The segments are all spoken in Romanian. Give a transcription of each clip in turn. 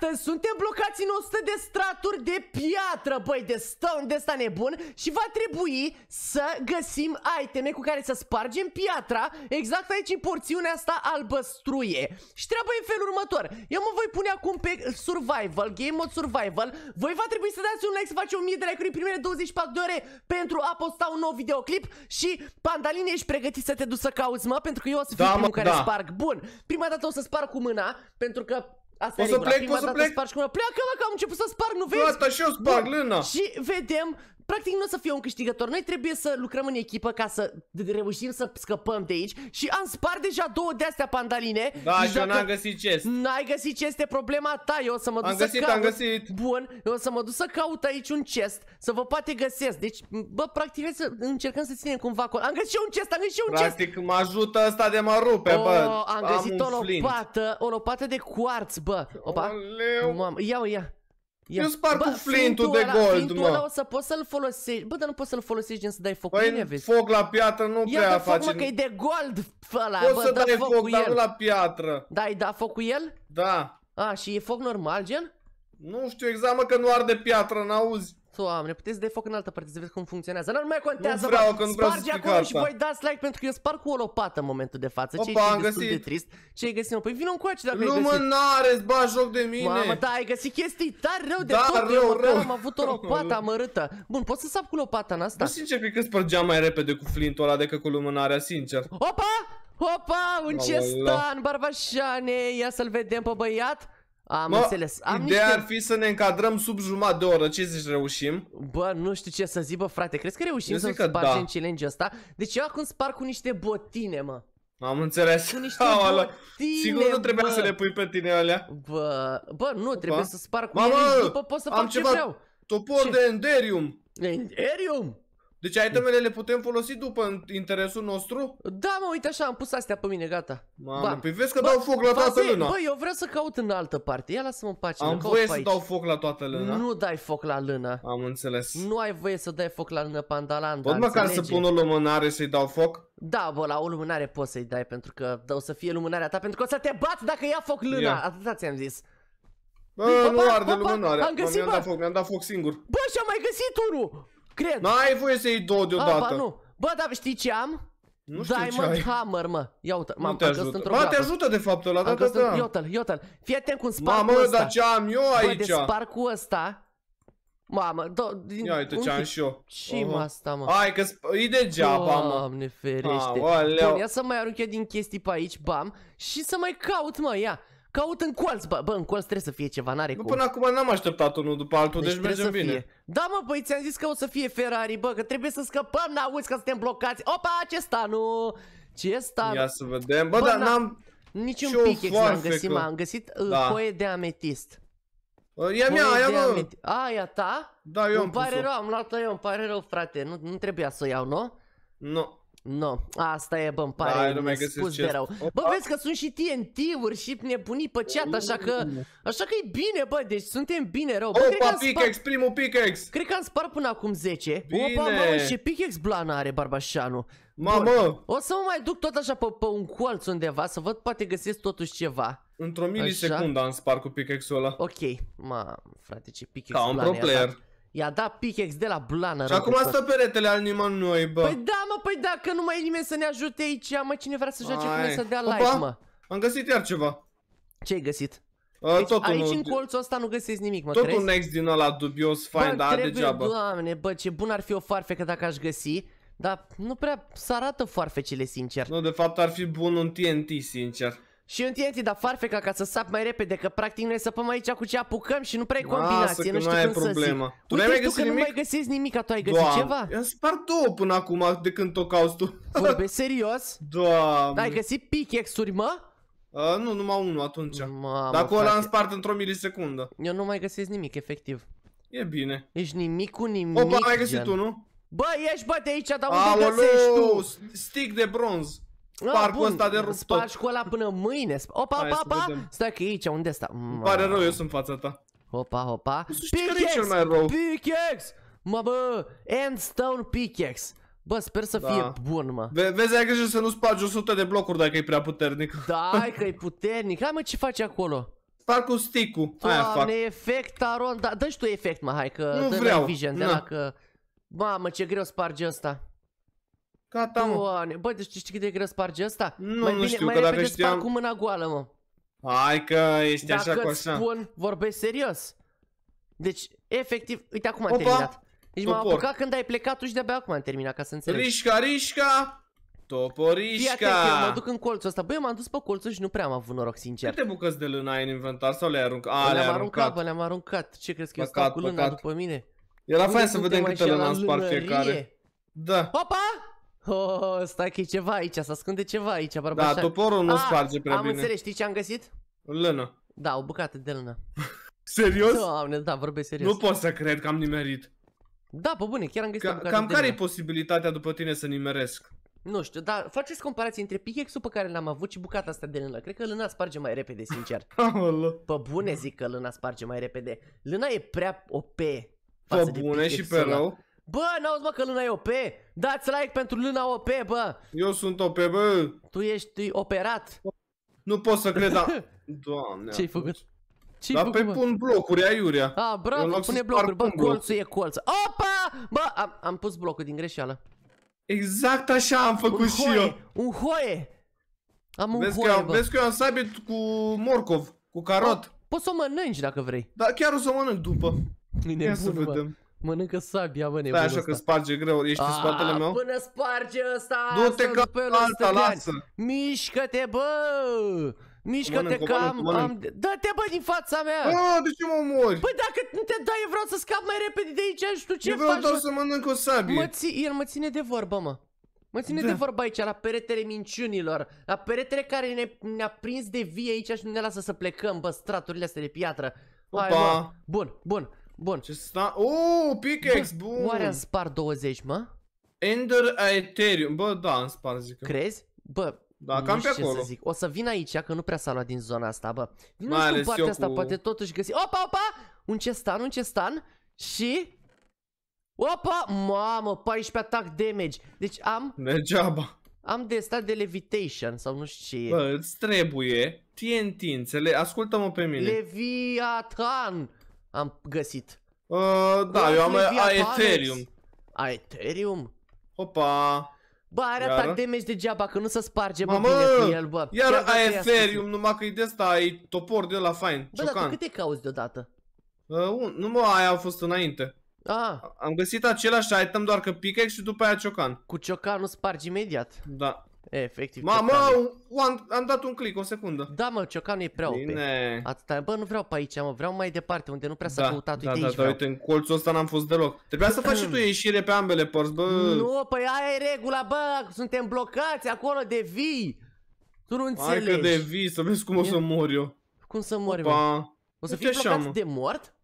astăzi suntem blocați în 100 de straturi de piatră, băi, de stone, de ăsta nebun și va trebui să găsim iteme cu care să spargem piatra exact aici în porțiunea asta albăstruie. Și treaba e în felul următor. Eu mă voi pune acum pe survival, game mode survival. Voi va trebui să dați un like, să facem 1000 de like-uri în primele 24 de ore pentru a posta un nou videoclip și Pandaline, ești pregătit să te duci să cauți, mă, pentru că eu o să fiu da, primul mă, care da. sparg. Bun, prima dată o să sparg cu mâna pentru că Asta o să plec, o să plec. Spargi cu mâna. Pleacă la că am început să sparg, nu vezi? Gata, și eu sparg lina. Și vedem practic nu o să fie un câștigător. Noi trebuie să lucrăm în echipă ca să reușim să scăpăm de aici și am spart deja două de astea pandaline. Da, și dacă... n-am găsit chest. N-ai găsit chest, este problema ta. Eu o să mă duc am să găsit, caut. am găsit. Bun, eu o să mă duc să caut aici un chest, să vă poate găsesc. Deci, bă, practic hai să încercăm să ținem cumva acolo. Am găsit și un chest, am găsit și un chest. Practic mă ajută asta de mă rupe, o, bă. Oh, am găsit am o lopată, flint. o lopată de cuarț, bă. Opa. Mamă, ia-o, ia. Ia. Eu spar cu flintul de gold, flintul mă. Ăla o să poți să-l folosești. Bă, dar nu poți să-l folosești gen să dai foc. Păi, vezi. foc la piatră nu Ia prea face. Ia că e de gold ăla. Poți bă, să dai foc, foc dar nu la piatră. Da, ai da foc cu el? Da. A, și e foc normal, gen? Nu știu exact, mă, că nu arde piatră, n-auzi. Doamne, puteți de foc în altă parte să vezi cum funcționează. Dar nu mai contează. Nu vreau, că nu vreau Sparge acolo asta. și voi dați like pentru că eu sparg cu o lopată în momentul de față. Ce am găsit. de trist. Ce ai găsit? Păi vină coace dacă nu ai găsit. Nu mă nares, ba, joc de mine. Mamă, da, ai găsit chestii tare rău de da, tot. Rău, eu rău. am avut o lopată amărâtă. Bun, poți să sap cu lopata în asta? Nu sincer, cred că spărgeam mai repede cu flintul ăla decât cu lumânarea, sincer. Opa! Opa, un chestan, barbașane, ia să-l vedem pe băiat am mă, înțeles. Am ideea niște... ar fi să ne încadrăm sub jumătate de oră. Ce zici, reușim? Bă, nu știu ce să zic, bă, frate. Crezi că reușim să spargem da. challenge ăsta? Deci eu acum spar cu niște botine, mă. Am înțeles. Cu niște botine, Sigur nu trebuia bă. să le pui pe tine alea. Bă, bă, nu, trebuie să spar cu Mamă, ele. După pot să fac ce ceva... vreau. Topor ce? de Enderium. Enderium? Deci itemele le putem folosi după interesul nostru? Da, mă, uite așa, am pus astea pe mine, gata. Mamă, ba, păi vezi că ba, dau foc la toată zi, Băi, eu vreau să caut în altă parte. Ia lasă-mă în pace. Am voie să dau foc la toată lâna? Nu dai foc la lână. Am înțeles. Nu ai voie să dai foc la lână, pandalan. Pot măcar să pun o lumânare să i dau foc? Da, bă, la o lumânare poți să-i dai pentru că o să fie lumânarea ta pentru că o să te bat dacă ia foc lâna. Yeah. Atâta ți-am zis. Bă, nu arde lumânarea. Am găsit, Mi-am dat foc, mi-am dat foc singur. Bă, și-am mai găsit unul. Cred. N-ai voie să iei două deodată. Ah, ba, nu. Bă, dar știi ce am? Nu știu Diamond ce ai. Hammer, mă. Ia uite, m-am căzut într-o Ba, te ajută de fapt ăla, da, da, da. Iotăl, iotăl. Fii atent cum sparg Mamă, ăsta. Mamă, dar ce am eu aici? Bă, de sparg cu ăsta. Mamă, do, din, Ia uite ce am și eu. Și uh -huh. asta, mă. Hai că e degeaba, mă. Doamne ferește. Ah, Bun, ia să mai arunc eu din chestii pe aici, bam. Și să mai caut, mă, ia. Caut în colț, bă, bă, în colț trebuie să fie ceva, n-are cum. Până acum n-am așteptat unul după altul, deci, deci mergem bine. Fie. Da, mă, păi ți-am zis că o să fie Ferrari, bă, că trebuie să scăpăm, n-auzi că suntem blocați. Opa, ce nu. Ce sta? Ia să vedem. Bă, bă dar n-am niciun pic am găsit, că... am găsit uh, da. coie de ametist. Ă, ia mea, aia mă. ia ta? Da, eu îmi pare rău, am luat-o eu, îmi pare rău, frate. Nu, nu trebuia să o iau, nu? Nu. No, asta e, bă, îmi pare da, nu mai spus de rău. Bă, vezi că sunt și TNT-uri și nebunii pe chat, așa că... Așa că e bine, bă, deci suntem bine rău. Bă, Opa, Pickex, spart... primul Pickex! Cred că am spart până acum 10. Bine. Opa, mă, și Pickex blană are Barbașanu. Mamă! Bun, o să mă mai duc tot așa pe, pe un colț undeva, să văd, poate găsesc totuși ceva. Într-o milisecundă am spart cu pickex ul ăla. Ok, mă, frate, ce pickaxe Ca da, un pro player. I-a dat pickex de la blană. Și acum stă peretele al nimănui, bă. Păi da, mă, păi da, că nu mai e nimeni să ne ajute aici. Mă, cine vrea să joace cu noi să dea live, mă. Am găsit iar ceva. Ce ai găsit? A, aici în colțul ăsta nu găsesc nimic, mă Tot crezi? un ex din ăla dubios, fain, dar trebuie, degeaba. doamne, bă, ce bun ar fi o farfecă dacă aș găsi. Dar nu prea s arată farfecele, sincer. Nu, de fapt ar fi bun un TNT, sincer. Și un TNT, dar farfeca ca să sap mai repede, că practic noi săpăm aici cu ce apucăm și nu prea e combinație, nu știu cum problema. să zic. Tu Uite ai tu că nimic? nu mai găsești nimic, tu ai găsit Doamne. ceva? Eu am spart două până acum de când tot cauți tu. Vorbe serios? Doamne. Ai găsit pickaxe-uri, mă? nu, numai unul atunci. Mamă, Dacă ăla am spart într-o milisecundă. Eu nu mai găsesc nimic, efectiv. E bine. Ești nimic cu nimic, Opa, ai găsit tu, nu? Bă, ieși bă de aici, dar unde Aoleu, găsești tu? stick de bronz. Ah, parcul bun, ăsta de rupt cu ăla până mâine. Opa, opa, opa. Stai că e aici, unde sta? Îmi pare rău, eu sunt fața ta. Opa, opa. Pickaxe! cel mai rău. Pickaxe! Mă, bă, endstone pickaxe. Bă, sper să da. fie bun, mă. Ve vezi, ai grijă să nu spargi 100 de blocuri dacă e prea puternic. Da, că e puternic. Hai, mă, ce faci acolo? Sparg cu stick-ul. Aia fac. efect, taron. Da, dă-și tu efect, mă, hai, că... Nu vreau. Vision, de la că... Mamă, ce greu sparge ăsta. Gata, mă. Doamne, bă, deci știi cât de greu sparge asta? Nu, mai nu bine, știu, mai că dacă știam... Mai cu mâna goală, mă. Hai că ești dacă așa cu așa. Dacă spun, vorbesc serios. Deci, efectiv, uite acum am terminat. Deci m-am apucat când ai plecat tu și de-abia acum am terminat, ca să înțelegi. Rișca, rișca! Toporișca! Fii atent, eu mă duc în colțul ăsta. Băi, m-am dus pe colțul și nu prea am avut noroc, sincer. Câte bucăți de lână ai în inventar sau le-ai aruncat? A, le-am aruncat, bă, le-am aruncat. Ce crezi că păcat, eu stau cu lâna după mine? Era fain să vedem câte lână am spart fiecare. Da. Opa! Oh, stai că e ceva aici, se ascunde ceva aici, bărbașa. Da, toporul nu ah, sparge prea am bine. Am înțeles, știi ce am găsit? Lână. Da, o bucată de lână. Serios? Doamne, da, vorbesc serios. Nu pot să cred că am nimerit. Da, pe bune, chiar am găsit Ca, Cam care e posibilitatea după tine să nimeresc? Nu știu, dar faceți comparație între pickaxe pe care l-am avut și bucata asta de lână. Cred că lâna sparge mai repede, sincer. pe bune zic că lâna sparge mai repede. Lâna e prea OP. Pe bune și pe rău. Bă, n-auzi mă că Luna e OP? Dați like pentru Luna OP, bă! Eu sunt OP, bă! Tu ești operat! Nu pot să cred, dar... Doamne... Ce-ai făcut? ce Dar pe pun blocuri, aiurea. A, bravo, pune blocuri, bă, colțul e colț. Opa! Bă, am, am pus blocul din greșeală. Exact așa am făcut hoie, și eu. Un hoie! Am un vezi hoie, că, bă. Vezi că eu am sabie cu morcov, cu carot. poți să o mănânci dacă vrei. Da, chiar o să o mănânc după. nebun, Ia să vedem. Bă. Mănâncă sabia, mă, nebunul Stai așa ăsta. că sparge greu, ești în spatele meu? Până sparge ăsta! Du-te că alta, lasă! Mișcă-te, bă! Mișcă-te că am, Dă-te bă din fața mea! Bă, de ce mă mori? Păi dacă nu te dai, eu vreau să scap mai repede de aici, nu știu ce faci. Eu vreau doar să mănânc o sabie. Mă ți... El mă ține de vorbă, mă. Mă ține da. de vorbă aici, la peretele minciunilor, la peretele care ne, ne-a prins de vie aici și nu ne lasă să plecăm, bă, straturile astea de piatră. Hai, Opa. Bun, bun. Bun. Ce sta... Oh, pickaxe, bun! Oare am spart 20, mă? Ender Aetherium. Bă, da, am spart, zic Crezi? Bă, da, cam pe acolo. Să zic. O să vin aici, că nu prea s-a luat din zona asta, bă. Vin Mai ales partea asta, cu... poate totuși găsi... Opa, opa! Un cestan, un cestan și... Opa! Mamă, 14 atac damage. Deci am... Degeaba. Am de stat de levitation sau nu știu ce e. Bă, îți trebuie TNT, înțeleg? Ascultă-mă pe mine. Leviathan! am găsit. Uh, da, eu am a Ethereum. A Ethereum? Opa! Bă, are Iară? atac damage degeaba, că nu se sparge, bă, Mamă, bine cu el, bă. Iar a Ethereum, numai că e de asta, e topor de la fain, Bă, dar câte cauți deodată? Uh, un, nu mă, aia a fost înainte. Ah. Am găsit același item, doar că pickaxe și după aia ciocan. Cu ciocan nu spargi imediat. Da. Efectiv. Mamă, am, am dat un click, o secundă. Da, mă, ciocanul e prea Bine. OP. Atâta, bă, nu vreau pe aici, mă, vreau mai departe, unde nu prea s-a da, căutat. Da, uite da, da, aici da, vreau. uite, în colțul ăsta n-am fost deloc. Trebuia să faci și tu ieșire pe ambele părți, bă. Nu, păi aia e regula, bă, suntem blocați acolo de vii. Tu nu înțelegi. Hai că de vii, să vezi cum e... o să mor eu. Cum să mori, Opa. mă? O să fii blocați de mort?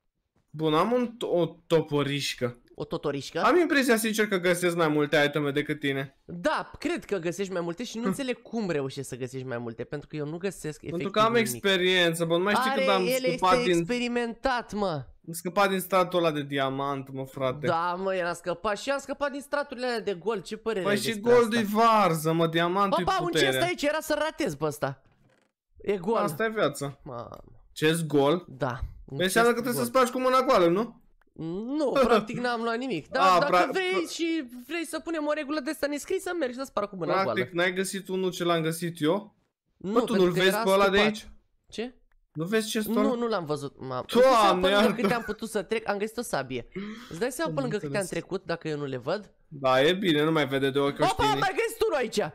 Bun, am un, o toporișcă o totorișcă. Am impresia sincer că găsesc mai multe iteme decât tine. Da, cred că găsești mai multe și nu hm. înțeleg cum reușești să găsești mai multe, pentru că eu nu găsesc efectiv Pentru că am nimic. experiență, bă, nu mai știi că cât am scăpat din... experimentat, mă! Am scăpat din stratul ăla de diamant, mă, frate. Da, mă, el a scăpat și am scăpat din straturile alea de gol, ce părere Păi și goldul e varză, mă, diamantul Ba, ba, un cest aici era să ratez pe ăsta. E gol. Asta e viața. Mamă. Cest gol? Da. înseamnă că trebuie să-ți placi cu mâna goală, nu? Nu, practic n-am luat nimic. Dar A, dacă pra... vrei și vrei să punem o regulă de ne scrii să mergi să spară cu mâna Practic, goală. n-ai găsit unul ce l-am găsit eu? Nu, Bă, tu nu-l vezi pe ăla de aici? Ce? Nu vezi ce storm? Nu, nu l-am văzut. M-am Doamne, câte am putut să trec, am găsit o sabie. Îți dai seama pe lângă câte am trecut, dacă eu nu le văd? Da, e bine, nu mai vede de ochi Opa, mai găsit unul aici!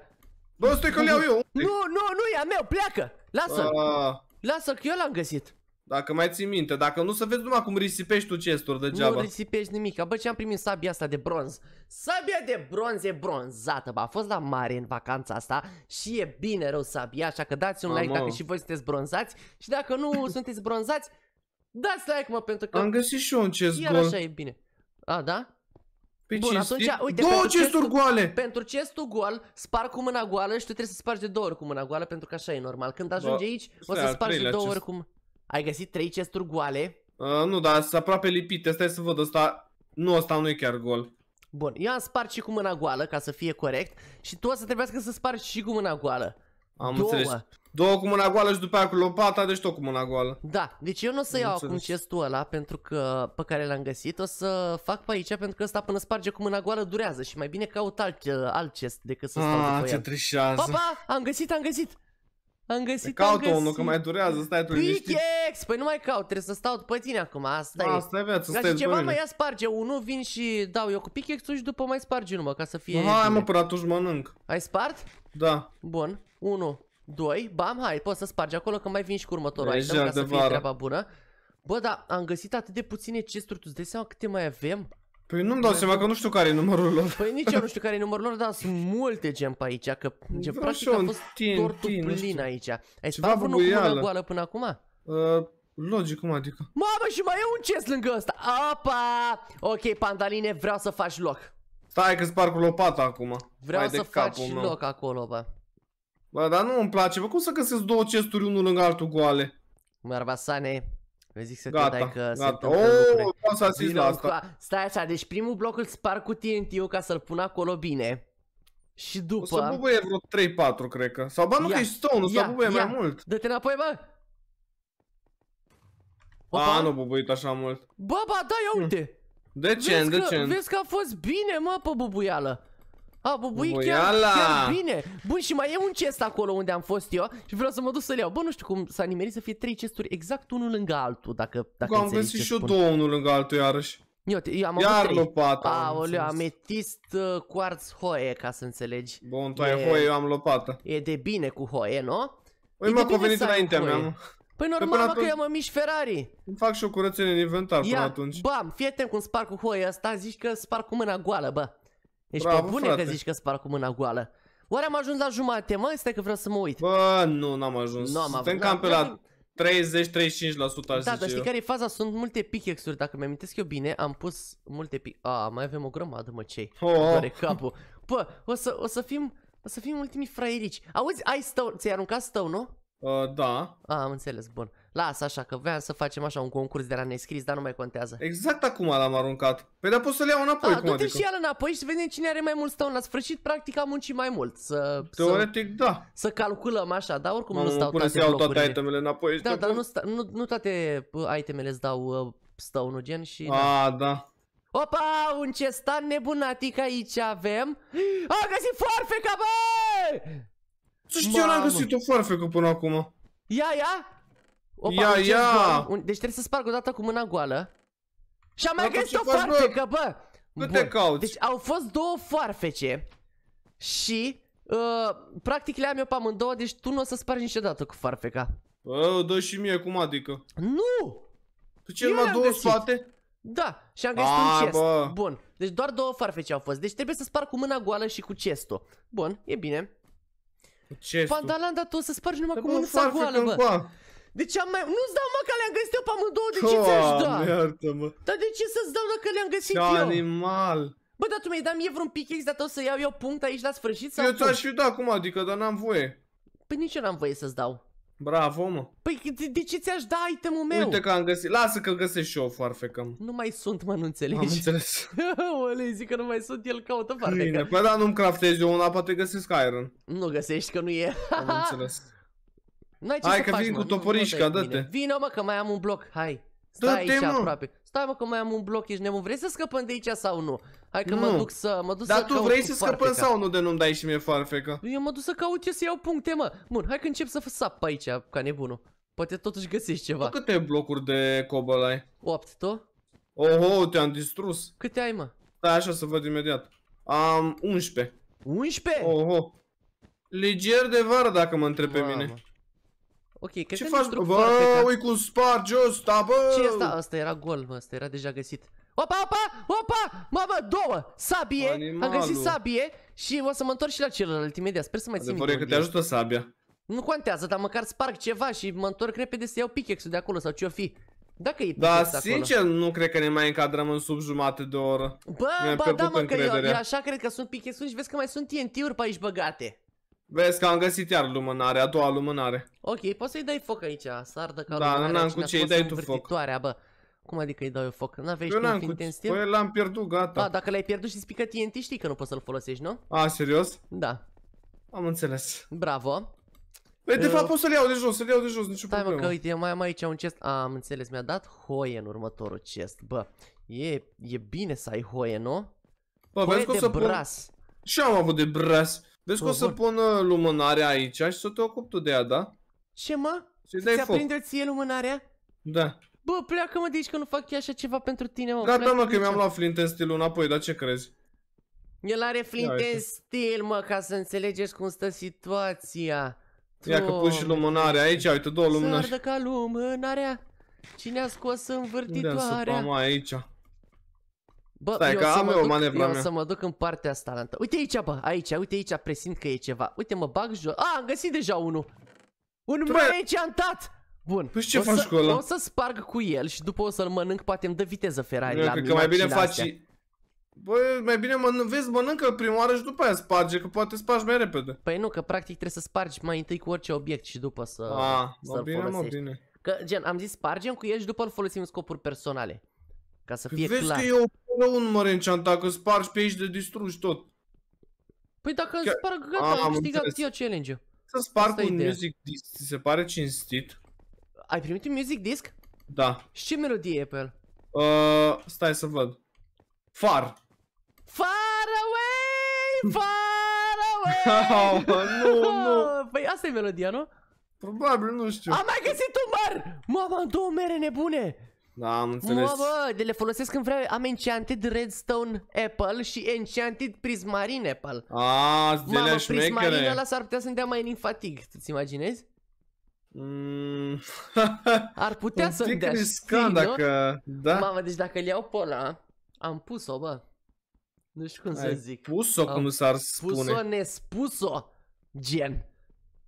Bă, stai că l iau eu! Nu, nu, nu, e a meu, pleacă! Lasă-l! Ah. Lasă că eu l-am găsit! Dacă mai ții minte, dacă nu să vezi numai cum risipești tu chesturi degeaba. Nu risipești nimic. Bă, ce am primit sabia asta de bronz? Sabia de bronz e bronzată, bă. A fost la mare în vacanța asta și e bine rău sabia, așa că dați un Mamă. like dacă și voi sunteți bronzați și dacă nu sunteți bronzați, dați like, mă, pentru că... Am găsit și eu un chest Iar așa e bine. A, da? Pe păi Bun, atunci, uite, două pentru chesturi goale! Pentru chestul gol, spar cu mâna goală și tu trebuie să spargi de două ori cu mâna goală, pentru că așa e normal. Când ajungi da, aici, o să spargi de două ori cu ai găsit trei chesturi goale? Uh, nu, dar sunt aproape lipite. Stai să văd ăsta. Nu, ăsta nu e chiar gol. Bun, eu am spart și cu mâna goală, ca să fie corect. Și tu o să trebuiască să spargi și cu mâna goală. Am Două. înțeles. Două cu mâna goală și după aia cu lopata, deci tot cu mâna goală. Da, deci eu nu o să iau acum chestul ăla pentru că, pe care l-am găsit, o să fac pe aici pentru că ăsta până sparge cu mâna goală durează și mai bine caut alt, alt chest decât să stau A, ah, după ce el. trișează. Pa, pa, am găsit, am găsit. Am găsit, Pe caut am găsit. unul, că mai durează, stai tu Pickex! Păi nu mai caut, trebuie să stau după tine acum, asta da, e. Asta e stai Dar ceva mine. mai ia sparge unul, vin și dau eu cu pickex și după mai sparge numai, ca să fie... Hai mă, până atunci mănânc. Ai spart? Da. Bun, unu, doi, bam, hai, poți să spargi acolo că mai vin și cu următorul Ești ca să fie treaba bună. Bă, dar am găsit atât de puține chesturi, tu îți dai seama câte mai avem? Păi nu-mi dau păi- seama că nu știu care e numărul lor. Păi nici eu nu știu care e numărul lor, dar sunt multe gem pe aici, că gem practic a fost tortul plin aici. Ai spart până cu goală până acum? Uh, Logic, cum adică? Mamă, și mai e un chest lângă ăsta! Apa! Ok, Pandaline, vreau să faci loc. Stai că sparg cu lopata acum. Vreau Hai să faci meu. loc acolo, bă. Bă, dar nu mi place. Bă, cum să găsesc două chesturi unul lângă altul goale? Mărbasane, eu zic să gata, te dai că gata. se oh, să asist la asta. Stai așa, deci primul bloc îl sparg cu TNT-ul ca să-l pun acolo bine. Și după... O să bubuie vreo 3-4, cred că. Sau bă, nu ia, că e stone, o să bubuie mai mult. Dă-te înapoi, bă! Opa. A, nu bubuit așa mult. Bă, ba, da, ia hm. uite! Decent, vezi decent. vezi că a fost bine, mă, pe bubuială. A, bă, chiar, chiar bine. Bun, și mai e un chest acolo unde am fost eu și vreau să mă duc să-l iau. Bă, nu știu cum s-a nimerit să fie trei chesturi exact unul lângă altul, dacă, dacă Am găsit și eu două unul lângă altul iarăși. Eu, eu am Iar avut lopata. Aoleu, ametist, uh, quartz, hoie, ca să înțelegi. Bun, tu e, ai hoie, eu am lopată. E de bine cu hoie, nu? Păi m-a convenit înaintea mea, Păi normal, că, că eu mă mișc Ferrari. Îmi fac și o curățenie în inventar Ia, până atunci. Bam, fii atent cum sparg cu hoie ăsta, zici că sparg cu mâna goală, bă. Ești Bravo, pe bune frate. că zici că spar cu mâna goală. Oare am ajuns la jumate, mă? Stai că vreau să mă uit. Bă, nu, n-am ajuns. Nu am Suntem avut. Da, cam pe da, la 30-35% da. aș Da, dar știi care e faza? Sunt multe pickaxe-uri, dacă mi-am eu bine, am pus multe pic... A, mai avem o grămadă, mă, cei. Oh. oh. capul. Bă, o să, o să fim... O să fim ultimii fraierici. Auzi, ai stone, ți-ai aruncat stone, nu? Uh, da. A, am înțeles, bun. Lasă așa că vreau să facem așa un concurs de la nescris, dar nu mai contează. Exact acum l-am aruncat. Păi dar poți să-l iau înapoi, da, cum adică? și el înapoi și vedem cine are mai mult stone. La sfârșit, practic, am muncit mai mult. Să, Teoretic, să, da. Să calculăm așa, dar oricum nu stau toate să iau toate itemele înapoi. Da, da, dar da. nu, sta, nu, nu toate uh, itemele îți dau stau uh, stone gen și... A, da. Opa, un cestan nebunatic aici avem. Am găsit foarfeca, bă! Să știu, n-am găsit o forfecă până acum. Ia, ia! Opa, ia, ia. un... Deci trebuie să sparg o dată cu mâna goală. Și am mai găsit o farfecă, bă! bă. te cauți? Deci au fost două farfece și uh, practic le-am eu pe amândouă, deci tu nu o să spargi niciodată cu farfeca. Bă, dă și mie, cum adică? Nu! Tu ce, mai două găsit. spate? Da, și am găsit A, un chest. Bă. Bun, deci doar două farfece au fost. Deci trebuie să spar cu mâna goală și cu chestul. Bun, e bine. Cu chestul? Pantalanda, tu o să spargi numai da, cu mâna goală, bă. Încoa. Deci am mai... Nu-ți dau mă că le-am găsit eu pe amândouă, de ce ți-aș da? Iartă-mă. Dar de ce să-ți dau dacă le-am găsit ce eu? animal! Bă, dar tu mi-ai dat mie vreun pickaxe, dar tot exact, să iau eu punct aici la sfârșit sau Eu ți-aș fi dat, acum, adică, dar n-am voie. Păi nici eu n-am voie să-ți dau. Bravo, mă. Păi de, de ce ți-aș da itemul meu? Uite că am găsit. Lasă că găsești și eu farfecăm. Nu mai sunt, mă, nu înțelegi. Am înțeles. le zic că nu mai sunt, el caută farfecăm. Bine, păi da, nu-mi craftez eu una, poate găsesc iron. Nu găsești, că nu e. am înțeles. N-ai ce Hai să că faci, vin mă. cu toporișca, dă-te. Vino mă că mai am un bloc, hai. Stai aici mă. aproape. Stai mă că mai am un bloc, ești nebun. Vrei să scăpăm de aici sau nu? Hai că nu. mă duc să mă duc Dar să tu vrei să scăpăm sau nu de nu-mi dai și mie farfeca? Eu mă duc să caut ce să iau puncte, mă. Bun, hai că încep să sap aici, ca nebunul. Poate totuși găsești ceva. Tu câte blocuri de cobal ai? 8, tu? Oho, te-am distrus. Câte ai, mă? Stai așa să văd imediat. Am 11. 11? Oho. Ligier de vară, dacă mă întreb pe mine. Ok, cred Ce că faci? Bă, ca... ui cum spargi ăsta, bă! Ce asta? Asta era gol, mă, asta era deja găsit. Opa, opa, opa, mamă, două, sabie, Animalul. am găsit sabie și o să mă întorc și la celălalt imediat, sper să mai țin minte. că te ajută sabia. Nu contează, dar măcar sparg ceva și mă întorc repede să iau pickaxe de acolo sau ce-o fi. Dacă e Da, sincer, acolo. nu cred că ne mai încadrăm în sub jumate de oră. Bă, ba, da, mă, că eu, eu așa cred că sunt pickaxe și vezi că mai sunt TNT-uri pe aici băgate. Vezi că am găsit iar lumânare, a doua lumânare. Ok, poți să-i dai foc aici, să ardă ca Da, nu am cu ce îi dai tu foc. Bă. Cum adică îi dau eu foc? N-aveai știu n-am cu ce, păi l-am pierdut, gata. Da, dacă l-ai pierdut și spică TNT, știi că nu poți să-l folosești, nu? A, serios? Da. Am înțeles. Bravo. Păi, de uh, fapt pot să-l iau de jos, să-l iau de jos, nicio problemă. Stai mă, că uite, mai am aici un chest. A, am înțeles, mi-a dat hoie în următorul chest, bă. E, e bine să ai hoie, nu? Bă, hoie vezi că o să bras. Pun... Și am avut de bras. Vezi că o oh, să pun lumânarea aici și să te ocupi tu de ea, da? Ce mă? Să-ți aprinde ție lumânarea? Da. Bă, pleacă-mă de aici că nu fac chiar așa ceva pentru tine, mă. Gata, mă, că mi-am luat flint în stilul înapoi, dar ce crezi? El are flint în stil, mă, ca să înțelegeți cum stă situația. Ia că pun și lumânarea aici, uite, două lumânări. Să ardă ca lumânarea. Cine a scos învârtitoarea? Unde am să aici? Bă, Stai, eu, că am eu, duc, manevra eu mea. să mă duc în partea asta lantă. Uite aici, bă, aici, uite aici, presimt că e ceva. Uite, mă bag jos. A, am găsit deja unul. Un mai enchantat! Bun. Păi ce o faci să, O să sparg cu el și după o să-l mănânc, poate îmi dă viteză Ferrari eu, la că mai bine faci... Bă, Băi, mai bine mă vezi, mănâncă prima oară și după aia sparge, că poate spargi mai repede. Păi nu, că practic trebuie să spargi mai întâi cu orice obiect și după să, A, ah, să bine, folosești. Mă, bine. Că, gen, am zis spargem cu el și după îl folosim în scopuri personale. Ca să că păi fie vezi clar. Că e o nu un mărencean, dacă spargi pe aici de distrugi tot. Păi dacă Chiar... sparg, gata, am, câștigat eu challenge Să sparg Asta un ideea. music disc, ți se pare cinstit? Ai primit un music disc? Da. Și ce melodie e pe el? Uh, stai să văd. Far. Far away, far away. nu, nu. Păi asta e melodia, nu? Probabil, nu știu. Am mai găsit un bar! Mama, am două mere nebune! Da, am înțeles. Mă, bă, de le folosesc când vreau. Am enchanted redstone apple și enchanted prismarine apple. A, de Mamă, prismarine ăla s-ar putea să-mi dea mai infatig. ți imaginezi? Mm. ar putea să-mi dea riscant dacă... Da? Mamă, deci dacă îl iau pe ăla, am pus-o, bă. Nu știu cum Ai să zic. pus-o, cum s-ar spune. Pus-o, nespus-o, gen.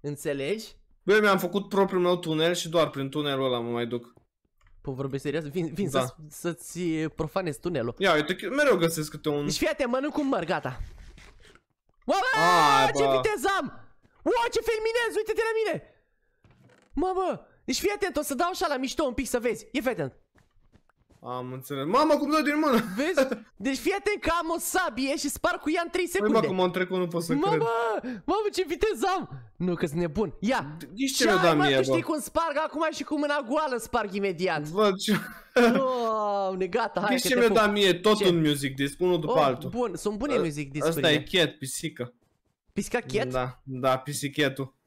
Înțelegi? Băi, mi-am făcut propriul meu tunel și doar prin tunelul ăla mă mai duc. Păi vorbesc serios, vin, vin da. să, să-ți profanezi tunelul. Ia, uite, mereu găsesc câte un... Deci fii atent, mănânc un măr, gata. Mamă, ce viteză am! Uau, ce filminez, uite-te la mine! Mamă, deci fii atent, o să dau așa la mișto un pic să vezi. E fii atent. Am înțeles. Mama cum dă din mână! Vezi? Deci fii atent că am o sabie și spar cu ea în 3 păi, secunde. Mama, cum am trecut, nu pot să Mama, cred. mama, ce viteză am! Nu, că sunt nebun. Ia! Ești deci ce mi-a dat mie, tu știi cum sparg acum și cu mâna goală sparg imediat. Bă, ce... ne gata, hai Ești deci ce mi-a dat mie tot un music disc, unul după oh, altul. Bun, sunt bune ă, music disc Asta e cat, pisică. Pisica cat? Da, da, pisichetul.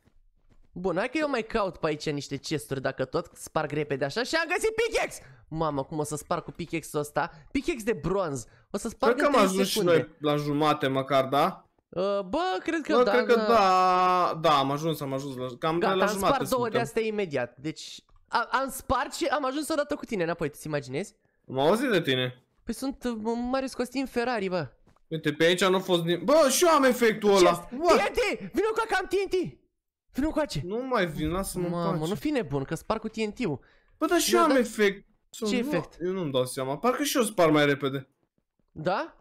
Bun, hai că eu mai caut pe aici niște chesturi dacă tot sparg repede așa și am găsit pickex! Mamă, cum o să sparg cu pickex ul ăsta? Pickex de bronz! O să sparg Cred că am ajuns secunde. și noi la jumate măcar, da? Uh, bă, cred că bă, da. cred că da, da, da am ajuns, am ajuns la, cam Gata, la am jumate spart două de astea imediat, deci a, am spart și am ajuns odată cu tine înapoi, ți imaginezi? M am auzit de tine. Păi sunt uh, Marius Costin Ferrari, bă. Uite, pe aici nu a fost nimic. Bă, și eu am efectul ăla. TNT! Vino cu am TNT! Vino coace. Nu mai vin, lasă-mă Mamă, nu fi nebun, că spar cu TNT-ul. Bă, dar și eu am dat... efect. Sau Ce nu, efect? Eu nu-mi dau seama, parcă și eu spar mai repede. Da?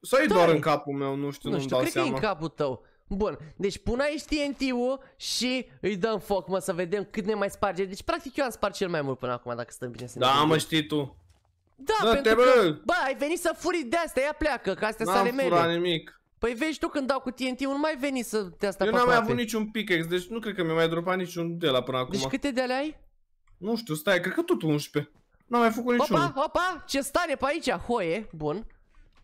Sau e da, doar în capul meu, nu știu, nu, nu știu, dau cred seama. că e în capul tău. Bun, deci pun aici TNT-ul și îi dăm foc, mă, să vedem cât ne mai sparge. Deci, practic, eu am spart cel mai mult până acum, dacă stăm bine să ne Da, mă, știi tu. Da, da pentru te, bă. că, bă, ai venit să furi de astea, ia pleacă, că astea sunt ale mele. N-am furat nimic. Păi vezi tu când dau cu TNT, nu mai veni să te asta Eu n-am mai avut niciun pickaxe, deci nu cred că mi-a mai dropat niciun de la până deci acum. Deci câte de ale ai? Nu știu, stai, cred că tot 11. N-am mai făcut niciun. Opa, opa, ce stare pe aici, hoie, bun.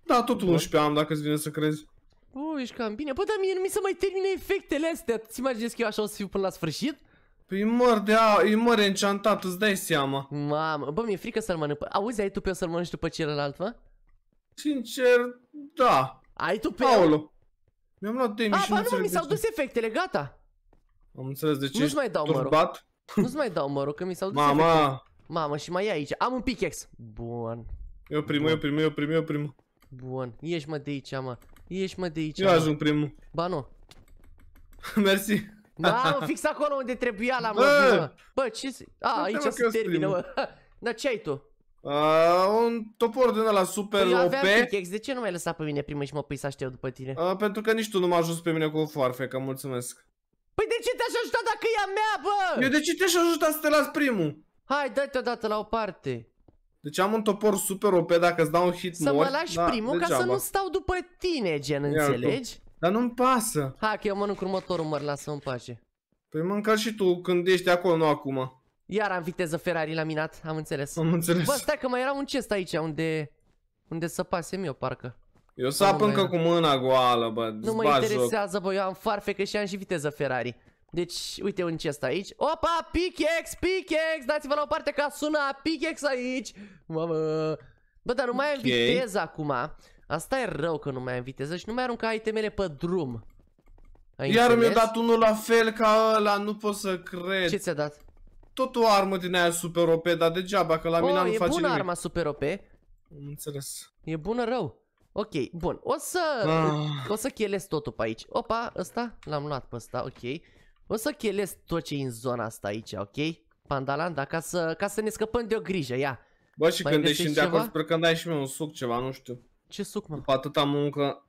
Da, tot bun. 11 am, dacă ți vine să crezi. U, ești cam bine. Bă, dar mie nu mi se mai termine efectele astea. Ți imaginezi că eu așa o să fiu până la sfârșit? Păi măr de a, e măr enchantat, îți dai seama. Mamă, bă, mi-e frică să-l mănânc. Auzi, ai tu pe o să-l mănânci după celălalt, mă? Sincer, da. Ai tu pe... Aolo. Mi-am luat tenis ah, și nu, nu mi s-au dus efectele, gata. Am înțeles de ce Nu-ți mai dau, turbat. mă rog. Nu-ți mai dau, mă rog, că mi s-au dus Mama. efectele. Mamă, și mai e aici. Am un pickex. Bun. Eu primul, eu primul, eu primul, eu primul. Bun. Ieși, mă, de aici, mă. Ieși, mă, de aici, Eu mă. ajung primul. Ba, nu. Mersi. Da, mă, fix acolo unde trebuia la mă. Bă, bă ce... A, aici se termină, mă. Dar ce ai tu? Uh, un topor din la super păi, OP. Pickaxe. De ce nu mai ai lăsat pe mine primul și mă pui să aștept după tine? Uh, pentru că nici tu nu m-ai ajuns pe mine cu o foarfecă, mulțumesc. Păi de ce te-aș ajuta dacă e a mea, bă? Eu de ce te-aș ajuta să te las primul? Hai, dă-te odată la o parte. Deci am un topor super OP dacă îți dau un hit Să mori, mă lași da, primul ca să nu stau după tine, gen, Ia înțelegi? Tu. Dar nu-mi pasă. Hai că eu mănânc următorul măr, lasă-mă în pace. Păi mă și tu când ești acolo, nu acum. Iar am viteză Ferrari la minat, am înțeles. Am înțeles. Bă, stai că mai era un chest aici unde... Unde să pasem eu, parcă. Eu sap încă cu mâna goală, bă. Nu mă interesează, bă, eu am farfecă și am și viteză Ferrari. Deci, uite un chest aici. Opa, pickex, pickex, dați-vă la o parte ca sună pickex aici. Mamă. Bă, dar nu mai okay. am viteză acum. Asta e rău că nu mai am viteză și nu mai arunca itemele pe drum. Ai Iar mi-a dat unul la fel ca ăla, nu pot să cred. Ce ți-a dat? tot o armă din aia super OP, dar degeaba, că la mine nu face nimic. e bună arma super OP. Am înțeles. E bună rău. Ok, bun. O să, ah. o să chelesc totul pe aici. Opa, ăsta l-am luat pe ăsta, ok. O să chelesc tot ce în zona asta aici, ok? Pandalanda, ca să, ca să ne scăpăm de o grijă, ia. Bă, și Mai când ești de acord, sper că dai și mie un suc ceva, nu știu. Ce suc, mă? După atâta muncă,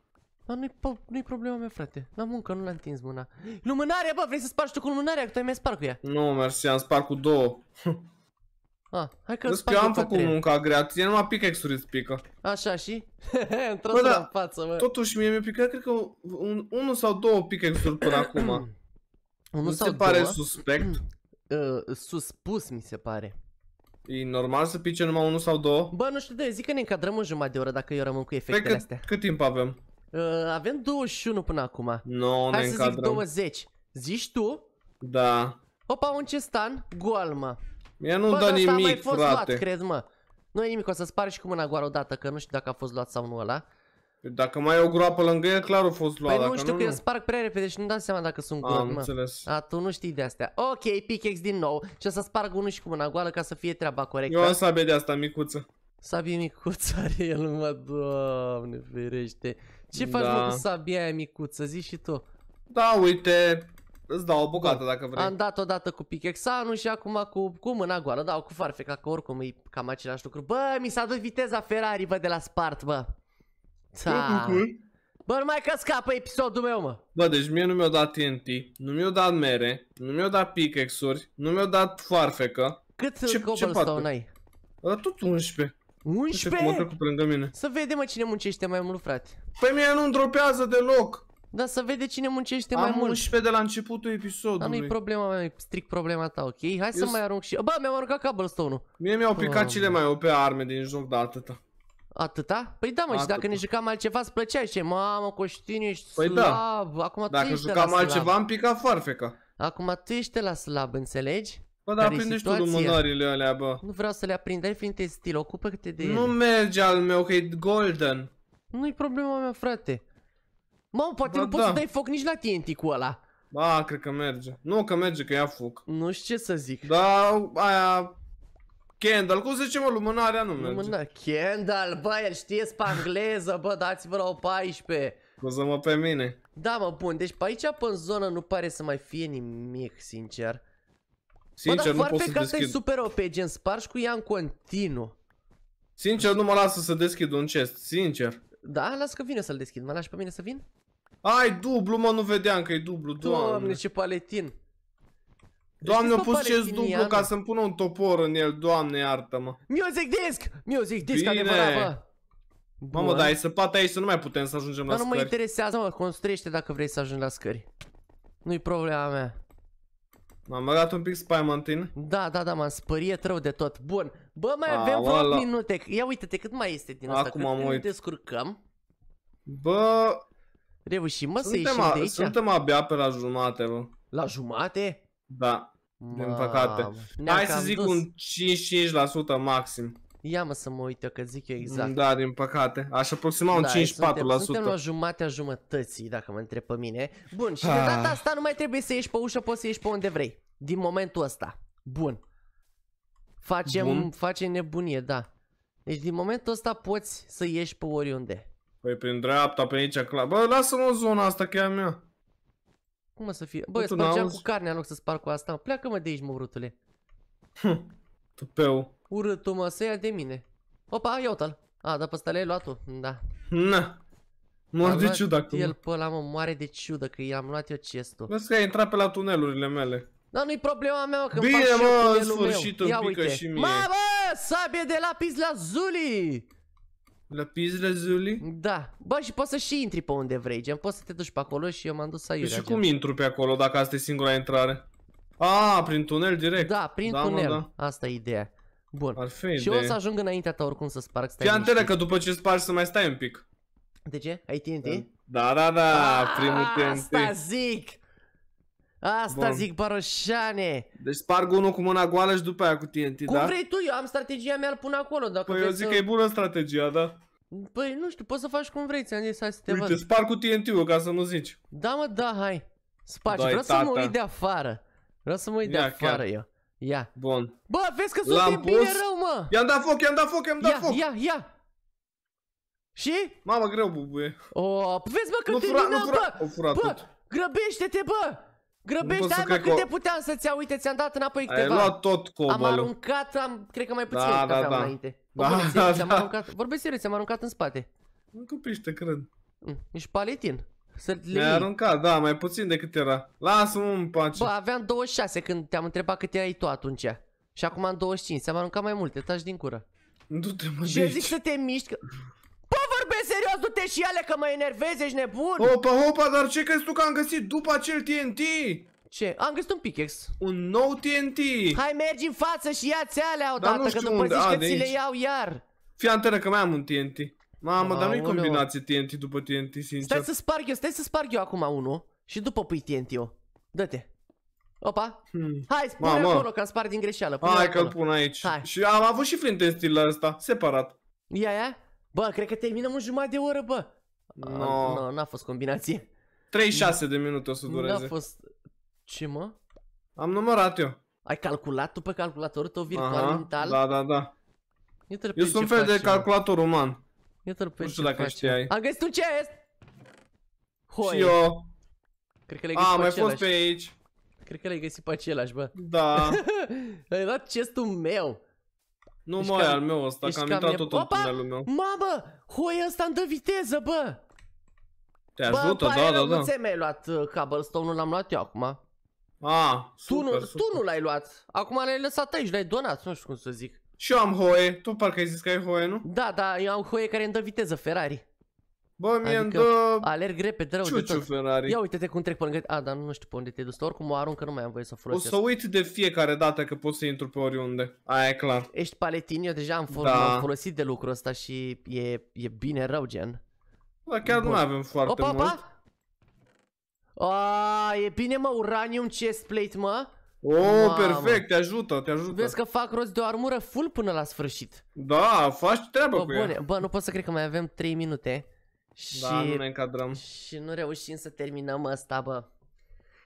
dar nu-i nu problema mea, frate. La muncă, nu l-am întins mâna. Lumânarea, bă, vrei să spargi tu cu lumânarea? Că tu ai mai spart cu ea. Nu, mersi, am spart cu două. Ah, hai că Vezi am făcut munca grea, ție numai pickaxe-uri îți pică. Așa, și? Îmi da, în față, mă. Totuși, mie mi-a picat, cred că un, unul sau două pickaxe-uri până acum. Unul nu sau se pare două? suspect? Uh, suspus, mi se pare. E normal să pice numai unul sau două? Bă, nu știu de, zic că ne încadrăm în jumătate de oră dacă eu rămân cu păi efectele Pe cât, astea. cât timp avem? Uh, avem 21 până acum. Nu, Hai ne să încadrăm. zic 20. Zici tu? Da. Opa, un cestan, goal, mă. Ea nu Bă, dă nimic, mai fost frate. Luat, cred, mă. Nu e nimic, o să spari și cu mâna goală odată, că nu știu dacă a fost luat sau nu ăla. Dacă mai e o groapă lângă el, clar a fost luat. Păi nu știu nu, că nu. eu sparg prea repede și nu-mi dau seama dacă sunt gol, mă. A, tu nu știi de astea. Ok, pickex din nou. Și o să sparg unul și cu mâna goală ca să fie treaba corectă. Eu am sabie de asta, micuță. Sabie micuță are el, mă, doamne, ferește. Ce faci da. mă cu sabia aia micuță? Zici și tu. Da, uite, îți dau o bucată da. dacă vrei. Am dat odată cu picexanul și acum cu, cu mâna goală, dau cu farfeca, că oricum e cam același lucru. Bă, mi s-a dus viteza Ferrari, bă, de la Spart, bă. Ta. Păi, da. Bă, nu mai că scapă episodul meu, mă. Bă, deci mie nu mi-au dat TNT, nu mi-au dat mere, nu mi-au dat pickaxe-uri, nu mi-au dat farfecă. Cât ce, cobblestone ce ai? tot 11. 11? Să vedem, mă, cine muncește mai mult, frate. Păi mie nu-mi dropează deloc. Da, să vede cine muncește Am mai mult. Am 11 de la începutul episodului. Dar nu-i problema mea, e strict problema ta, ok? Hai Eu să mai arunc și... Bă, mi-am aruncat cobblestone-ul. Mie mi-au picat cele mai OP arme din joc, da, atâta. Atâta? Păi da, mă, atâta. și dacă ne jucam altceva îți plăcea și mamă, Coștin, ești păi slav. Da. Acum dacă jucam altceva, am picat farfeca. Acum tu ești la slab, înțelegi? Bă, dar aprindești tu lumânările alea, bă. Nu vreau să le aprind, dar fiind stil, ocupă te de ele. Nu merge al meu, că e golden. Nu-i problema mea, frate. Mă, poate bă, nu da. poți să da. dai foc nici la TNT cu ăla. Ba, cred că merge. Nu, că merge, că ia foc. Nu știu ce să zic. Da, aia... Kendall, cum se zice, mă, lumânarea nu merge. Lumână, Kendall, bă, el știe spangleză, bă, dați-vă la o 14. cuză mă pe mine. Da, mă, bun, deci pe aici, pe în zonă, nu pare să mai fie nimic, sincer. Sincer, Bă, dar nu pot să deschid. e super OP, gen spargi cu ea în continuu. Sincer, nu mă lasă să deschid un chest, sincer. Da, las că vine să-l deschid, mă lași pe mine să vin? Ai dublu, mă, nu vedeam că e dublu, doamne. Doamne, ce paletin. Doamne, am pus chest dublu ca să-mi pună un topor în el, doamne, iartă-mă. Music disc! Music disc, Bine. adevărat, bă. Bun. Mamă, dar ai săpat aici să nu mai putem să ajungem dar la scări. Dar nu mă interesează, mă, construiește dacă vrei să ajungi la scări. Nu-i problema mea. M-am răgat un pic Spymantin. Da, da, da, m-am spăriet rău de tot. Bun. Bă, mai A, avem vreo minute. Ia uite-te cât mai este din asta. Acum am uit. descurcăm. Bă... Reușim, mă, suntem să ieșim a, de aici? Suntem abia pe la jumate, bă. La jumate? Da. Din păcate. Hai să zic dus. un 5-5% maxim. Ia mă să mă uit eu, că zic eu exact. Da, din păcate. Aș aproxima un da, 5-4%. Suntem, suntem la jumatea jumătății, dacă mă întreb pe mine. Bun, și de ah. data asta nu mai trebuie să ieși pe ușă, poți să ieși pe unde vrei. Din momentul ăsta. Bun. Facem, Bun. facem nebunie, da. Deci din momentul ăsta poți să ieși pe oriunde. Păi prin dreapta, pe aici, clar. Bă, lasă-mă zona asta, că e a mea. Cum o să fie? Bă, spărgeam cu carnea în loc să spar cu asta. Pleacă-mă de aici, mă, brutule. Tupeu. Urâtul mă, să ia de mine. Opa, uite l A, dar pe ăsta le-ai luat tu, da. Na. Mor de ciudă acum. El pe ăla mă moare de ciudă că i-am luat eu chestul. Vezi că ai intrat pe la tunelurile mele. Dar nu-i problema mea, că Bine, mă, în sfârșit îmi pică și mie. bă, sabie de lapis la Zuli! Lapis la Zuli? Da. Bă, și poți să și intri pe unde vrei, gen, poți să te duci pe acolo și eu m-am dus păi iurea, Și cum intru pe acolo dacă asta e singura intrare? A, prin tunel direct. Da, prin da, tunel. Mă, da. Asta e ideea. Bun. Ar fi și idee. o să ajung înaintea ta oricum să sparg stai. Fii că după ce spargi să mai stai un pic. De ce? Ai TNT? Da. da, da, da, Aaaa, primul TNT. Asta zic! Asta Bun. zic, Baroșane! Deci sparg unul cu mâna goală și după aia cu TNT, Cum da? Cum vrei tu, eu am strategia mea, îl pun acolo, dacă Păi eu zic să... că e bună strategia, da? Păi nu știu, poți să faci cum vrei, ți-am zis, hai să te Uite, văd. sparg cu TNT-ul ca să nu zici. Da mă, da, hai. Spargi, vreau să mă uit de afară. Vreau să mă uit de afară eu. Ia. Bun. Bă, vezi că suntem pus. bine rău, mă! I-am dat foc, i-am dat foc, i-am dat ia, foc! Ia, ia, Și? Mamă, greu, bubuie. O, vezi, bă, că nu terminăm, nu fura, bă! O fura bă, grăbește-te, bă! Grăbește, hai, mă, cât de puteam să-ți iau, uite, ți-am dat înapoi câteva. Ai luat tot cobalul. Am aruncat, am, cred că mai puțin da, da, da. înainte. Da, da, da. Aruncat, vorbesc serios, am aruncat în spate. Nu piște, cred. Mm, ești paletin. Să le mi a aruncat, da, mai puțin decât era. Lasă-mă în pace. Bă, aveam 26 când te-am întrebat cât erai tu atunci. Și acum am 25, s am aruncat mai multe, taci din cură. Nu te mă Și eu zic să te miști că... Bă, vorbesc serios, du-te și ale că mă enervezi, ești nebun! Opa, opa, dar ce crezi tu că am găsit după acel TNT? Ce? Am găsit un pickaxe. Un nou TNT! Hai, mergi în față și ia-ți alea odată, că după zici că ți le iau iar. Fii antenă că mai am un TNT. Mamă, dar nu-i combinație TNT după TNT, sincer. Stai să sparg eu, stai să sparg eu acum unul și după pui TNT eu. Dă-te. Opa. Hmm. Hai, spune Mamă. acolo că am spart din greșeală. Pune Hai că-l pun aici. Hai. Și am avut și flint în stil ăsta, separat. Ia, ia. Bă, cred că terminăm în jumătate de oră, bă. No. A, n-a fost combinație. 36 de minute o să dureze. N-a fost... Ce, mă? Am numărat eu. Ai calculat tu pe calculatorul tău virtual Aha, mental? Da, da, da. Eu sunt un fel de calculator uman iată pe Nu știu dacă face. știai. Am găsit un chest! Hoi. Și eu. Cred că le-ai găsit A, pe mai fost pe aici. Cred că le-ai găsit pe același, bă. Da. ai luat chestul meu. Nu mai cam, al meu ăsta, că am intrat tot în tunelul meu. Mamă, hoi ăsta îmi dă viteză, bă! Te ajută, bă, da, da, da. Bă, mi-ai luat uh, cobblestone-ul, l-am luat eu acum. A, ah, super, tu super. Tu nu l-ai luat. Acum l-ai lăsat aici, l-ai donat, nu știu cum să zic. Și eu am Hoe, tu parcă ai zis că ai Hoe, nu? Da, da, eu am Hoe care îmi dă viteză, Ferrari. Bă, mie adică îmi dă... alerg repede, rău de tot. Ferrari. Ia uite-te cum trec pe lângă... A, dar nu știu pe unde te-ai dus, oricum o aruncă, nu mai am voie să folosesc. O să uit de fiecare dată că pot să intru pe oriunde. Aia e clar. Ești paletin, eu deja am, fol da. am folosit de lucrul ăsta și e, e bine rău, gen. Da, chiar Bun. nu avem foarte opa, mult. Opa, opa! A, e bine, mă, uranium chestplate, mă. Oh, Mamă. perfect, te ajută, te ajută. Vezi că fac rost de o armură full până la sfârșit. Da, faci treaba cu bune, ea. Bă, nu pot să cred că mai avem 3 minute. Și, da, nu ne încadrăm. Și nu reușim să terminăm asta, bă.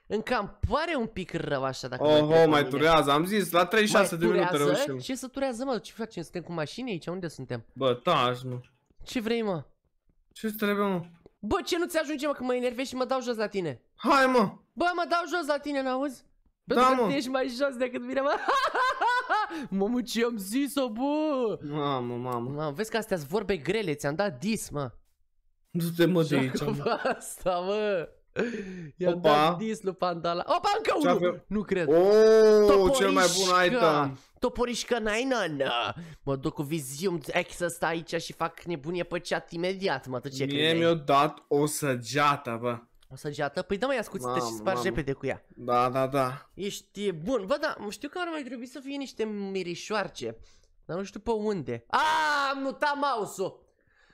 Încă îmi pare un pic rău așa dacă Oh, mai, oh, mai turează, am zis, la 36 de minute reușim. Ce să turează, mă? Ce facem? Suntem cu mașini aici? Unde suntem? Bă, taș, nu. Ce vrei, mă? ce trebuie, mă? Bă, ce nu ți ajunge, mă, că mă enervezi și mă dau jos la tine? Hai, mă! Bă, mă dau jos la tine, n-auzi? Pentru da, mă. ești mai jos decât mine, mă. Mamă, ce am zis-o, bă! Mamă, mamă. Mamă, vezi că astea sunt vorbe grele, ți-am dat dis, mă. Nu te mă, de aici. asta, mă. I-am dat dis lui Pandala. Opa, încă unul! Nu cred. Oh, cel mai bun item. Toporișcă Nainana. Mă duc cu Vizium ăsta aici și fac nebunie pe chat imediat, mă, tu ce Mie mi-a dat o săgeată, bă. O săgeată? Păi da mai ascuțită și spargi repede cu ea. Da, da, da. Ești bun. Bă, da, știu că ar mai trebui să fie niște mirișoarce. Dar nu știu pe unde. Aaa, am mutat mouse-ul.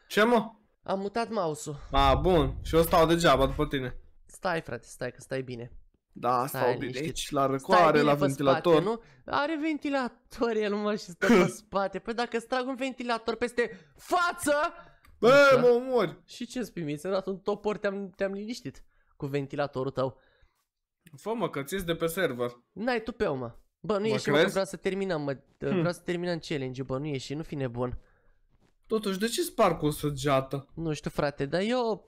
Ce mă? Am mutat mouse-ul. A, bun. Și eu stau degeaba după tine. Stai, frate, stai că stai bine. Da, stai, stau bine aici, la răcoare, la ventilator. Spate, nu? Are ventilator el, mă, și stă pe spate. Păi dacă strag un ventilator peste față... Bă, mă omori! Și ce spui, mi-ai dat un topor, te-am te liniștit cu ventilatorul tău. Fă mă, că de pe server. N-ai tu pe mă. Bă, nu ieși, mă, vreau să terminăm, mă. Hmm. Vreau să terminăm challenge bă, nu ieși, nu fi nebun. Totuși, de ce sparg o săgeată? Nu știu, frate, dar eu...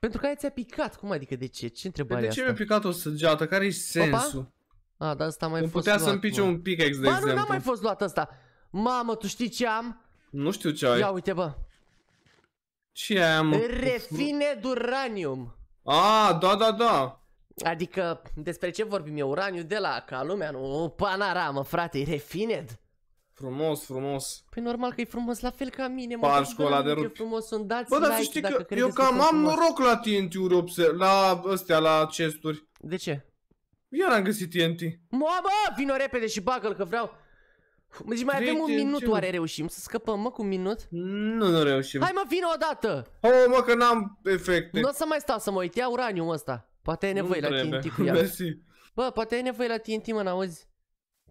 Pentru că aia ți-a picat, cum adică de ce? Ce întrebare de, de ce mi-a picat o săgeată? Care-i sensul? Opa? A, dar asta mai fost putea să pice un pickaxe, de bă, exemplu. Bă, nu, n-a mai fost luat asta. Mamă, tu știi ce am? Nu știu ce ai. Ia uite, bă. Ce am? Refined Uranium. A, da, da, da. Adică, despre ce vorbim eu? Uraniu de la ca lumea, nu? Panaramă, frate, e refined. Frumos, frumos. Păi normal că e frumos la fel ca mine, mă. Parșcul ăla de rup. frumos sunt, dați Bă, dar like să știi că eu cam am frumos. noroc la TNT-uri, la astea, la chesturi. De ce? Iar am găsit TNT. bă, vino repede și bagă-l că vreau. Mă Deci mai avem un minut, oare reușim să scăpăm, mă, cu un minut? Nu, nu reușim. Hai mă, vină odată! Oh, mă, că n-am efecte. Nu o să mai stau să mă uit, ia uranium ăsta. Poate ai nevoie la TNT cu ea. Bă, poate ai nevoie la TNT, mă, n-auzi?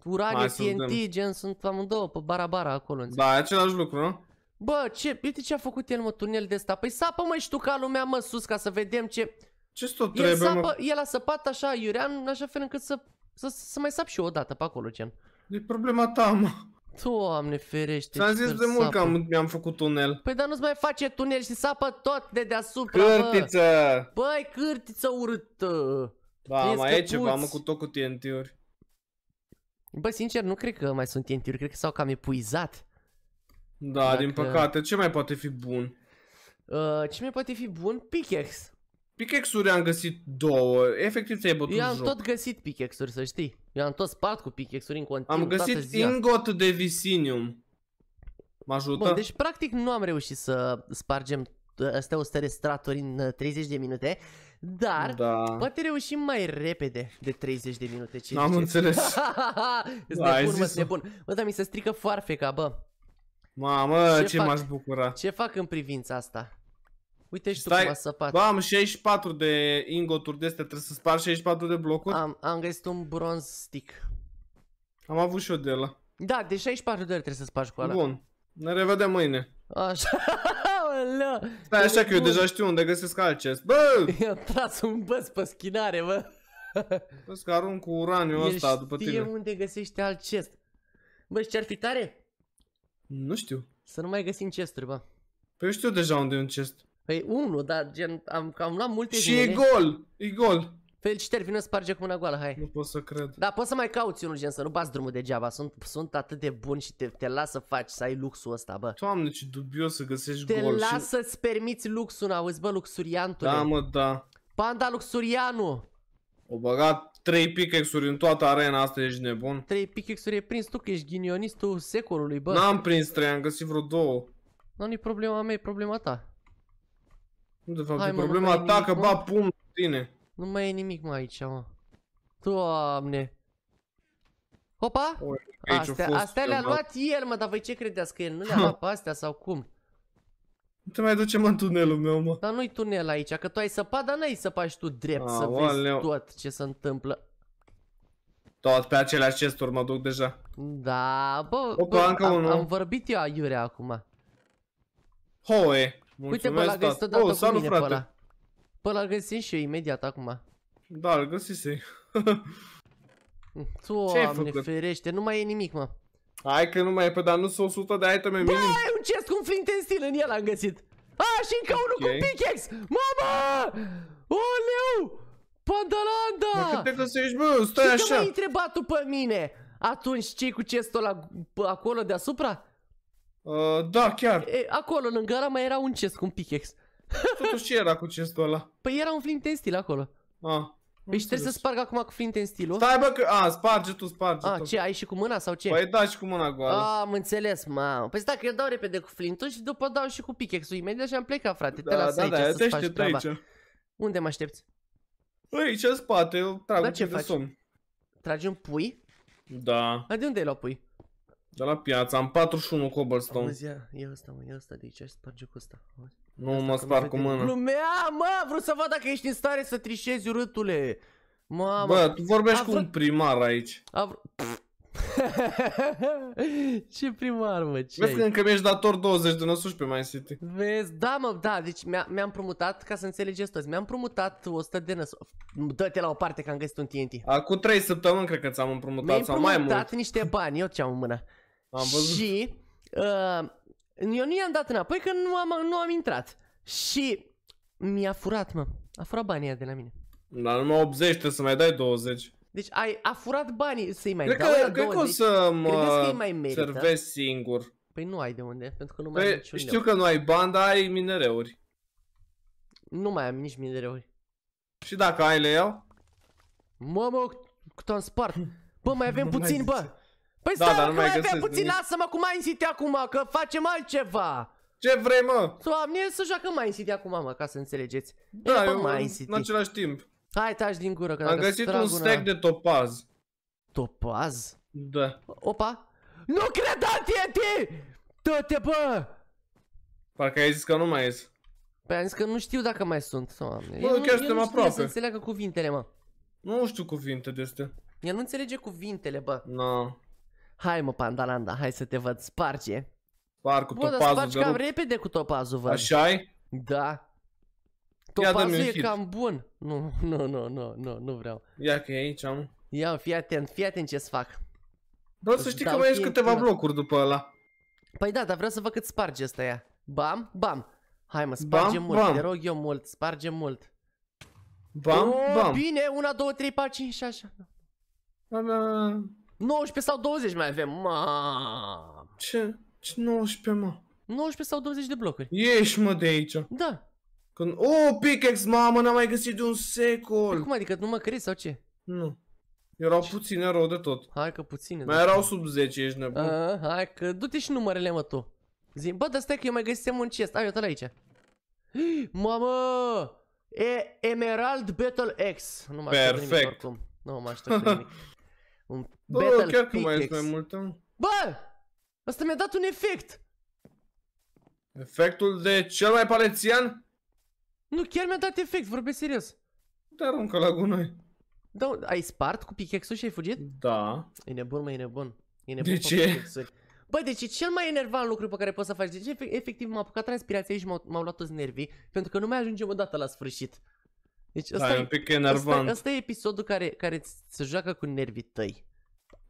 Uraniu, TNT, gen, sunt amândouă pe bara-bara acolo. Înțeleg. Da, același lucru, nu? Bă, ce, uite ce a făcut el, mă, tunel de ăsta. Păi sapă, mă, și tu ca lumea, mă, sus, ca să vedem ce... Ce tot trebuie, el sapă, mă? El a săpat așa, Iurean, în așa fel încât să, să, să mai sap și eu o dată pe acolo, gen e problema ta, mă. Doamne ferește. Ți-am zis de mult sapă. că am, mi-am făcut tunel. Păi dar nu-ți mai face tunel și sapă tot de deasupra, Cârtiță! Bă. Băi, cârtiță urâtă! Ba, Vezi mai e ceva, mă, cu tot cu TNT-uri. Bă, sincer, nu cred că mai sunt tnt cred că s-au cam epuizat. Da, Dacă... din păcate, ce mai poate fi bun? Uh, ce mai poate fi bun? Pickaxe. Pickaxe-uri am găsit două, efectiv ți-ai bătut Eu am joc. tot găsit pickaxe-uri, să știi. Eu am tot spart cu pickaxe-uri în continuu Am găsit ingot de visinium. Mă ajută? Bun, deci practic nu am reușit să spargem astea o stare straturi în 30 uh, de minute, dar da. poate reușim mai repede de 30 de minute. Ce am înțeles. Îți da, nebun, mă, nebun. Mă, dar mi se strică foarfeca, bă. Mamă, ce, ce m-aș bucura. Ce fac în privința asta? Uite și Stai, tu cum a săpat. Bă, am 64 de ingoturi de astea, trebuie să spar 64 de blocuri. Am, am găsit un bronz stick. Am avut și eu de la. Da, de 64 de ori trebuie să spargi cu ăla. Bun. Ne revedem mâine. Așa. Stai așa că eu deja știu unde găsesc alces. Bă! I-a tras un băs pe schinare, bă. Bă, să arunc cu uraniu El ăsta după tine. unde găsești alces? Bă, și ce-ar fi tare? Nu știu. Să nu mai găsim chesturi, bă. Păi eu știu deja unde e un chest. Păi unul, dar gen, am, am luat multe Și e gol, e gol. Felicitări, vină sparge cu mâna goală, hai. Nu pot să cred. da, poți să mai cauți unul, gen, să nu bați drumul degeaba. Sunt, sunt atât de bun și te, te las să faci, să ai luxul ăsta, bă. Doamne, ce dubios să găsești te gol. Te las și... să-ți permiți luxul, auzi, bă, luxuriantul. Da, mă, da. Panda Luxurianu. O băgat 3 pickaxe-uri în toată arena asta, ești nebun. 3 pickaxe-uri e prins tu, că ești ghinionistul secolului, bă. N-am prins 3, am găsit vreo două. Nu i problema mea, e problema ta. Nu de fapt, e problema ta că ba pumnul tine. Nu mai e nimic mai aici, mă. Doamne. Opa! O, astea, astea le-a luat el, mă, dar voi ce credeți că el nu le-a luat pe astea sau cum? Nu te mai ducem în tunelul meu, mă. Dar nu-i tunel aici, că tu ai săpat, dar n-ai săpat și tu drept A, să oaleu. vezi tot ce se întâmplă. Tot pe aceleași chesturi mă duc deja. Da, bă, Opa, bă încă am, unul. am vorbit eu aiurea acum. Hoe. Mulțumesc, Uite, pe ăla da. găsit odată oh, salut, mine, frate. pe ăla. Pe ăla a găsit și eu imediat acum. Da, îl găsise. Doamne ferește, nu mai e nimic, mă. Hai că nu mai e, pe dar nu sunt 100 de iteme minim. Bă, e un chest cu un flint and steel în el am găsit. A, și încă okay. unul cu pickaxe. Mama! Oleu! Pantalanda! Mă, cât te găsești, bă? Stai și așa. că m-ai întrebat tu pe mine. Atunci, ce cu chestul ăla acolo deasupra? Uh, da, chiar. E, acolo, lângă ăla, mai era un cu un pickaxe. Totuși ce era cu chestul ăla? Păi era un flint în stil acolo. Ah. Păi deci și trebuie să sparg acum cu flint în stilul. Stai bă că... A, ah, sparge tu, sparge A, ah, tu. ce, ai și cu mâna sau ce? Păi da și cu mâna goală. A, am înțeles, mamă. Păi stai că eu dau repede cu flintul și după dau și cu pickaxe ul imediat și am plecat, frate. Da, Te las da, aici da, să faci treaba. Aici. Unde mă aștepți? Aici, în spate, eu trag da, un ce de faci? somn. Tragi un pui? Da. Dar de unde ai luat pui? De la piața, am 41 cobblestone. Auzi, ia, ia asta, mă, ia asta de aici, aș sparge cu asta. Nu mă spar cu mână. Lumea, mă, vreau să văd dacă ești în stare să trișezi urâtule. Mamă. Bă, tu vorbești cu un primar aici. A ce primar, mă, ce Vezi că încă mi-ești dator 20 de năsuși pe Man City. Vezi, da, mă, da, deci mi-am promutat, ca să înțelegeți toți, mi-am promutat 100 de năsuși. Dă-te la o parte că am găsit un TNT. Acum 3 săptămâni cred că ți-am împrumutat sau mai mult. Mi-am împrumutat niște bani, eu ce am în mână. Am văzut. Și uh, eu nu i-am dat înapoi că nu am, nu am intrat. Și mi-a furat, mă. A furat banii de la mine. Dar numai 80, trebuie să mai dai 20. Deci ai, a furat banii să-i mai cred dau că, Cred 20. că o să mă mai servezi singur. Păi nu ai de unde, pentru că nu mai păi, am niciun Știu leu. că nu ai bani, dar ai minereuri. Nu mai am nici minereuri. Și dacă ai le iau? Mamă, cât am spart. Bă, mai avem puțin, bă. Păi da, stai, dar nu mai găsesc puțin, nici... lasă-mă cu Mind City acum, că facem altceva. Ce vrei, mă? Doamne, să joacă Mind City acum, mă, ca să înțelegeți. Da, e, eu, Mind City. în același timp. Hai, tași din gură, că Am găsit un stack una... de topaz. Topaz? Da. Opa. Nu cred, Atieti! Dă-te, bă! Parcă ai zis că nu mai ești. Păi am zis că nu știu dacă mai sunt, doamne. Bă, eu chiar suntem aproape. să înțeleagă cuvintele, mă. Nu știu cuvinte de astea. El nu înțelege cuvintele, bă. Nu. No. Hai mă, Pandalanda, hai să te văd, sparge. Spar cu Bă, dar Bă, cam repede cu topazul, văd. așa -i? Da. Topazul e cam bun. Nu, nu, nu, nu, nu, nu vreau. Ia că e aici, am. Ia, fii atent, fii atent ce-ți fac. Vreau să știi că mai ești câteva da. blocuri după ăla. Păi da, dar vreau să văd cât sparge ăsta ea. Bam, bam. Hai mă, sparge mult, te rog eu mult, sparge mult. Bam, oh, bam. Bine, una, două, trei, patru, cinci și așa. Da, da. 19 sau 20 mai avem, mă. Ce? Ce 19, mă? 19 sau 20 de blocuri. Ești mă, de aici. Da. Când... O, oh, pickaxe, mamă, n-am mai găsit de un secol. Păi cum adică, nu mă crezi sau ce? Nu. Erau puține rău de tot. Hai că puține. Mai da. erau sub 10, ești nebun. A, hai că du-te și numărele, mă, tu. Zi, bă, dar stai că eu mai găsisem un chest. Ai, uite la aici. Mamă! E Emerald Battle X. Nu mă Perfect. Nimic, oricum. Nu mă aștept nimic. Un Bă, Battle chiar că mai mai multă. Da. Bă! Asta mi-a dat un efect! Efectul de cel mai palețian? Nu, chiar mi-a dat efect, vorbesc serios. Te aruncă la gunoi. Da, ai spart cu pickaxe și ai fugit? Da. E nebun, mai e nebun. E nebun de ce? Bă, deci e cel mai enervant lucru pe care poți să faci. Deci, efectiv, m-a apucat transpirația și m-au luat toți nervii, pentru că nu mai ajungem o dată la sfârșit. Deci, asta da, e, un pic enervant. Asta, asta e episodul care, care se joacă cu nervii tăi.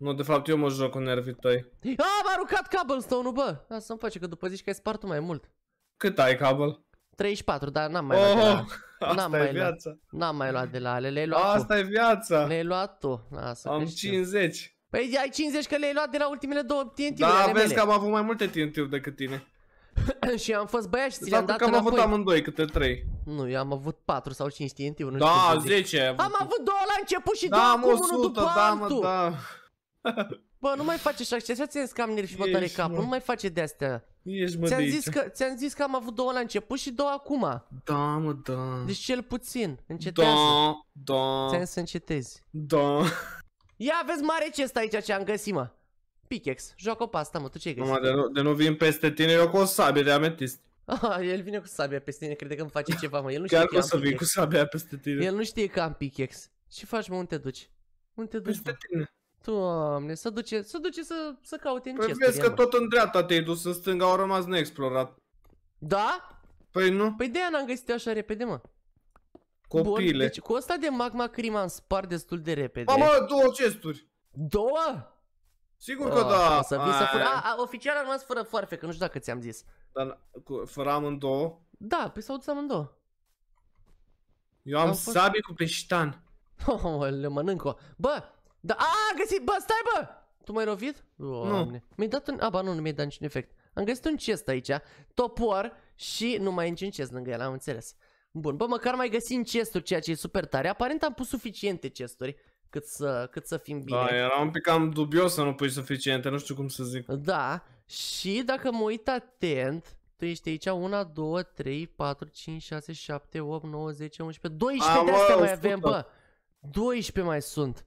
Nu, de fapt eu mă joc cu nervii tăi. A, m-a aruncat cobblestone-ul, bă! Da, să-mi face, că după zici că ai spart mai mult. Cât ai cobble? 34, dar n-am mai oh, luat de oh, la... Asta am viața. n-am mai luat de la ale, le-ai luat Asta tu. e viața! Le-ai luat tu. Lasă, Am 50. Păi ai 50 că le-ai luat de la ultimele două tnt Da, vezi mele. că am avut mai multe tnt decât tine. și am fost băiat și ți le-am dat că am avut amândoi câte trei. Nu, eu am avut 4 sau 5 tnt nu Da, 10 Am avut două la început și da, două cu 100, unul după da, altul. Mă, da. Bă, nu mai face așa acces, să că am nervi bă tare cap, nu mai face de-astea. Ești, mă, ți-am, de zis aici. că, ți-am zis că am avut două la început și două acum. Da, mă, da. Deci cel puțin, da, încetează. Da, da. Ți-am să încetezi. Da. Ia, vezi mare ce stai aici ce am găsit, mă. Pickex, joacă pe asta, mă, tu ce-ai găsit? Mă, de, nu, de nu vin peste tine, eu cu o sabie de ametist. Ah, el vine cu sabia peste tine, crede că îmi face ceva, mă. El nu știe Chiar că, că o să vin cu sabia peste tine. El nu știe că am pickex. Ce faci, mă, unde te duci? Unde te duci? Peste tine. Doamne, să duce, să duce să, să caute în Păi vezi că mă. tot în dreapta te-ai dus, în stânga au rămas neexplorat. Da? Păi nu. Păi de n-am găsit așa repede, mă. Copile. Bun, deci cu ăsta de magma crima am spart destul de repede. Mamă, două chesturi. Două? Sigur că oh, da. Să vii să fără... A, a, oficial am rămas fără foarfe, că nu știu dacă ți-am zis. Dar cu, fără amândouă? Da, pe păi s-au dus amândouă. Eu am, am fost... sabie cu peștan. Oh, le mănânc-o. Bă, da, a, găsit, bă, stai bă! Tu m-ai rovit? Doamne. Mi-ai dat un, a, ba, nu, nu mi-ai dat niciun efect. Am găsit un chest aici, topor și nu mai e niciun chest lângă el, am înțeles. Bun, bă, măcar mai găsim chesturi, ceea ce e super tare. Aparent am pus suficiente chesturi cât să, cât să fim bine. Da, era un pic cam dubios să nu pui suficiente, nu știu cum să zic. Da, și dacă mă uit atent, tu ești aici 1, 2, 3, 4, 5, 6, 7, 8, 9, 10, 11, 12 A, de astea mai avem, bă! 12 mai sunt.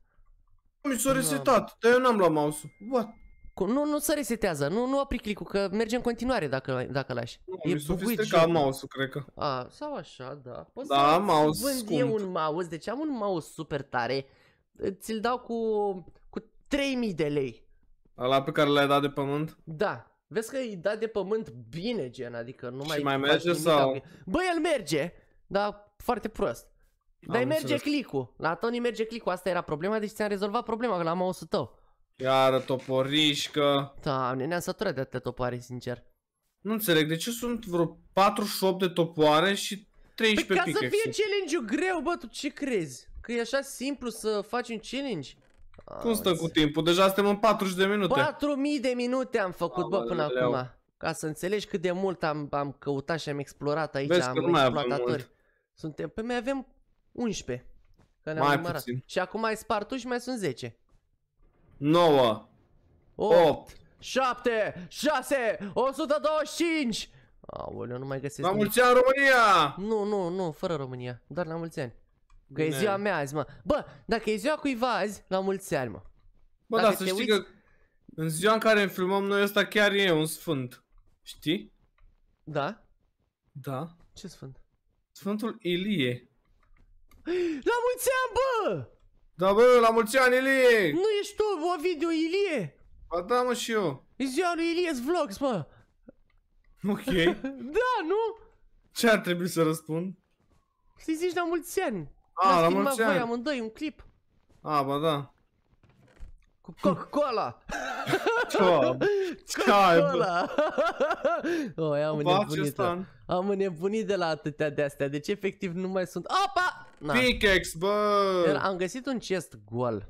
Mi s-a da. resetat, dar eu n-am luat mouse-ul. What? Nu, nu se resetează, nu, nu apri click-ul, că merge în continuare dacă, dacă lași. Nu, e mi s-a mouse-ul, cred că. A, sau așa, da. Poți da, mouse vând scump. eu un mouse, deci am un mouse super tare, ți-l dau cu, cu 3000 de lei. Ala pe care l-ai dat de pământ? Da. Vezi că îi dat de pământ bine, gen, adică nu mai... Și mai merge sau... Bă, el merge, dar foarte prost. Dar merge clicul. La Tony merge clicul, Asta era problema, deci ți-am rezolvat problema L-am auzit tău. Iară toporișcă. Da, ne-am săturat de atâtea topoare, sincer. Nu înțeleg, de ce sunt vreo 48 de topoare și 13 păi ca pickaxe? să fie challenge-ul greu, bă, tu ce crezi? Că e așa simplu să faci un challenge? Cum stă cu timpul? Deja suntem în 40 de minute. 4000 de minute am făcut, bă, până acum. Ca să înțelegi cât de mult am, am căutat și am explorat aici, Vezi am explorat avem mult. Suntem, păi mai avem 11. Că mai numărat. puțin. Și acum mai spart tu și mai sunt 10. 9, 8, 8 7, 6, 125! Aoleu, nu mai găsesc la mulți ani România! Nu, nu, nu, fără România, doar la mulți ani. Că e ziua mea azi, mă. Bă, dacă e ziua cuiva azi, la mulți ani, mă. Bă, Dacă dar să știi uiți- că în ziua în care filmăm noi ăsta chiar e un sfânt. Știi? Da? Da. Ce sfânt? Sfântul Ilie. La mulți ani, bă! Da, bă, la mulți ani, Ilie! Nu ești tu, video, Ilie? Ba da, mă, și eu. E ziua lui Ilies Vlogs, bă! Ok. da, nu? Ce ar trebui să răspund? Să-i zici la mulți ani. A, ah, la mulți ani. voi amândoi un clip. A, ah, ba da. Cu Coca-Cola! Coca-Cola! oh, am Opa, nebunit. Am înnebunit de la atâtea de astea, deci efectiv nu mai sunt... Opa! Na. Pickaxe, bă! Dar am găsit un chest gol.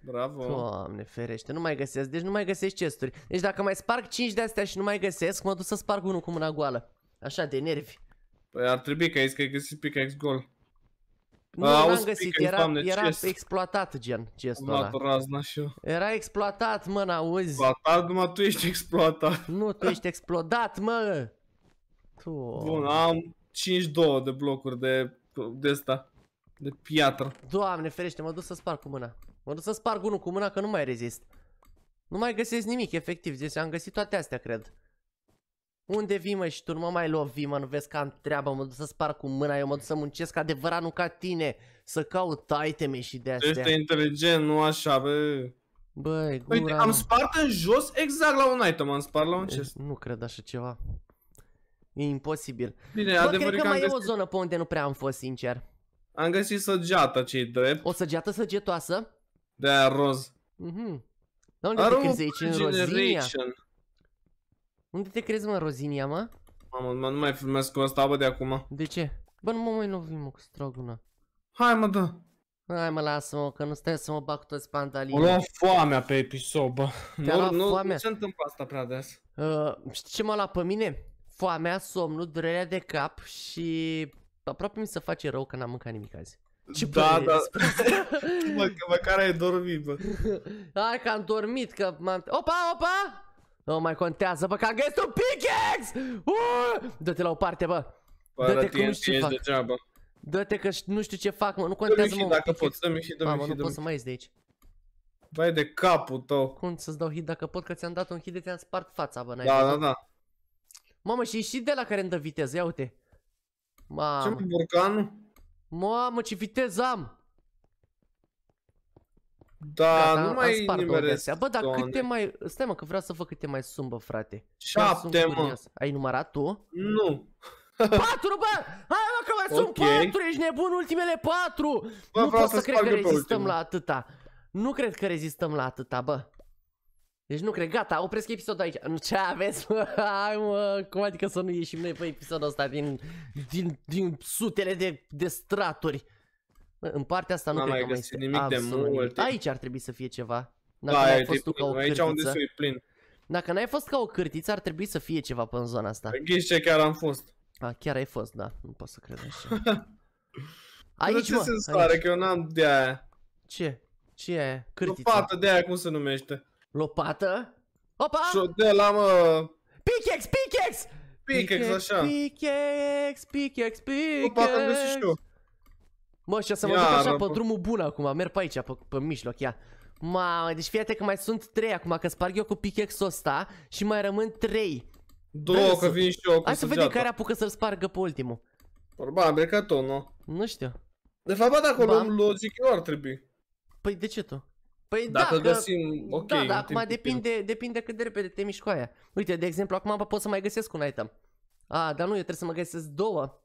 Bravo. Doamne ferește, nu mai găsesc, deci nu mai găsesc chesturi. Deci dacă mai sparg 5 de astea și nu mai găsesc, mă duc să sparg unul cu mâna goală. Așa, de nervi. Păi ar trebui că ai că ai găsit pickaxe gol. Nu, n-am găsit, era, doamne, era chest. exploatat gen chestul ăla. Razna și eu. Era exploatat, mă, n-auzi? Exploatat? Numai tu ești exploatat. Nu, tu ești explodat, mă! Tu... Bun, am 5-2 de blocuri de de asta. De piatră. Doamne ferește, mă duc să sparg cu mâna. Mă duc să sparg unul cu mâna că nu mai rezist. Nu mai găsesc nimic, efectiv. Deci am găsit toate astea, cred. Unde vii, mă, și tu nu mă mai lovi, mă, nu vezi că am treabă, mă duc să sparg cu mâna, eu mă duc să muncesc adevărat, nu ca tine, să caut iteme și de astea. Este inteligent, nu așa, bă. Băi, gura, Uite, am spart în jos exact la un item, am spart la un deci chest. Nu cred așa ceva. E imposibil. Bine, Bă, cred că, că mai găsit... e o zonă pe unde nu prea am fost, sincer. Am găsit săgeata ce drept. O săgeată săgetoasă? De aia roz. Mhm. Dar unde Are te crezi aici? În Rozinia? Unde te crezi, mă, în Rozinia, mă? Mamă, mă, nu mai filmez cu asta, bă, de acum. De ce? Bă, nu mă mai lovim, mă, cu stroguna. Hai, mă, da. Hai mă, lasă-mă, că nu stai să mă bag toți pantalii. O luam foamea pe episod, bă. luat foamea? nu se întâmplă asta prea des. Uh, știi ce m-a luat pe mine? foamea, somnul, durerea de cap și aproape mi se face rău că n-am mâncat nimic azi. Ce da, da. mă, măcar ai dormit, bă. Hai că am dormit, că m-am... Opa, opa! Nu mai contează, bă, că am găsit un pickaxe! Uh! Dă-te la o parte, bă. Dă-te că nu știu ce fac. Degeaba. Dă-te că nu știu ce fac, mă, nu contează, mă, dacă poți, dă-mi hit, dă-mi hit, nu pot să mai ies de aici. Vai de capul tău. Cum să-ți dau hit dacă pot, că ți-am dat un hit de ți-am spart fața, bă, n-ai Da, da, da. Mamă, și și de la care îmi dă viteză, ia uite. Mamă. Ce borcan? Mamă, ce viteză am! Da, Gata, nu mai nimeresc. Bă, dar câte mai... Stai mă, că vreau să văd câte mai sumbă, frate. Șapte, mă. Ai numărat tu? Nu. Patru, bă! Hai, mă, că mai okay. sunt patru, ești nebun, ultimele patru! Bă, nu pot să, să cred că rezistăm la atâta. Nu cred că rezistăm la atâta, bă. Deci nu cred, gata, opresc episodul aici. Nu ce aveți? Hai mă, cum adică să nu ieșim noi pe episodul ăsta din, din, din sutele de, de straturi? În partea asta nu N-am cred mai că mai este nimic de mult. Aici ar trebui să fie ceva. Dacă da, ai fost tu ca o aici unde sunt plin. Dacă n-ai fost ca o cârtiță, ar trebui să fie ceva pe în zona asta. Păi ghiși ce chiar am fost. A, chiar ai fost, da. Nu pot să cred așa. aici, mă, aici. mă, că eu n-am de aia. Ce? Ce e aia? Cârtița. O fată de aia, cum se numește? Lopată? Opa! Șodela, mă! Pickaxe, pickaxe! Pickaxe, așa. pickex! Pickex, pickaxe. Opa, am găsit și eu. Mă, și o să mă duc așa pe drumul bun acum, merg pe aici, pe, pe mijloc, ia. Mamă, deci fii că mai sunt trei acum, că sparg eu cu pickex ul ăsta și mai rămân trei. Două, că vin și eu cu Hai să vedem care apucă să-l spargă pe ultimul. Vorba, a mercat nu? Nu știu. De fapt, dacă o luăm logic, eu ar trebui. Păi de ce tu? Păi dacă da, găsim, că, ok. Da, dar acum depinde, depinde cât de repede te mișcă aia. Uite, de exemplu, acum pot să mai găsesc un item. A, dar nu, eu trebuie să mă găsesc două.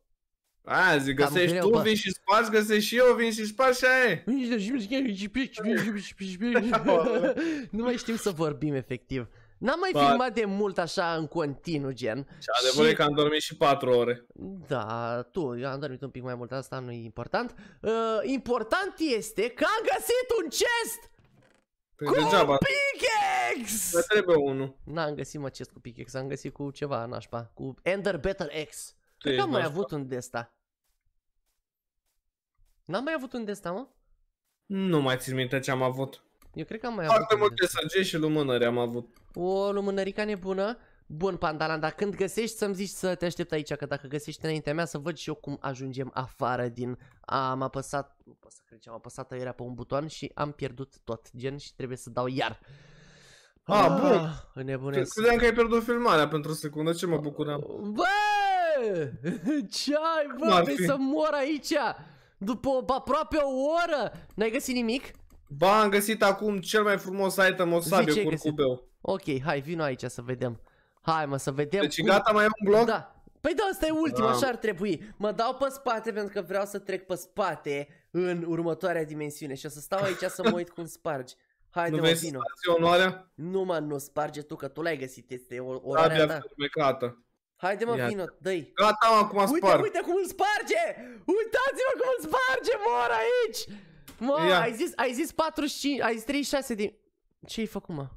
A, zic, găsești tu, vin și spați, găsești și eu, vin și spați și aia e. nu mai știm să vorbim efectiv. N-am mai But... filmat de mult așa în continuu, gen. Și adevărul și... e că am dormit și 4 ore. Da, tu, eu am dormit un pic mai mult, asta nu e important. Uh, important este că am găsit un chest! Păi cu degeaba. pickaxe! Mai trebuie unul. N-am găsit mă chest cu pickaxe, am găsit cu ceva nașpa. Cu Ender Better X. Cred că am mai avut un desta. N-am mai avut un desta, mă? Nu mai țin minte ce am avut. Eu cred că am mai Foarte avut multe săgeți și lumânări am avut. O lumânărica nebună. Bun, Pandalan, dar când găsești să-mi zici să te aștept aici, că dacă găsești înaintea mea să văd și eu cum ajungem afară din... Am apăsat, nu pot să cred ce am apăsat tăierea pe un buton și am pierdut tot, gen, și trebuie să dau iar. A, ah, ah, bun! Înnebunesc. Credeam că ai pierdut filmarea pentru o secundă, ce mă bucuram. Bă! Ce ai, bă, vrei să mor aici? După aproape o oră! N-ai găsit nimic? Ba, am găsit acum cel mai frumos item, o sabie cu Ok, hai, vino aici să vedem. Hai mă să vedem Deci cum... gata mai e un bloc? Da Păi da, asta e ultima, da. așa ar trebui Mă dau pe spate pentru că vreau să trec pe spate În următoarea dimensiune Și o să stau aici să mă uit cum spargi Haide, nu mă, vino. onoarea? Nu, mă, nu sparge tu, că tu l-ai găsit, este o, da, orarea ta. Hai Haide, mă, vino, dă-i. Gata, mă, acum uite, Uite, uite cum îl sparge! Uitați-vă cum îl sparge, mor, aici! Mă, Ia. ai zis, ai zis 45, ai zis 36 din... Ce-ai făcut, mă?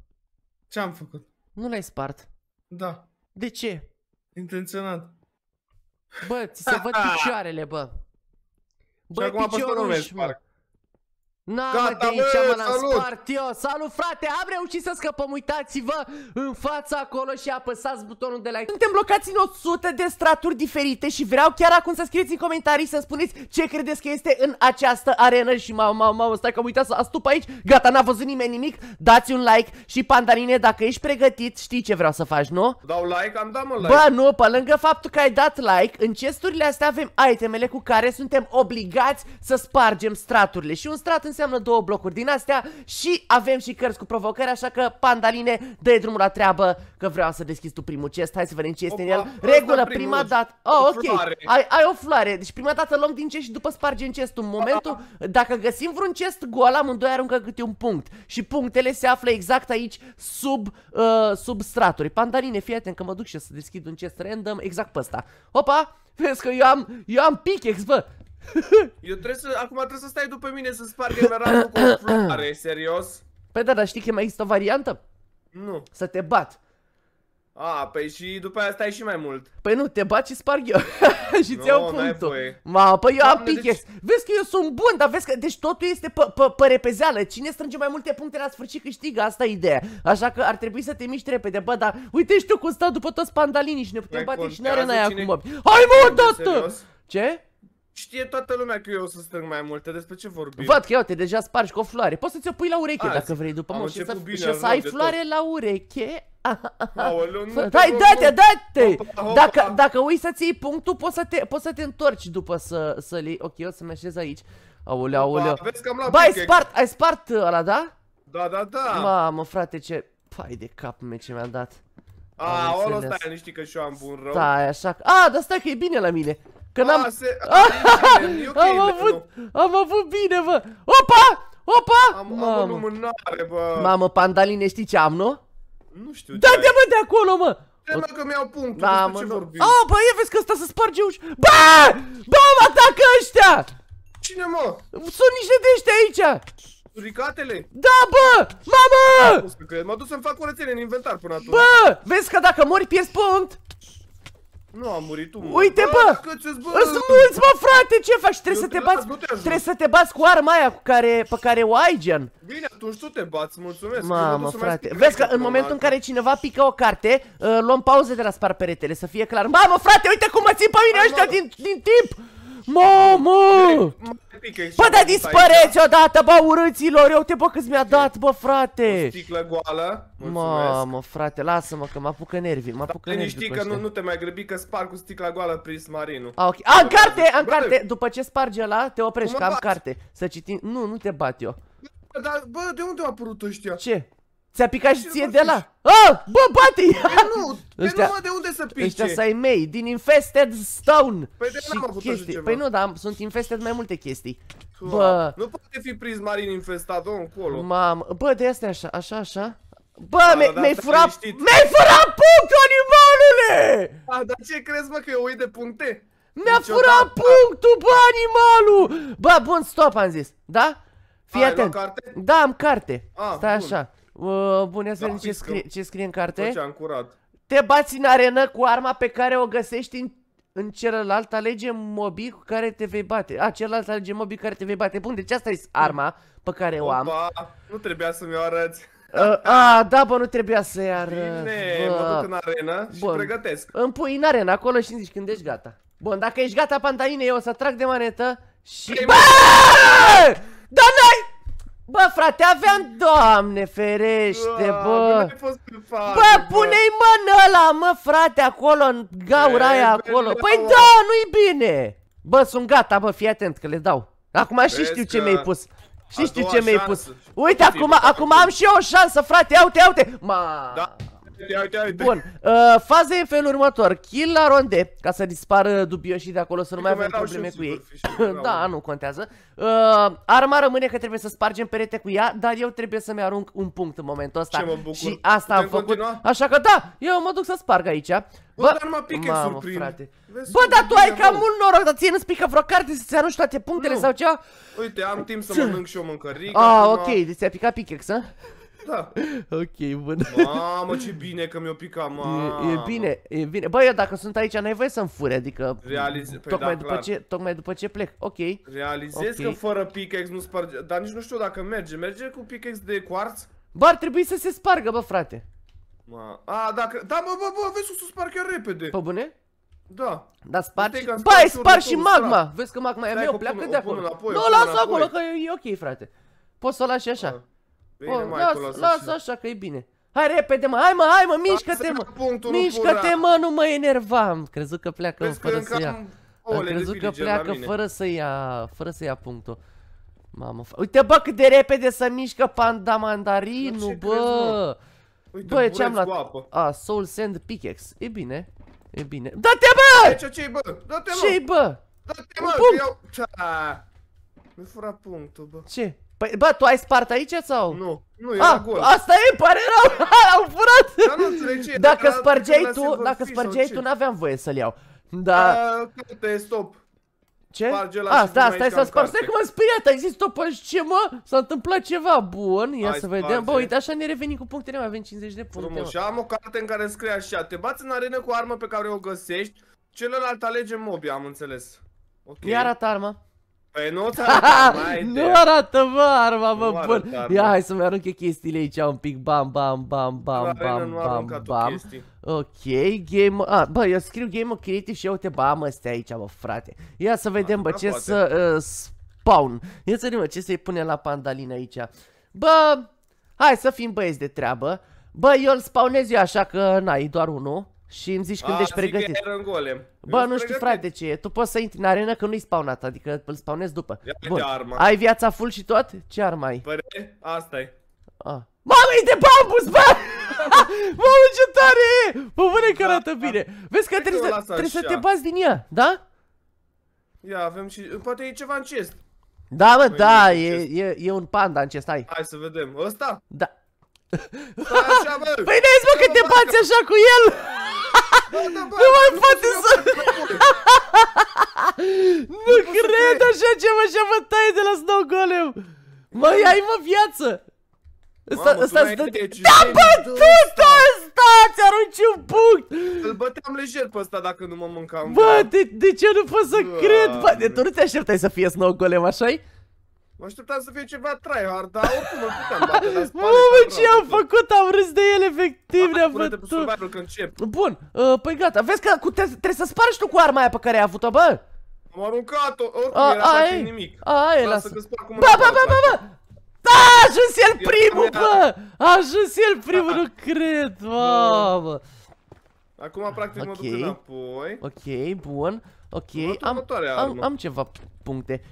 Ce-am făcut? Nu l-ai spart. Da. De ce? Intenționat. Bă, ți se văd picioarele, bă. Bă, și acum piciorul pe Na, Gata, mă, de aici mă l-am spart eu. Salut, frate! Am reușit să scăpăm. Uitați-vă în fața acolo și apăsați butonul de like. Suntem blocați în 100 de straturi diferite și vreau chiar acum să scrieți în comentarii să spuneți ce credeți că este în această arenă. Și mă, mă, mă, stai că am uitat să astup aici. Gata, n-a văzut nimeni nimic. Dați un like și pandarine dacă ești pregătit, știi ce vreau să faci, nu? Dau like, am dat mă like. Bă, nu, pe lângă faptul că ai dat like, în chesturile astea avem itemele cu care suntem obligați să spargem straturile. Și un strat în înseamnă două blocuri din astea și avem și cărți cu provocări, așa că, pandaline, dă drumul la treabă, că vreau să deschizi tu primul chest, hai să vedem ce este Opa, în el. Regulă, prima dată... Oh, ok, ai, ai o floare, deci prima dată luăm din chest și după sparge în chest un momentul, dacă găsim vreun chest gol, amândoi aruncă câte un punct și punctele se află exact aici, sub, uh, sub straturi. Pandaline, fii atent că mă duc și să deschid un chest random, exact pe ăsta. Opa! Vezi că eu am, eu am pickaxe, bă Eu trebuie să, acum trebuie să stai după mine să sparg emeraldul cu o floare, serios? Păi da, dar știi că mai există o variantă? Nu. Să te bat. A, păi și după aia stai și mai mult. Păi nu, te bat și sparg eu. și ți no, iau punctul. Ma, păi eu am pichex. Deci... Vezi că eu sunt bun, dar vezi că deci totul este pe, pe, pe repezeală. Cine strânge mai multe puncte la sfârșit câștigă, asta e ideea. Așa că ar trebui să te miști repede. Bă, dar uite și tu cum stau după toți pandalinii și ne putem mai bate și n-are n-aia cine... acum. Hai mă, Ce? Știe toată lumea că eu o să strâng mai multe, despre ce vorbim? Văd că, uite, deja spargi cu o floare. Poți să ți-o pui la ureche Azi, dacă vrei după mă și să, bine, și să ai floare tot. la ureche. Aoleu, Hai, date! Dacă, dacă ui să ții punctul, poți să te, poți să te întorci după să, să li... Ok, eu să-mi așez aici. Aoleu, aoleu. Ba, ai spart, ai spart ăla, da? Da, da, da. Mamă, frate, ce... Pai de cap mi ce mi-a dat. A, olo, stai, nu știi că și eu am bun rău. Stai, așa... A, dar stai că e bine la mine. Că n-am... Ah, am avut... Am avut bine, bă! Opa! Opa! Am, o lumânare, bă! Mamă, pandaline, știi ce am, nu? Nu știu ce ai... Da-te, mă, de acolo, mă! Stai că mi-au punctul, nu știu ce vorbim. A, bă, e, vezi că ăsta se sparge uși. Bă! Bă, mă atacă ăștia! Cine, mă? Sunt niște de ăștia aici! Suricatele? Da, bă! Mamă! M-a dus să-mi fac curățenie în inventar până atunci. Bă! Vezi că dacă mori pierzi punct? Nu a murit un Uite, bă! Îți mulți, mă, frate, ce faci? Trebuie să te bați. trebuie să te bați cu arma aia cu care, pe care o ai, gen. Bine, atunci tu te bați, mulțumesc. Mamă, frate. Vezi că în momentul în care cineva pică o carte, uh, luăm pauze de la spar peretele, să fie clar. Mamă, frate, uite cum mă țin pe mine ăștia din timp. Mamă! Bă, dar dispăreți odată, bă, urâților! Eu te bă câți mi-a dat, bă, frate! O sticlă goală, mulțumesc. Mamă, frate, lasă-mă că mă apucă nervii, mă apucă nervii știi că nu, nu te mai grăbi că sparg cu sticla goală prismarinul. A, ah, ok. A, ah, în carte, în carte! După ce sparge ăla, te oprești, că am carte. Să citim... Nu, nu te bat eu. Dar, bă, de unde au apărut ăștia? Ce? Ți-a picat și ție de la... Ah! Bă, bate păi Nu, ăștia, nu de unde să pice Ăștia să ai mei, din Infested Stone Păi de n-am avut chestii. Păi ceva. Păi nu, dar sunt infested mai multe chestii Bă Nu poate fi prins marin infestat, om, colo Mamă, bă, de astea așa, așa, așa Bă, da, da, da, mi-ai furat... Mi-ai furat punct, animalule! A, dar ce crezi, mă, că eu uit de puncte? Mi-a deci furat punctul, bă, animalul! Bă, bun, stop, am zis, da? Fii A, atent. Da, am carte. A, ah, Stai bun. așa bun, ia să vedem da, ce, scrie, ce scrie în carte. ce am curat. Te bați în arenă cu arma pe care o găsești în, în celălalt, alege mobi cu care te vei bate. A, celălalt alege mobi cu care te vei bate. Bun, deci asta e arma pe care Opa, o am. nu trebuia să-mi o arăți. Uh, a, da, bă, nu trebuia să-i arăt. Bine, bă. mă duc în arenă și Bun. pregătesc. Îmi pui în arenă acolo și zici când ești gata. Bun, dacă ești gata, Pantaline, eu o să trag de manetă și... Păi bă! dai. n-ai... Bă, frate, aveam, doamne ferește, bă Bă, pune-i mână ăla, mă, frate, acolo, în gaura aia, acolo Păi da, nu-i bine Bă, sunt gata, bă, fii atent că le dau Acum și știu ce mi-ai pus Și știu ce mi-ai pus Uite, acum, acum am și eu o șansă, frate, iau-te, iau-te Ma. Da Uite, uite, uite. Bun, uh, faza e în felul următor. Kill la ronde, ca să dispară dubioșii de acolo, să nu mai avem probleme cu ei. da, da nu contează. Uh, arma rămâne că trebuie să spargem perete cu ea, dar eu trebuie să-mi arunc un punct în momentul ăsta. Ce mă bucur. Și asta Putem am făcut. Continua? Așa că da, eu mă duc să sparg aici. Bă, dar mă pică frate. Bă, dar tu ai cam mult noroc, dar ție nu-ți pică vreo carte să-ți arunci toate punctele nu. sau ceva? Uite, am timp să mănânc și o mâncărică. Ah, ok, deci ți-a picat pickaxe, da. Ok, bun. Mamă, ce bine că mi-o pica, mamă. E, e bine, e bine. Bă, eu dacă sunt aici, n-ai voie să-mi fure, adică... Realizez, păi tocmai, da, după ce, tocmai după ce plec, ok. Realizez okay. că fără pickaxe nu sparge... Dar nici nu știu dacă merge. Merge cu pickaxe de quartz? Bă, ar trebui să se spargă, bă, frate. Ma. A, dacă... Da, bă, bă, bă, vezi, că se sparg chiar repede. Pă bune? Da. Dar și... Bă, ai spar și magma! Vezi că magma e meu, pleacă de acolo. Nu, lasă acolo, că e ok, frate. Poți să o lași așa. A. Bine, oh, mai las, lasă las așa că e bine. Hai repede, mă, hai mă, hai mă, mișcă-te, mă! Mișcă-te, mă, nu mă enervam! Crezut că pleacă Vezi fără să ia. Am crezut că pleacă fără să ia, fără să ia punctul. Mamă, uite bă cât de repede să mișcă panda mandarinul, bă! Crezi, Uite, bă, ce am luat? Apă. A, Soul Sand Pickaxe. E bine, e bine. Da-te bă! Ce ce bă? Da-te mă! ce bă? Da-te mă! Un Mi-a furat punctul, bă. Ce? Păi, bă, tu ai spart aici sau? Nu, nu, e ah, A, gol. Asta e, pare rău, au furat! Da, nu ce Dacă spargeai tu, dacă spargeai tu, n-aveam voie să-l iau. Da... Carte, uh, stop. Ce? A, ah, da, stai să spar, stai că mă speriat, ai zis stop, păi, ce mă? S-a întâmplat ceva, bun, ia să vedem. Bă, uite, așa ne revenim cu punctele, mai avem 50 de puncte. Frumos, și am o carte în care scrie așa, te bați în arenă cu armă pe care o găsești, celălalt alege mobi, am înțeles. Ok. Iar arată armă. Păi nu arată, mai Nu arată, mă, arma, mă, nu bun. Arată, Ia, hai să-mi arunc chestiile aici un pic. Bam, bam, bam, bam, bam, bam, bam. Ok, game... A, bă, eu scriu game of creative și eu te bam astea aici, bă, frate. Ia să vedem, bă, da, ce să... Uh, spawn. Ia să vedem, ce să-i pune la pandalin aici. Bă, hai să fim băieți de treabă. Bă, eu îl spawnez eu așa că, na, e doar unul. Și îmi zici când A, ești pregătit. Că în golem. Bă, nu știu frate frate ce Tu poți să intri în arenă că nu-i spawnat, adică îl spawnezi după. Ia Bun. Arma. Ai viața full și tot? Ce armă ai? Păre, asta e. A. Mamă, e de bambus, bă! Mamă, ce tare e! Bă, bune că arată da, bine. Da. Vezi că trebuie, să, trebuie să te bazi din ea, da? Ia, avem și... Poate e ceva în chest. Da, mă, păi, da, e, e, e un panda în chest, hai. Hai să vedem. Ăsta? Da. Stai așa, bă! Păi ne-ai zis, mă, că te bați așa cu el! da, da, nu mai poate să... nu cred așa ceva și mă taie de la Snow Golem. Mai ai mă viață. Ăsta, ăsta, ăsta... Da, bă, tu ăsta, ți-a un punct! Îl băteam lejer pe ăsta dacă nu mă mâncam. Bă, de, de ce nu pot să cred? Bă, tu nu te așteptai să fie Snow Golem, așa -i? Mă așteptam să fie ceva tryhard, dar oricum îl puteam bate la spate. Mamă, ce am făcut? Am râs de el, efectiv, ne-am făcut. Bun, uh, păi gata. Vezi că cu, trebuie, trebuie să și tu cu arma aia pe care ai avut-o, bă? Am aruncat-o, oricum a, era așa nimic. Aia, lasă. Ba, ba, ba, ba, ba! Da, a ajuns el primul, bă! A ajuns el primul, nu cred, mamă. Acum, practic, mă duc înapoi. Ok, bun. Ok, am, am, am ceva puncte.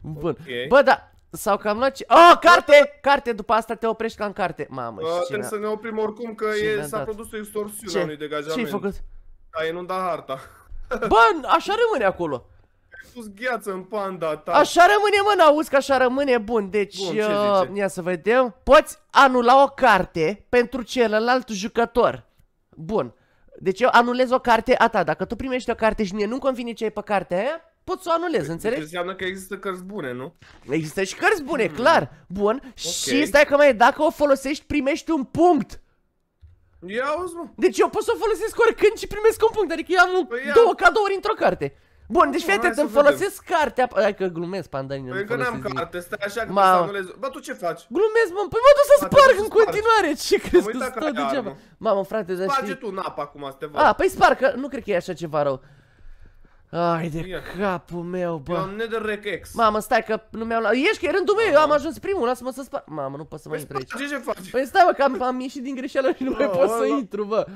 Bun. Okay. Bă, da, sau cam la ce... Oh, carte! Carte! După asta te oprești ca în carte. Mamă, uh, Trebuie să ne oprim oricum că s-a produs o extorsiune ce? a unui degajament. Ce-ai făcut? A inundat harta. Bă, așa rămâne acolo. Ai pus gheață în panda ta. Așa rămâne, mă, n-auzi că așa rămâne. Bun, deci... Bun, uh, ia să vedem. Poți anula o carte pentru celălalt jucător. Bun. Deci eu anulez o carte a ta. Dacă tu primești o carte și mie nu-mi convine ce ai pe cartea aia, pot să o anulez, deci înțelegi? Înseamnă că există cărți bune, nu? Există și cărți bune, hmm. clar, bun okay. Și stai că mai dacă o folosești primești un punct Ia auzi, mă. Deci eu pot să o folosesc oricând și primesc un punct, adică eu am păi ia. două cadouri într-o carte Bun, deci fii atent, îmi folosesc vedem. cartea Hai că glumesc, pandanii, Păi că n-am carte, stai așa că să anulez Bă, tu ce faci? Glumesc, mă, păi mă duc să sparg în continuare Ce crezi că stă degeaba? Mamă, frate, dar știi Sparge tu napa acum, să te văd A, păi sparg, nu cred că e așa ceva rău ai de Ia. capul meu, bă. Eu am nether X. Mamă, stai că nu mi-am luat. Ești că e rândul meu, eu am ajuns primul, lasă-mă să spar. Mamă, nu pot să mai intru aici. Ce ce faci? Păi stai, bă, păi că am, am ieșit din greșeală și nu mai pot să intru, bă.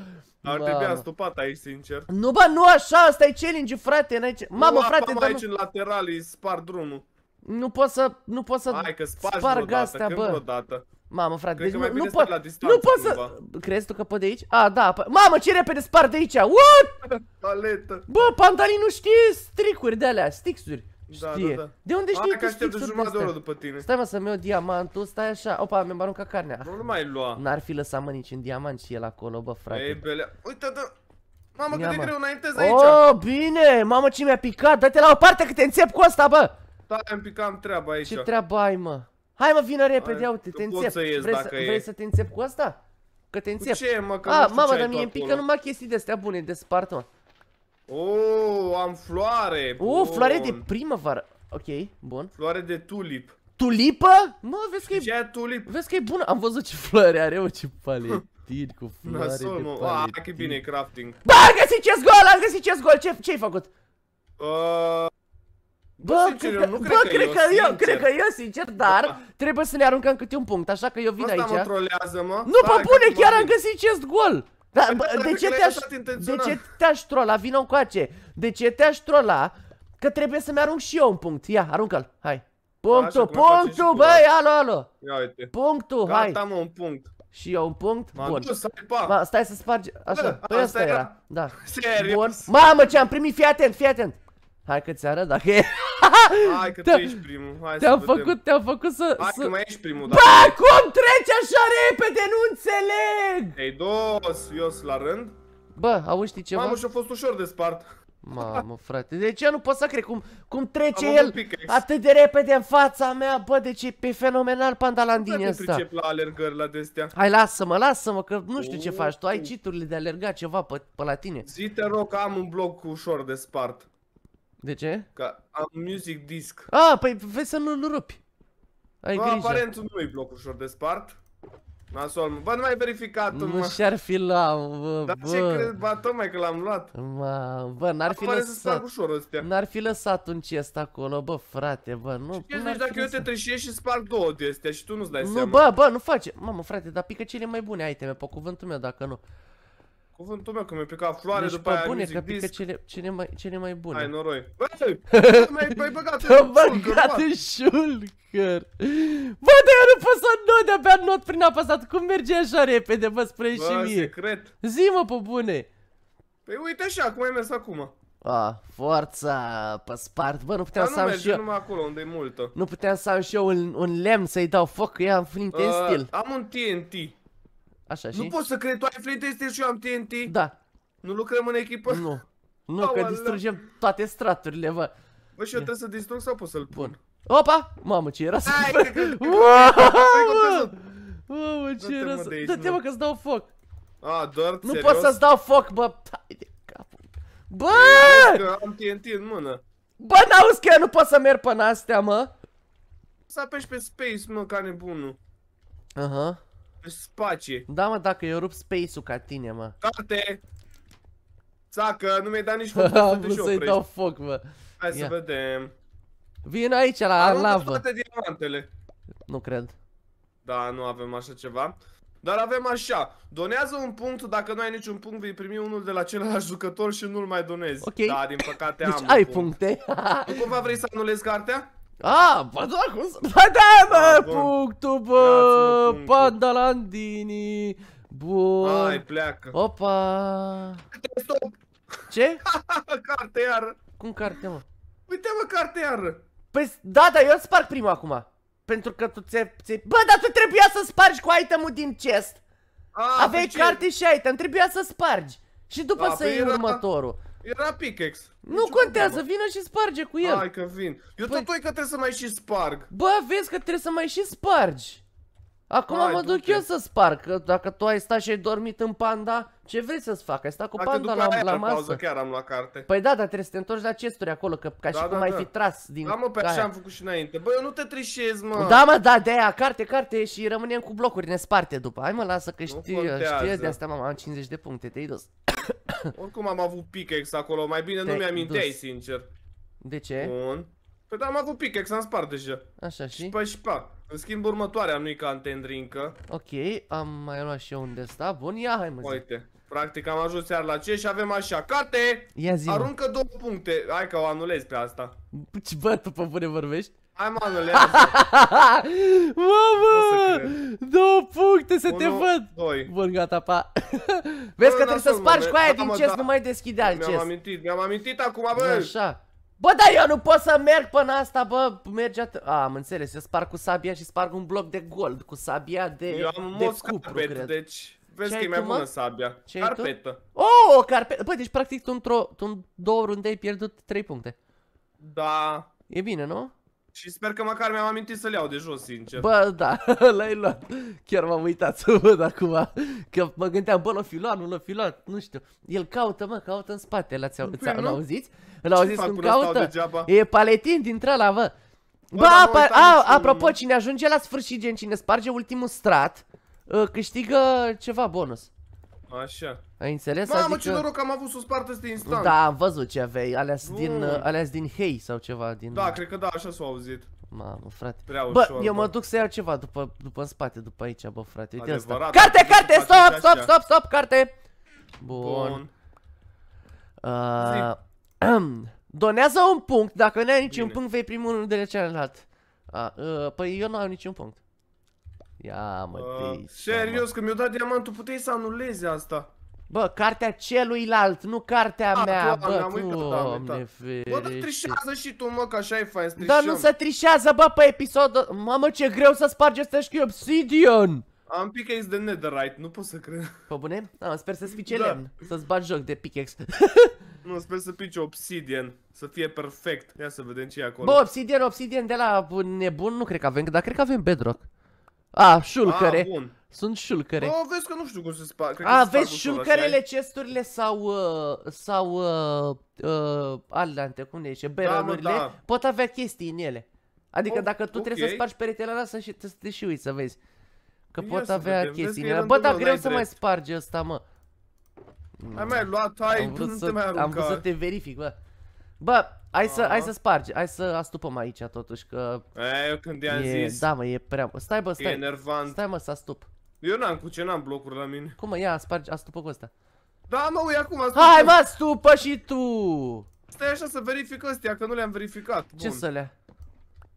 Ar trebui astupat aici, sincer. Nu, bă, nu așa, asta e challenge frate, n-ai ce... Mamă, frate, dar aici în lateral, îi spar drumul. Nu pot să, nu pot să Hai că sparg, sparg bă. Mamă, frate, deci nu, nu, pot, distanță, nu pot să... Crezi tu că pot de aici? A, da, pa... mamă, ce repede spar de aici, what? Paletă. Bă, pantalii nu știe stricuri de alea, stixuri. Da, știe. Da, da. De unde știi că stixuri de oră după tine. Stai mă să-mi iau diamantul, stai așa, opa, mi-am aruncat carnea. Nu, nu mai lua. N-ar fi lăsat mă nici în diamant și el acolo, bă, frate. Ei, belea, uite, da. Mamă, cât de greu înaintez oh, aici. Oh, bine, mamă, ce mi-a picat, dă-te la o parte că te înțep cu asta, bă. Stai, picat picam treaba aici. Ce treaba ai, mă? Hai mă, vină repede, uite, te înțep. Vrei, să, vrei să te înțep cu asta? Că te înțep. ce, mă, că A, mamă, dar mie îmi pică numai chestii de-astea bune, de spart, mă. Oh, am floare! Bun. Oh, floare de primăvară. Ok, bun. Floare de tulip. Tulipă? Mă, vezi că e... Ce tulip? Vezi că e bună. Am văzut ce floare are, mă, ce paletini cu floare de paletini. Ah, că bine, crafting. Bă, am găsit ce gol, am găsit ce gol. Ce, ce-ai făcut? Uh, Bă, sincer, cred că, nu cred bă, că cred că eu, sincer. cred că eu, sincer, dar da. trebuie să ne aruncăm câte un punct, așa că eu vin Asta aici. Asta mă trolează, mă. Nu, pe bune, chiar am găsit acest gol. Da, păi bă, păi de, ce te-aș, de ce te-aș trola? Vino ace. De ce te-aș trola? Că trebuie să-mi arunc și eu un punct. Ia, aruncă-l. Hai. Punctul, da, punctul, băi, alo, alo. Ia uite. Punctul, Gata, hai. Gata, mă, un punct. Și eu un punct. Bun. Dus, Ma, stai să sparge. Așa, bă, păi asta era. Da. Serios. Bun. Mamă, ce am primit, fii atent, fii atent. Hai că ți arăt dacă e... Hai că tu ești primul, hai te-am să făcut, Te-am făcut să... Hai să... că mai ești primul, da. Bă, cum treci așa repede, nu înțeleg! Ei, dos, eu la rând. Bă, auzi, știi ceva? Mamă, și-a fost ușor de spart. Mamă, frate, de ce nu pot să cred cum, cum trece el atât de repede în fața mea? Bă, deci e pe fenomenal pandalandine ăsta. Nu la alergări la destea. Hai, lasă-mă, lasă-mă, că nu știu ce oh, faci tu. Ai oh. citurile de alergat ceva pe, pe la tine. Zi, te rog, am un bloc ușor de spart. De ce? Ca am music disc. Ah, păi vezi să nu-l rupi. Ai Bă, grijă. aparent nu e bloc ușor de spart. Nasol, bă, nu mai verificat mă. Nu și-ar fi luat, bă, Dar bă. ce crezi, bă, tocmai că l-am luat. Mă, bă, n-ar fi lăsat. N-ar fi lăsat un chest acolo, bă, frate, bă, nu. Ce deci dacă eu te treșiești și sparg două de astea și tu nu-ți dai nu, seama. Nu, bă, bă, nu face. Mamă, frate, dar pică cele mai bune iteme, pe cuvântul meu, dacă nu. Cuvântul meu, că mi-a picat floare, deci, după aia bune, că pică cele, cele, mai, cele mai bune. Hai, noroi. Băi, băi, mi-ai mi băgat Băi, băgat în șulcăr. Bă, dar nu pot să nu, de-abia not prin apăsat. Cum merge așa repede, bă, spune bă, și mie. secret. Zi, mă, pe bune. Păi uite așa, cum ai mers acum. A, forța, pe spart, bă, nu puteam să am și eu... numai acolo, unde e multă. Nu puteam să am și eu un, un lemn să-i dau foc, că ea am flint uh, stil. Am un TNT. Așa, și? Nu pot să cred, tu ai flint este și eu am TNT? Da. Nu lucrăm în echipă? Nu. Nu, că distrugem toate straturile, bă. Bă, și eu trebuie să distrug sau pot să-l pun? Opa! Mamă, ce era să... Mamă, ce era să... Dă-te, mă, că-ți dau foc. A, doar, Nu pot să-ți dau foc, bă. Hai de capul. Bă! Păi, am TNT în mână. Bă, n-auzi că eu nu pot să merg până astea, mă. Să apeși pe space, mă, ca nebunul. Aha space. Da, mă, dacă eu rup space-ul ca tine, mă. Carte! Țacă, nu mi-ai dat nici foc. Am vrut să-i dau foc, mă. Hai Ia. să vedem. Vin aici, la Aruncă lavă. toate diamantele. Nu cred. Da, nu avem așa ceva. Dar avem așa, donează un punct, dacă nu ai niciun punct vei primi unul de la celălalt jucător și nu-l mai donezi. Ok. Da, din păcate deci am ai punct. puncte. nu cumva vrei să anulezi cartea? Ah, bă, da, cum să... Bă, da, mă, ah, punctul, bă, pandalandini. Bun. Hai, pleacă. Opa. Stop. Ce? carte iară. Cum carte, mă? Uite, mă, carte iară. Păi, da, da, eu sparg prima acum. Pentru că tu ți-ai... Ți bă, dar tu trebuia să spargi cu item-ul din chest. A, ah, Aveai carte și item, trebuia să spargi. Și după da, să păi iei următorul. Era pickaxe. Nu deci, contează, vină și sparge cu el. Hai că vin. Eu păi... tot că trebuie să mai și sparg. Bă, vezi că trebuie să mai și spargi. Acum Hai, mă duc eu să sparg, că dacă tu ai stat și ai dormit în panda, ce vrei să-ți fac? Ai stat cu panda la, la masă? Pauză, chiar am luat carte. Păi da, dar trebuie să te întorci la chesturi acolo, că ca da, și da, cum da. ai fi tras din Da, mă, pe așa am făcut și înainte. Bă, eu nu te trișez, mă. Da, mă, da, de aia, carte, carte și rămânem cu blocuri ne sparte după. Hai mă, lasă că știu, știi, știi de asta, mama, am 50 de puncte, te-ai dus. Oricum am avut pickaxe acolo, mai bine nu mi-aminteai, sincer. De ce? Bun. Păi da, am avut pickaxe, am spart deja. Așa și? Și pa, păi și pa. În schimb următoarea, nu-i ca antendrinca Ok, am mai luat și eu un desta. Bun, ia hai mă zi. Uite, practic am ajuns iar la ce și avem așa. Cate! Ia zi Aruncă două puncte. Hai că o anulez pe asta. Bă, tu pe bune vorbești? Hai mă, nu le mă! Două puncte să Unu, te văd! Doi. Bun, gata, pa! Vezi că trebuie să spargi cu aia din chest, da. nu mai deschide alt chest. Mi-am amintit, mi-am amintit acum, bă! Așa. Bă, dar eu nu pot să merg până asta, bă, merge atât. A, am înțeles, eu sparg cu sabia și sparg un bloc de gold, cu sabia de, eu am de cupru, carpet, cred. deci... Vezi că e mai tu, bună sabia. Ce carpetă. Oh, o carpetă. Bă, deci practic tu într-o, tu în două runde ai pierdut trei puncte. Da. E bine, nu? Și sper că măcar mi-am amintit să-l iau de jos, sincer. Bă, da, l-ai luat. Chiar m-am uitat să văd acum. Că mă gândeam, bă, l-o fi luat, nu l-o fi luat, nu știu. El caută, mă, caută în spate, l-ați au, l au auzit cum caută? E paletin dintre ăla, bă. Bă, bă a, apropo, cine ajunge la sfârșit, gen, cine sparge ultimul strat, ă, câștigă ceva bonus. Așa. Ai înțeles? Mamă, adică... ce noroc am avut să spart spartă de instant. Da, am văzut ce aveai, alea mm. din, alea din hei sau ceva din... Da, cred că da, așa s-au auzit. Mamă, frate. Prea bă, bă, eu mă duc să iau ceva după, după în spate, după aici, bă, frate. Uite asta. Carte, carte, stop, stop, stop, stop, carte. Bun. Bun. Uh, donează un punct, dacă nu ai niciun Bine. punct, vei primi unul de la celălalt. Uh, uh, păi eu nu am niciun punct. Ia mă, uh, ah, tei, Serios, că mi-o dat diamantul, puteai să anulezi asta. Bă, cartea celuilalt, nu cartea A, ah, mea, tu, bă, am tu, doamne ferește. Bă, dar trișează și tu, mă, că așa e fain, Dar nu se trișează, bă, pe episod. Mamă, ce greu să spargi ăsta și obsidian. Am pickaxe de netherite, nu pot să cred. Pă bune? Da, sper să-ți pice da. să-ți bagi joc de pickaxe. nu, sper să pici obsidian, să fie perfect. Ia să vedem ce e acolo. Bă, obsidian, obsidian de la nebun, nu cred că avem, dar cred că avem bedrock. A, șulcăre. A, bun. Sunt șulcăre. A, vezi că nu știu cum se spar. Cred A, vezi șulcărele, chesturile sau, uh, sau uh, uh, alante, cum ne zice, beralurile, da, da. pot avea chestii în ele. Adică oh, dacă tu okay. trebuie să spargi peretele ăla să, te, și, și uiți să vezi. Că păi Ia pot avea vedem. chestii în ele. Bă, dar greu să mai spargi ăsta, mă. Ai mai luat, ai, am vrut, să, mai am vrut să te verific, bă. Bă, hai să, hai ah. să spargi, hai să astupăm aici totuși că... E, eu când i-am zis... Da mă, e prea... Stai bă, stai, e enervant. stai mă să astup. Eu n-am cu ce, n-am blocuri la mine. Cum mă, ia, spargi, astupă cu ăsta. Da mă, ui, acum astupă. Hai mă, astupă și tu! Stai așa să verific ăstea, că nu le-am verificat. Bun. Ce să le?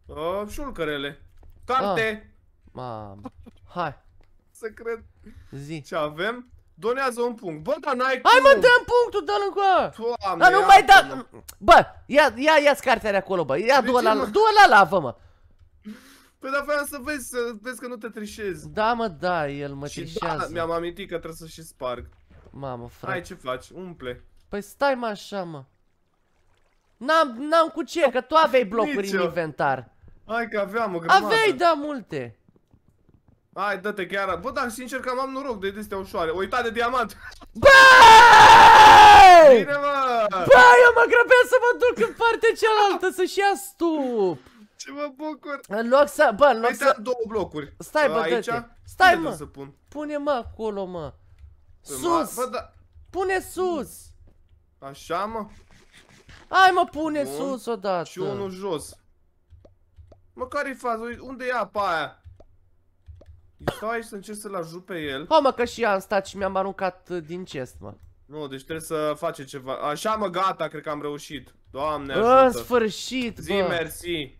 Uh, șulcărele. Carte! Ah. Mamă, hai. Să cred. Zi. Ce avem? Donează un punct. Bă, dar n-ai Hai mă, dăm punctul, dă-l încă! Doamne, dar nu mai da... Bă, ia, ia, ia scartea cartea de acolo, bă. Ia, du-o la, du la lavă, mă. Păi dar vreau să vezi, să vezi că nu te trișezi. Da, mă, da, el mă și da, trișează. Da, mi-am amintit că trebuie să și sparg. Mamă, frate. Hai, ce faci? Umple. Păi stai mă așa, mă. N-am, n-am cu ce, că tu aveai blocuri Nicio. în inventar. Hai că aveam o grămadă. Aveai, da, multe. Hai, dă-te chiar. Bă, dar sincer că am noroc de destea ușoare. O uitat de diamant. Bă! Bine, Bă, eu mă grăbesc să mă duc în partea cealaltă să-și ia stup. Ce mă bucur. În loc să, bă, în loc să... două blocuri. Stai, bă, Aici? Stai, Unde mă. Să pun? Pune, mă, acolo, păi, mă. Sus. Bă, da... Pune sus. Așa, mă. Hai, mă, pune Bun. sus odată. Și unul jos. Mă, care-i faza? Unde e apa aia? Stau aici deci, să încerc să-l ajut pe el. Ha, mă, că și eu am stat și mi-am aruncat uh, din chest, mă. Nu, deci trebuie să face ceva. Așa, mă, gata, cred că am reușit. Doamne ajută. În sfârșit, bă. Zi, mersi.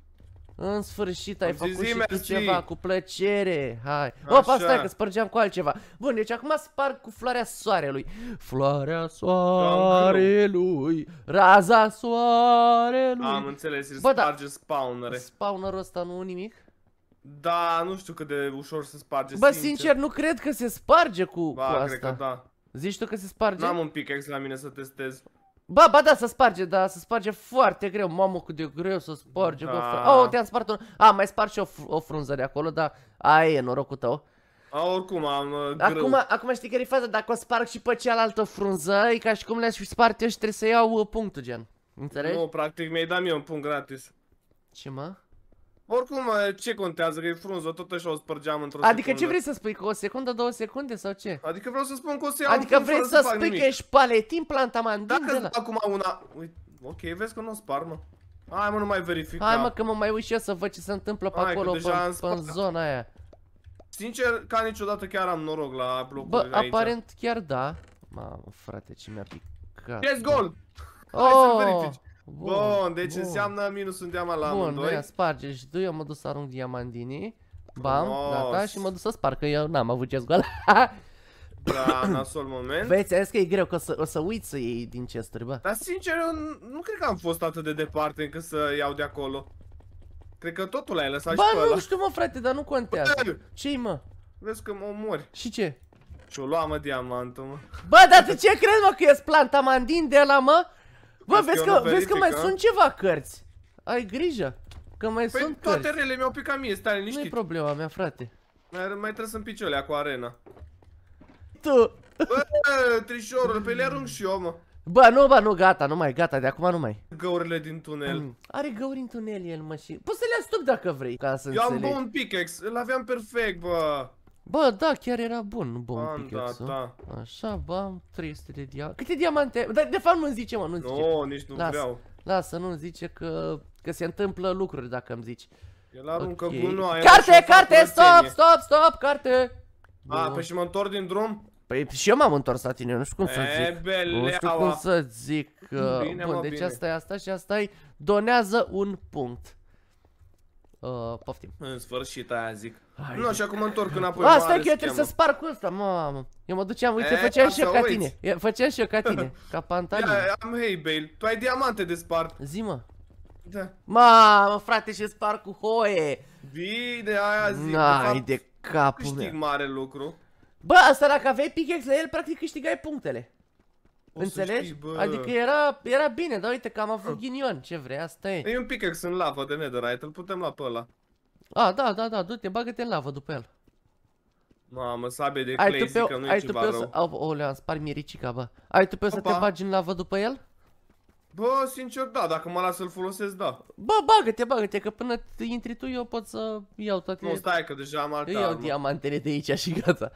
În sfârșit ai făcut zi, și ceva cu plăcere. Hai. Opa, stai că spărgeam cu altceva. Bun, deci acum sparg cu floarea soarelui. Floarea soarelui, raza soarelui. Am înțeles, îl da. sparge da. spawner. Spawnerul ăsta nu nimic? Da, nu știu cât de ușor se sparge, Bă, sincer, sincer nu cred că se sparge cu, ba, cu asta. cred că da. Zici tu că se sparge? N-am un ex la mine să testez. Ba, ba da, să sparge, da, să sparge foarte greu. Mamă, cât de greu să sparge, da. bă. Oh, te-am spart un... A, mai spart și o, fr o frunză de acolo, dar aia e norocul tău. A, oricum am uh, greu. Acum, acum știi care e faza? Dacă o sparg și pe cealaltă frunză, e ca și cum le-aș fi spart eu și trebuie să iau uh, punctul, gen. Înțelegi? Nu, practic mi-ai dat mie un punct gratis. Ce, mă? Oricum, ce contează? Că e frunză, tot așa o spărgeam într-o Adică secundă. ce vrei să spui? Că o secundă, două secunde sau ce? Adică vreau să spun că o să iau Adică vrei să, să spui că ești paletin, plantamandin Dacă îți acum una... ok, vezi că nu o spar, mă. Hai mă, nu mai verific. Hai mă, că mă mai uit eu să văd ce se întâmplă pe Hai, acolo, pe, pe în zona aia. Sincer, ca niciodată chiar am noroc la blocurile Bă, aici. aparent chiar da. Mamă, frate, ce mi-a picat. Yes, gol! Oh! Hai să verifici. Bun, deci bun. înseamnă minus un diamant la bun, amândoi. Bun, sparge și tu, eu mă duc să arunc diamantinii. Bam, oh, gata, și mă duc să sparg, că eu n-am avut chest goală. Da, nasol moment. Vezi, ai că e greu, că o să, o să uit să iei din chesturi, bă. Dar sincer, eu nu cred că am fost atât de departe încât să iau de acolo. Cred că totul l-ai lăsat bă, și pe nu ăla. știu, mă, frate, dar nu contează. Ce-i, mă? Vezi că mă omori. Și ce? Și-o lua, mă, diamantul, mă. Bă, dar tu ce crezi, mă, că e planta mandin de la mă? Bă, vezi că, că, vezi că mai sunt ceva cărți. Ai grijă. Că mai păi sunt toate cărți. rele mi-au picat mie, stai liniștit. Nu-i problema mea, frate. Mai, mai trebuie să-mi piciolea cu arena. Tu. Bă, trișorul, pe le arunc și eu, mă. Bă, nu, bă, nu, gata, nu mai, gata, de acum nu mai. Găurile din tunel. Mm. Are găuri în tunel el, mă, și... Poți să le astup dacă vrei, ca să Eu înțeleg. am bun pickaxe, îl aveam perfect, bă. Bă, da, chiar era bun, bun Am, da, da. Așa, bam, 300 de diamante. Câte diamante? Da, de fapt nu-mi zice, mă, nu-mi zice. No, nici nu Las, vreau. Lasă, nu-mi zice că, că se întâmplă lucruri dacă îmi zici. El aruncă okay. gunoaie. Carte, carte, stop, stop, stop, carte. A, ah, pe păi și mă întorc din drum? Păi și eu m-am întors la tine, nu știu cum să zic. Beleaua. Nu știu cum să zic. Ă. Bine, Bun, mă, deci bine. asta e asta și asta e. Donează un punct. Uh, poftim. În sfârșit aia zic. Hai. Nu, și acum mă întorc înapoi. A, stai că eu trebuie să spar cu ăsta, mamă. Eu mă duceam, uite, e, făceam și eu ca tine. făceam și eu ca tine, ca pantalii. Ia, am hey, Bale. Tu ai diamante de spart. Zi, mă. Da. Mamă, frate, și spar cu hoie. Bine, aia zic. Na, ai de capul meu. Câștig mare lucru. Bă, asta dacă aveai pickaxe la el, practic câștigai punctele. Înțelegi? Știi, bă... Adică era, era bine, dar uite că am avut ah. ghinion, ce vrei, asta e. E un pickaxe în lavă de netherite, îl putem lua pe ăla. A, da, da, da, du-te, bagă-te în lavă după el. Mamă, sabie de clay, zic că nu ai e ceva rău. Să... le-am spart miricica, bă. Ai tu pe să te bagi în lavă după el? Bă, sincer, da, dacă mă las să-l folosesc, da. Bă, bagă-te, bagă-te, că până intri tu eu pot să iau toate... Nu, stai, că deja am altă Eu iau diamantele de aici și gata.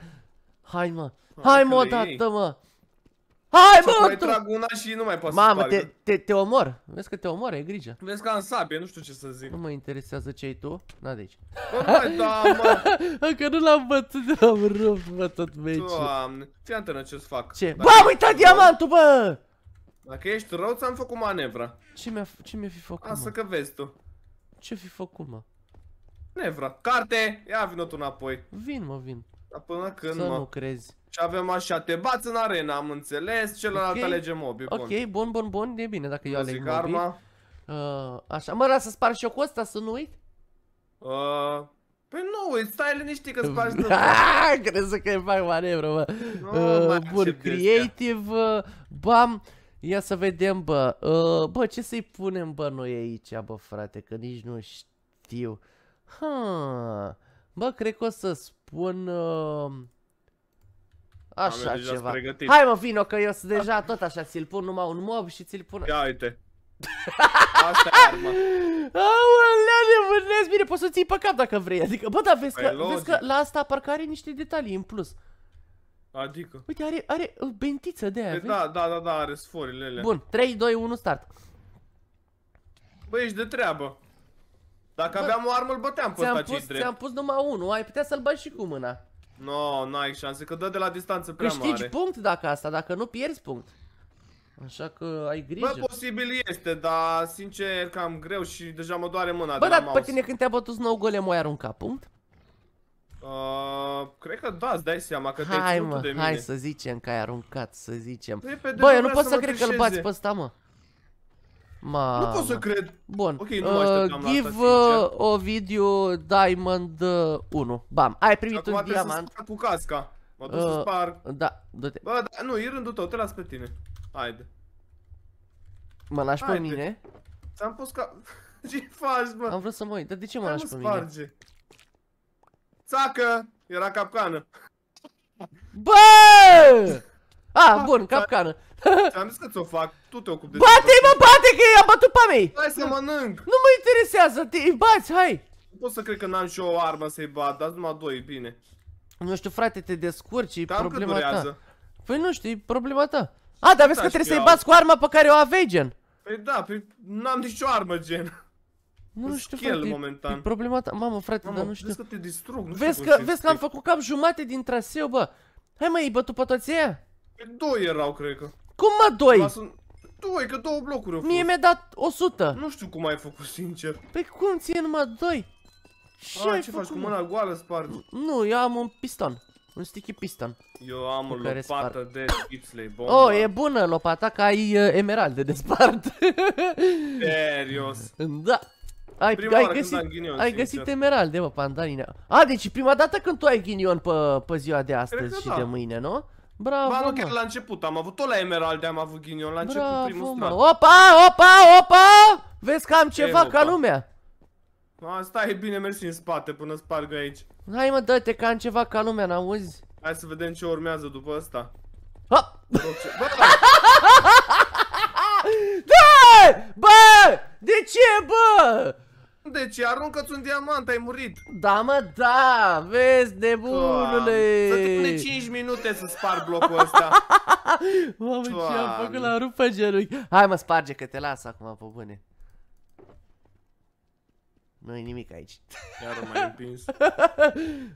Hai, mă. Hai, ah, Hai mă, odată, mă. Hai, mă! Mai tu! trag una și nu mai poți Mamă, te, te, te omor. Vezi că te omor, e grijă. Vezi că am sabie, nu știu ce să zic. Nu mă interesează ce ai tu. Na, aici. Bă, da, mă! Încă nu l-am bătut, l-am rupt, mă, tot meciul. Doamne, fii antenă ce-ți fac. Ce? Dacă bă, am uitat diamantul, bă! Dacă ești rău, ți-am făcut manevra. Ce mi-a ce mi fi făcut, Asta că vezi tu. Ce fi făcut, mă? Manevra. Carte! Ia vină tu înapoi. Vin, mă, vin. Dar până când, Să mă? nu crezi. Și avem așa, te bați în arena, am înțeles, celălalt okay. alege mobi. Ok, bun, bun, bun, e bine dacă eu aleg mobi. Arma. Uh, așa, mă, să spar și eu cu ăsta, să nu uit? Uh, Păi nu, uite, stai liniștit că spargi de Crezi că e fac manevră, mă. No, uh, bun, creative, uh, bam. Ia să vedem, bă. Uh, bă, ce să-i punem, bă, noi aici, bă, frate, că nici nu știu. Hmm. Huh. Bă, cred că o să spun... Uh, așa ceva. Pregătit. Hai mă, vino că eu sunt deja tot așa, ți-l pun numai un mob și ți-l pun... Ia uite. Asta e arma. Aolea, nebunesc, bine, poți să ții pe cap dacă vrei. Adică, bă, dar vezi, păi că, vezi că la asta parcă are niște detalii în plus. Adică? Uite, are, are o uh, bentiță de aia, păi Da, da, da, da, are sforile alea. Bun, 3, 2, 1, start. Bă, ești de treabă. Dacă Bă, aveam o armă, îl băteam pe ăsta ce Ți-am pus numai unul, ai putea să-l bagi și cu mâna. No, nu ai șanse, că dă de la distanță prea Câștigi mare. punct dacă asta, dacă nu pierzi punct. Așa că ai grijă. Bă, posibil este, dar sincer cam greu și deja mă doare mâna Bă, de la mouse. Bă, dar pe tine când te-a bătut nou gole, mai arunca punct? Uh, cred că da, îți dai seama că te-ai de mine. Hai să zicem că ai aruncat, să zicem. Repede, Bă, eu nu pot să, să cred că-l bați pe ăsta, mă. Ma, nu pot să cred. Bun. Ok, nu uh, Give la uh, o video Diamond 1. Uh, Bam, ai primit Acum un diamant. Acum cu casca. Mă duc uh, să spar. Da, du-te. Bă, da, nu, e rândul tău, te las pe tine. Haide. Mă lași Haide. pe mine? Ți-am pus ca... Ce faci, bă? Am vrut să mă uit, dar de ce mă lași pe sparge? mine? Țacă! Era capcană. Bă! A, ah, bun, capcană. Ți-am zis că ți-o fac, tu te ocupi de... Bate-i mă, bate că i-am bătut pe mei! Hai să mănânc! Nu mă interesează, te bați, hai! Nu pot să cred că n-am și o armă să-i bat, dați numai doi, bine. Nu știu, frate, te descurci, e problema ta. Păi nu știu, e problema ta. A, dar vezi că trebuie să-i bați cu arma pe care o aveai, gen. Păi da, păi n-am nicio armă, gen. Nu știu, frate, e problema ta. Mamă, frate, dar nu știu. Vezi că te distrug, nu știu că, Vezi că am făcut cap jumate din traseu, bă. Hai mă, i bătut pe toți aia? Păi doi erau, cred că. Cum mă, doi? Lasă... Doi, că două blocuri au Mie mi-a dat 100. Nu știu cum ai făcut, sincer. Păi cum ție numai doi? Ce ai, ai ce făcut, faci, cu mâna goală spargi? Nu, eu am un piston. Un sticky piston. Eu am o lopată spart. de Ipsley bomba. Oh, e bună lopata ca ai uh, emeralde de spart. Serios. Da. Ai, prima ai găsit, ghinion, ai găsit emeralde, mă, pandalinea. A, deci prima dată când tu ai ghinion pe, pe ziua de astăzi și da. de mâine, nu? Bravo, Ba nu, chiar la început am avut, tot la Emeralde am avut ghinion, la Bravo, început primul strat. Opa, opa, opa! Vezi că am ceva ca lumea. A, stai bine, mersi în spate până spargă aici. Hai mă, dă-te că am ceva ca lumea, n-auzi? Hai să vedem ce urmează după asta. Hop! Da! Bă! De ce, bă? Deci aruncă-ți un diamant, ai murit Da mă, da, vezi, nebunule Să te 5 minute să spar blocul ăsta Mamă, ce am făcut, la rupă genunchi Hai mă, sparge că te las acum, pe bune nu e nimic aici. Iar mai împins.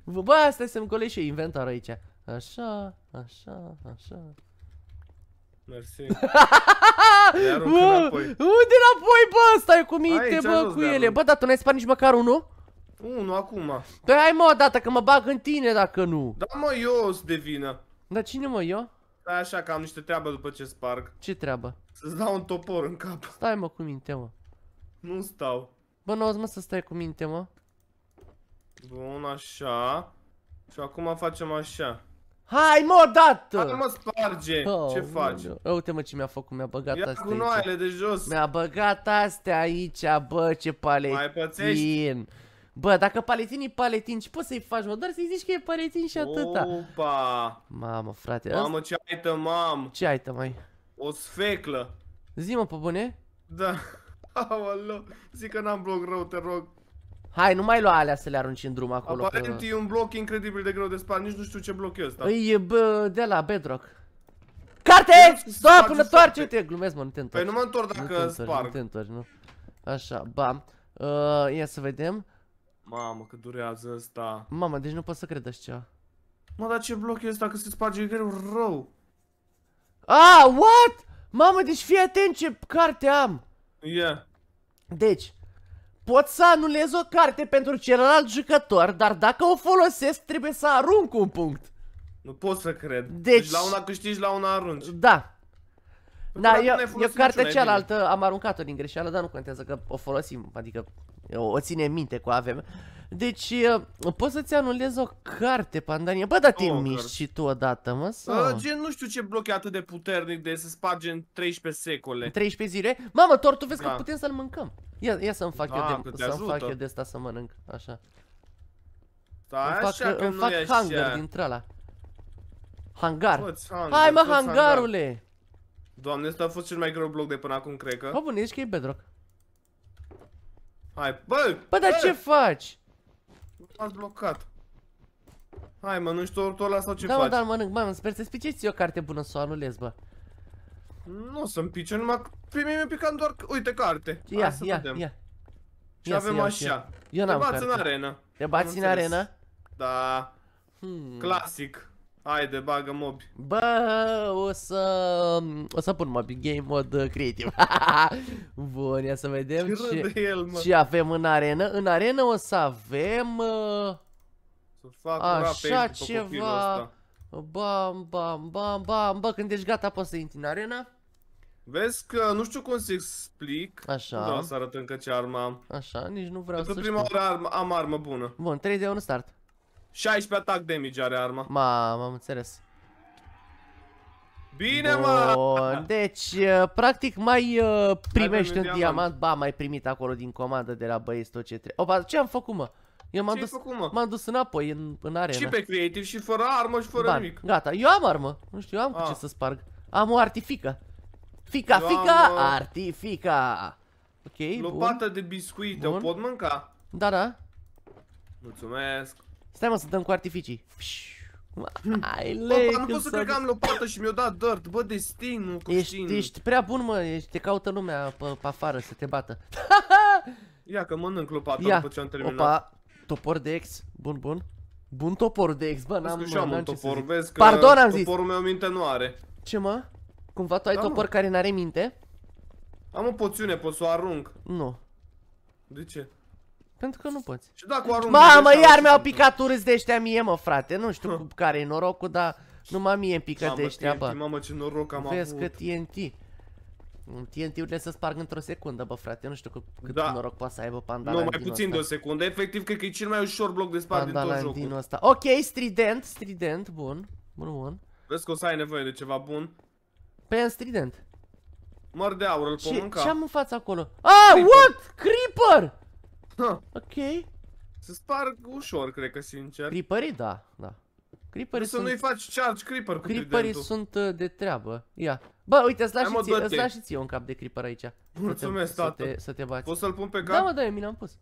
Bă, stai să-mi golești și inventarul aici. Așa, așa, așa. Mersi. bă, unde înapoi, bă? Stai cu minte, bă, cu ele. Bă, dar tu n-ai spart nici măcar unul? Unul acum. Păi hai mă odată, că mă bag în tine dacă nu. Da mă, eu o să devină. Dar cine mă, eu? Stai așa că am niște treabă după ce sparg. Ce treabă? Să-ți dau un topor în cap. Stai mă cu minte, mă. Nu stau. Bă, nu auzi mă să stai cu minte, mă. Bun, așa. Și acum facem așa. Hai, mă, odată! Hai, mă, sparge! Oh, ce faci? Mă, uite, mă, ce mi-a făcut, mi-a băgat Ia astea gunoaiele aici. de jos! Mi-a băgat astea aici, bă, ce paletin! Mai Bă, dacă paletin e paletin, ce poți să-i faci, mă? Doar să-i zici că e paletin și atâta. Opa! Mamă, frate. Mamă, ce item mam! Ce item mai? O sfeclă. Zi, mă, pe bune? Da. Aoleu, zic că n-am bloc rău, te rog. Hai, nu mai lua alea să le arunci în drum acolo. Aparent că... e un bloc incredibil de greu de spart, nici nu știu ce bloc e ăsta. Păi, e bă, de la Bedrock. Carte! Stop, până toarce uite, Glumesc, mă, nu te întorci. Păi nu mă întorc dacă nu sparg. Nu te întorci, nu. Așa, bam. Uh, ia să vedem. Mamă, cât durează ăsta. Mamă, deci nu pot să credă așa ceva. Mă, dar ce bloc e ăsta că se sparge greu rău? Ah, what? Mamă, deci fii atent ce carte am. Yeah. Deci, Pot să anulez o carte pentru celălalt jucător, dar dacă o folosesc, trebuie să arunc un punct. Nu pot să cred. Deci, deci la una câștigi, la una arunci. Da. da, eu, eu cartea cealaltă am aruncat-o din greșeală, dar nu contează că o folosim, adică o, o ține minte cu avem. Deci, uh, poți să-ți anulezi o carte, Pandania. Bă, dar te oh, miști și tu odată, mă, sau? Uh, gen, nu știu ce bloc e atât de puternic de să sparge în 13 secole. 13 zile? Mamă, tortul vezi da. că putem să-l mâncăm. Ia, ia să-mi fac, da, să fac eu de asta să mănânc, așa. Stai îmi fac, așa că îmi fac nu hangar din ala Hangar. hangar. Hai mă, hangarule! Hangar. Doamne, ăsta a fost cel mai greu bloc de până acum, cred că. Bă, bun, ești că e bedrock. Hai, bă! Bă, dar bă. ce faci? M-ați blocat. Hai mă, nu știu ortul ăla sau ce da, faci? Da, mă, dar mănânc, mă, sper să-ți eu o carte bună să o anulez, bă. Nu să-mi pice, numai pe mine mi-a picat doar, uite, carte. Ia, Hai ia, ia. Și ia avem ia, așa. Ia. Eu n-am carte. în arena. Te bați în arena? Da. Hmm. Clasic. Haide, bagă mobi. Bă, o să, o să pun mobi game mod creative. Bun, ia să vedem ce, ce, el, ce avem în arena. În arena o să avem... Uh, să fac așa ceva. Bam, bam, bam, bam, bam, când ești gata poți să intri în arena. Vezi că nu știu cum să explic. Așa. Nu vreau să arăt încă ce armă am. Așa, nici nu vreau Pentru să prima oară am armă bună. Bun, 3 de 1 start. 16 atac damage are arma. Ma, m-am înțeles. Bine, mă! Deci, uh, practic, mai uh, primești un diamant. Ba, mai primit acolo din comandă de la băieți tot ce trebuie. Opa, ce am făcut, mă? Eu m-am dus, dus înapoi, în, în arena. Și pe creative, și fără armă, și fără Ban. nimic. Gata, eu am armă. Nu știu, eu am A. cu ce ah. să sparg. Am o artifică. Fica, Eu fica, arti, fica, artifica. Ok, Lopata bun. de biscuite, bun. o pot mânca? Da, da. Mulțumesc. Stai mă, să dăm cu artificii. Ai lei, Opa, nu pot să cred că am lopată și mi-o dat dirt, bă, destinul, ești, ești prea bun, mă, ești, te caută lumea pe, pe afară să te bată. Ia că mănânc lopata Ia. după ce am terminat. Opa, topor de ex, bun, bun. Bun topor de ex, bă, n-am ce să zic. Pardon, am zis. Toporul meu minte nu are. Ce, mă? Cumva tu ai da, topor mă. care n-are minte? Am o poțiune, pot să o arunc. Nu. De ce? Pentru că nu poți. Și dacă o arunc... Mamă, iar mi-au picat urâți de ăștia mie, mă, frate. Nu știu huh. care e norocul, dar numai mie îmi pică mamă, de ăștia, bă. Mamă, ce noroc am Vezi avut. Vezi că TNT. TNT-urile se sparg într-o secundă, bă, frate. Nu știu cât, cât da. noroc poate să aibă Panda Nu, mai puțin de o secundă. Efectiv, cred că e cel mai ușor bloc de spart din tot jocul. Ăsta. Ok, strident, strident, bun. Bun, bun. Vezi că o să ai nevoie de ceva bun. Păi în strident. Măr de aur, îl pot mânca. Ce am în față acolo? Ah, Creeper. what? Creeper! Ok. Se sparg ușor, cred că, sincer. Creeperii, da, da. Creeperii sunt... să nu-i faci charge creeper cu Creeperii sunt uh, de treabă. Ia. Bă, uite, îți lași, ție, îți lași ție un cap de creeper aici. Mulțumesc, să te, tată. Să te, să te bați. Poți să-l pun pe da, cap? Da, mă, da, eu mi l-am pus.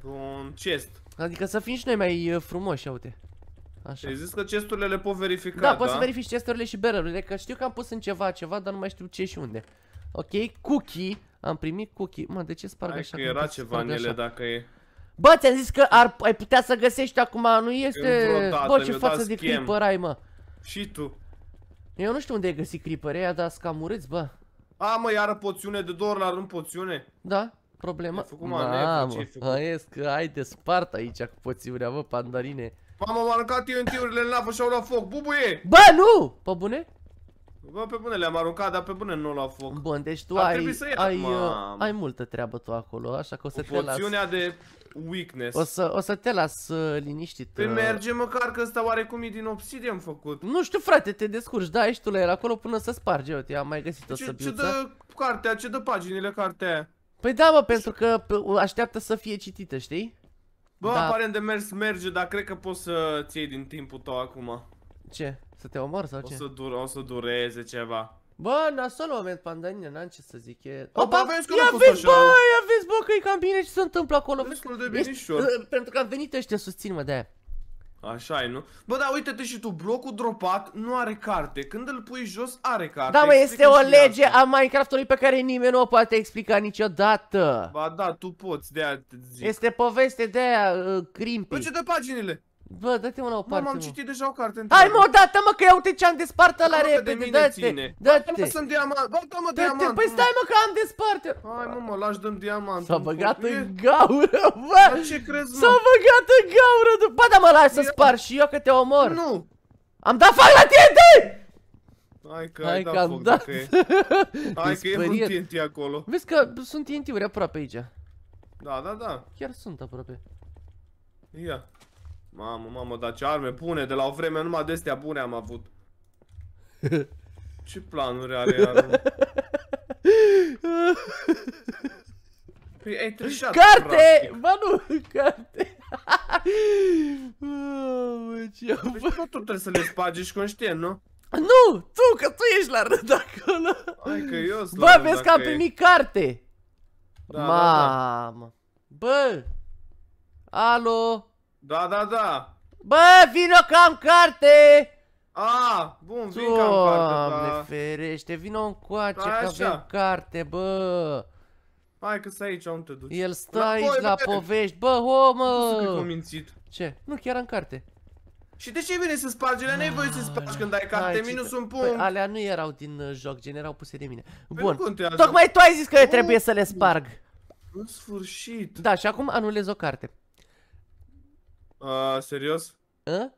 Bun, chest. Adică să fim și noi mai uh, frumoși, uite. Așa. că chesturile, le pot verifica, da? poți da? să verifici chesturile și berelurile, că adică știu că am pus în ceva ceva, dar nu mai știu ce și unde. Ok, cookie, am primit cookie. Mă, de ce sparg Hai așa? că era ceva în ele dacă e. Bă, ți-am zis că ar, ai putea să găsești acum, nu este... Dată, Bă, ce față de creeper ai, mă. Și tu. Eu nu știu unde ai găsit creeper ăia, dar scam urâți, bă. A, mă, iară poțiune, de două ori la rând poțiune. Da, problema. Mamă, ai făcut? Ai că ai de spart aici cu poțiunea, bă, pandarine. Mamă, m-am aruncat în tiurile în lapă și au luat foc, bubuie! Bă, nu! Pe bune? Bă, pe bune le-am aruncat, dar pe bune nu la foc. Bun, deci tu ai, ai, uh, ai multă treabă tu acolo, așa că o să o te las. de weakness. O să, o să te las uh, liniștit. Pe păi uh. merge măcar că ăsta oarecum e din obsidian făcut. Nu știu frate, te descurci, da, ești tu la el acolo până să sparge, uite, am mai găsit o ce, săbiuță. Ce dă cartea, ce dă paginile cartea Păi da, mă, pentru că așteaptă să fie citită, știi? Bă, da. aparent de mers merge, dar cred că poți să ții din timpul tău acum. Ce? Să te omor sau o ce? Să dur o să dureze ceva. Bă, nasol moment, pandanine, n-am ce să zic, e... Opa, Opa vezi că ia vezi, bă, ia vezi, bă, că e cam bine ce se întâmplă acolo. Vezi de binișor. Uh, pentru că am venit ăștia, susțin-mă de-aia. Așa e, nu? Bă, da, uite-te și tu, blocul dropat nu are carte. Când îl pui jos, are carte. Da, mă, este o lege a Minecraftului pe care nimeni nu o poate explica niciodată. Ba da, tu poți, de-aia te zic. Este poveste de-aia, uh, crimpy. Bă, ce de paginile? Bă, dă-te una o parte, Mă, am citit deja o carte întreagă. Hai, mă, odată, mă, că ia uite ce am despart ăla repede, dă-te, dă-te. Bă, sunt diamant, bă, dă-mă diamant. Păi stai, mă, că am despart Hai, mă, mă, lași dăm diamant. S-a băgat în gaură, bă. Dar ce crezi, mă? S-a băgat în gaură, bă, dar mă lași să spar și eu că te omor. Nu. Am dat fac la TNT! Hai că Hai ai dat foc, e. Hai că e un TNT acolo. Vezi că sunt TNT-uri aproape aici. Da, da, da. Chiar sunt aproape. Ia. Mamă, mamă, dar ce arme bune, de la o vreme numai de-astea bune am avut. Ce planuri are Păi ai trișat, Carte! Practic. Bă, nu! Carte! Păi, bă, ce deci bă... tu trebuie să le spagi, ești conștient, nu? Nu! Tu, că tu ești la rând acolo! Hai că eu sunt Bă, vezi că am primit e... carte! Da, Mamă! Da, da. Bă! Alo! Da, da, da. Bă, vino că am carte! A, bun, vin că am carte, Doamne da. ferește, vino încoace da, că avem carte, bă. Hai că stai aici, unde te duci? El stă la aici la bine. povești, bă, omă! Nu mințit. Ce? Nu, chiar în carte. Și de ce vine să spargi? Alea n-ai voie să spargi ah, când ai carte, hai, minus un păi, punct. Păi, alea nu erau din uh, joc, gen erau puse de mine. Păi bun, tocmai tu ai zis că eu trebuie să le sparg. În sfârșit. Da, și acum anulez o carte. A, serios? A? Ă?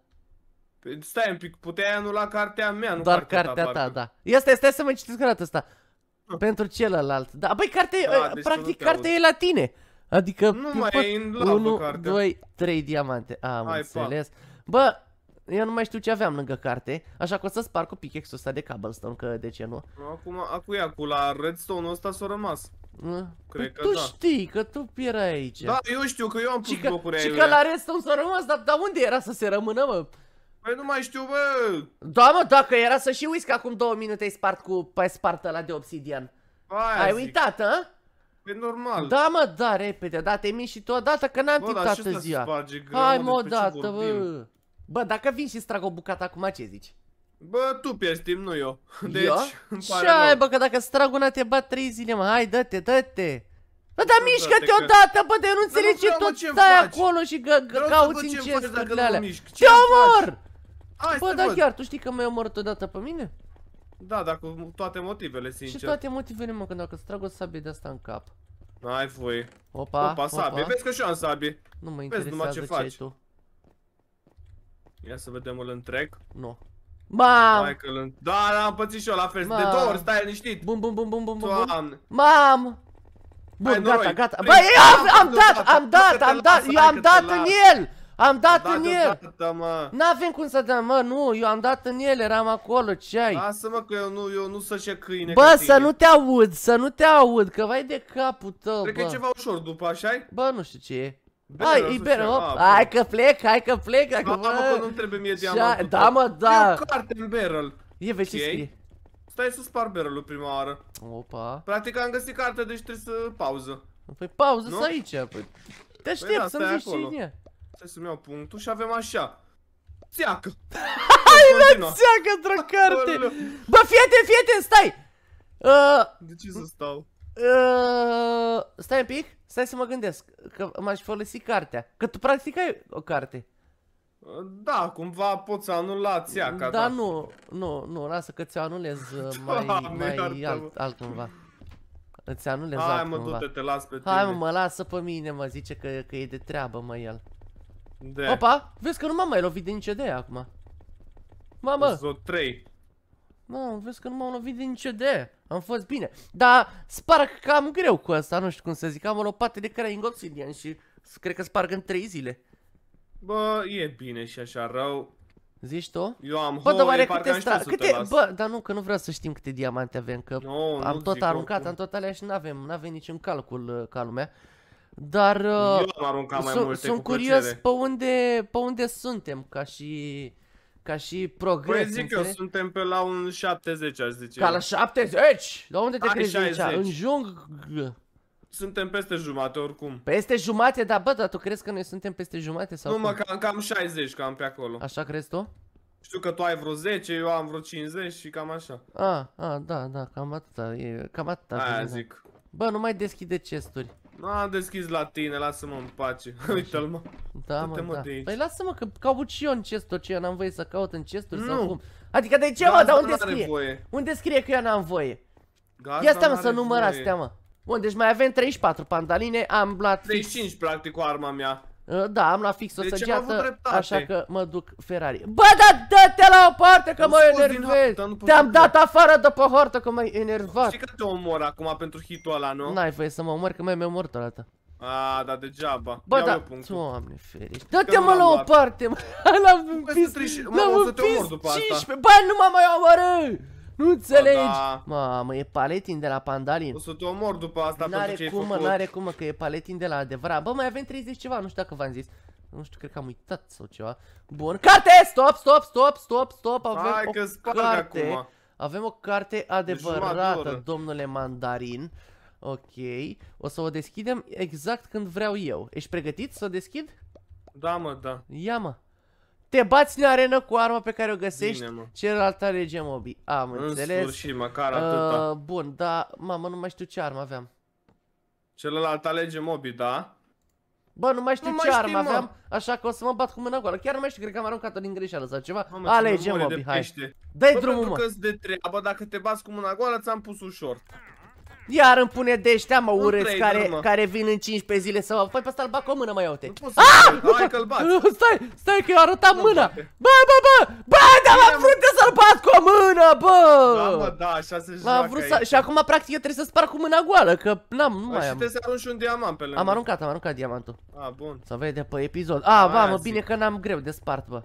Păi, stai un pic, puteai anula cartea mea, nu Doar cartea, cartea ta, ta, da. Ia stai, stai să mă citesc o dată asta. Ah. Pentru celălalt. Da, băi, cartea, da, ă, deci practic, cartea e la tine. Adică, nu mai pot... e în 1, 2, 3 diamante. Am Hai, înțeles. Pa. Bă, eu nu mai știu ce aveam lângă carte, așa că o să spar cu pickaxe-ul ăsta de cobblestone, că de ce nu? Acum, acuia, cu la redstone-ul ăsta s-a rămas. Mă? Păi Cred că tu da. știi că tu pierai aici. Da, eu știu că eu am pus și că, blocuri Și că la rest s-a rămas, dar, dar unde era să se rămână, mă? Păi nu mai știu, bă! Da, mă, dacă era să și uiți că acum două minute ai spart cu pe spartă la de obsidian. Aia ai zic. uitat, a? E păi normal. Da, mă, da, repede, da, te minți și tu odată că n-am timp toată ziua. Hai, mă, odată, bă. Bă, dacă vin și strag o bucată acum, ce zici? Bă, tu pierzi timp, nu eu. Deci, eu? Ce ai, bă, că dacă straguna te bat 3 zile, mă, hai, dă-te, dă-te. Bă, dar mișcă-te odată, bă, de eu nu înțelegi ce tot stai acolo și cauți în chesturile alea. Te omor! Bă, dar chiar, tu știi că m-ai omorât odată pe mine? Da, dar cu toate motivele, sincer. Și toate motivele, mă, că dacă strag o sabie de asta în cap. Ai voi. Opa, opa. sabie, vezi că și am sabie. Nu mă interesează ce, ai tu. Ia să vedem, l întreg. Nu. No. Mam! Da, da, am pățit și eu la fel. Mam. De două ori, stai liniștit. Bum, bum, bum, bum, bum, bum. Mam! Bun, Hai, gata, gata. eu păi, am, am dat, am dat, am dat, eu am dat în el! Am dat în el! N-avem cum să dăm, mă, nu, eu am dat în el, eram acolo, ce ai? Lasă-mă că eu nu, eu nu să ce câine Bă, să nu te aud, să nu te aud, că vai de capul tău, Cred bă. că e ceva ușor după, așa -i? Bă, nu știu ce e. Hai, e Bine, hop, Hai că plec, hai că plec, dacă mă... Mamă, că nu mi trebuie mie diamantul. Da, mă, da. E o da. carte în barrel. E, vezi ce scrie. Stai să spar barrel-ul prima oară. Opa. Practic am găsit cartea, deci trebuie să pauză. Păi pauză să aici, păi. Te păi aștept da, să-mi zici cine e. Trebuie să-mi iau punctul și avem așa. Țeacă. Hai, la țeacă într-o carte. Bă, fiete, fiete, stai. De ce să stau? Uh, uh, stai un pic. Stai să mă gândesc că m-aș folosi cartea. Că tu practic ai o carte. Da, cumva poți să anulați ea da, ca Da, nu, nu, nu, lasă că ți-o anulez uh, mai, mai alt, altcumva Îți anulez Hai altcumva mă, du-te, te las pe tine Hai mă, mă lasă pe mine, mă, zice că, că e de treabă, mă, el de. Opa, vezi că nu m-am mai lovit de nicio de acum Mamă Zo 3 Mamă, vezi că nu m-am lovit de nicio de am fost bine. Dar sparg cam greu cu asta, nu știu cum să zic. Am o lopată de crying obsidian și cred că sparg în 3 zile. Bă, e bine și așa rău. Zici tu? Eu am bă, dar oare câte, sta... câte... Bă, dar nu, că nu vreau să știm câte diamante avem, că no, am tot aruncat, oricum. am tot alea și nu avem nu avem niciun calcul uh, ca lumea. Dar uh, Eu am aruncat mai multe sunt cu curios pe unde, pe unde suntem ca și ca și progres. Păi zic eu, suntem pe la un 70, aș zice. Ca la 70? La unde te crezi aici? În jung? Suntem peste jumate oricum. Peste jumate? Dar bă, dar tu crezi că noi suntem peste jumate sau Nu, cum? mă, cam, cam 60, cam pe acolo. Așa crezi tu? Știu că tu ai vreo 10, eu am vreo 50 și cam așa. A, ah, a, ah, da, da, cam atâta, e, cam atâta. Aia da. zic. Da. Bă, nu mai deschide chesturi. Nu am deschis la tine, lasă-mă în pace. Uite-l, da, mă. Da, mă, da. Păi lasă-mă că caut și eu în chest-ul eu n-am voie să caut în chest-uri sau cum. Adică de ce, mă, dar unde scrie? Unde scrie că eu n-am voie? Ia stea, mă, să numărați, stea, mă. Bun, deci mai avem 34 pandaline, am luat 35 practic cu arma mea. Ă, da, am la fix o deci săgeată, așa că mă duc Ferrari. Bă, da, dă-te la o parte că mă enervez! Te-am dat afară de pe hortă că m-ai enervat! Știi că te omor acum pentru hitul ăla, nu? N-ai voie să mă omor că mi a omorât o dată. A, da, degeaba. Bă, da, doamne ferici. Dă-te mă la o parte, mă! l nu l-am împins 15! Bă, nu m-am mai omorât! Nu înțelegi? Da. Mamă, e paletin de la Pandalin. O să te omor după asta n pentru ce cum, ai făcut. N-are cum, că e paletin de la adevărat. Bă, mai avem 30 ceva, nu știu dacă v-am zis. Nu știu, cred că am uitat sau ceva. Bun, carte! Stop, stop, stop, stop, stop! Avem Hai, o carte. Acum. Avem o carte adevărată, domnule Mandarin. Ok, o să o deschidem exact când vreau eu. Ești pregătit să o deschid? Da, mă, da. Ia, mă. Te bați în arenă cu arma pe care o găsești, Bine, celălalt are gemobi. Am în înțeles. În sfârșit, măcar atâta. Uh, bun, da, mamă, nu mai știu ce armă aveam. Celălalt alege mobi, da? Bă, nu mai știu nu ce mai armă știi, aveam, mă. așa că o să mă bat cu mâna goală. Chiar nu mai știu, cred că am aruncat-o din greșeală sau ceva. Mamă, alege mobi, hai. Dă-i drumul, mă. Bă, pentru că de treabă, dacă te bați cu mâna goală, ți-am pus ușor. Iar îmi pune de ăștia, mă, urâți, care, mă. care vin în 15 zile să mă... Păi pe ăsta-l bag o mână, mă, ia iau-te. Ah! Hai că-l bag. Stai, stai că eu arătam nu mâna. Bă, bă, bă, bă, dar m-am vrut să-l bat cu o mână, bă. Da, mă, da, așa se joacă am vrut să... Și acum, practic, eu trebuie să spar cu mâna goală, că n-am, nu mai păi am. Și trebuie să arunci un diamant pe lângă. Am aruncat, am aruncat diamantul. A, bun. Să vede pe episod. A, ba, mă, bine că n-am greu de spart, bă.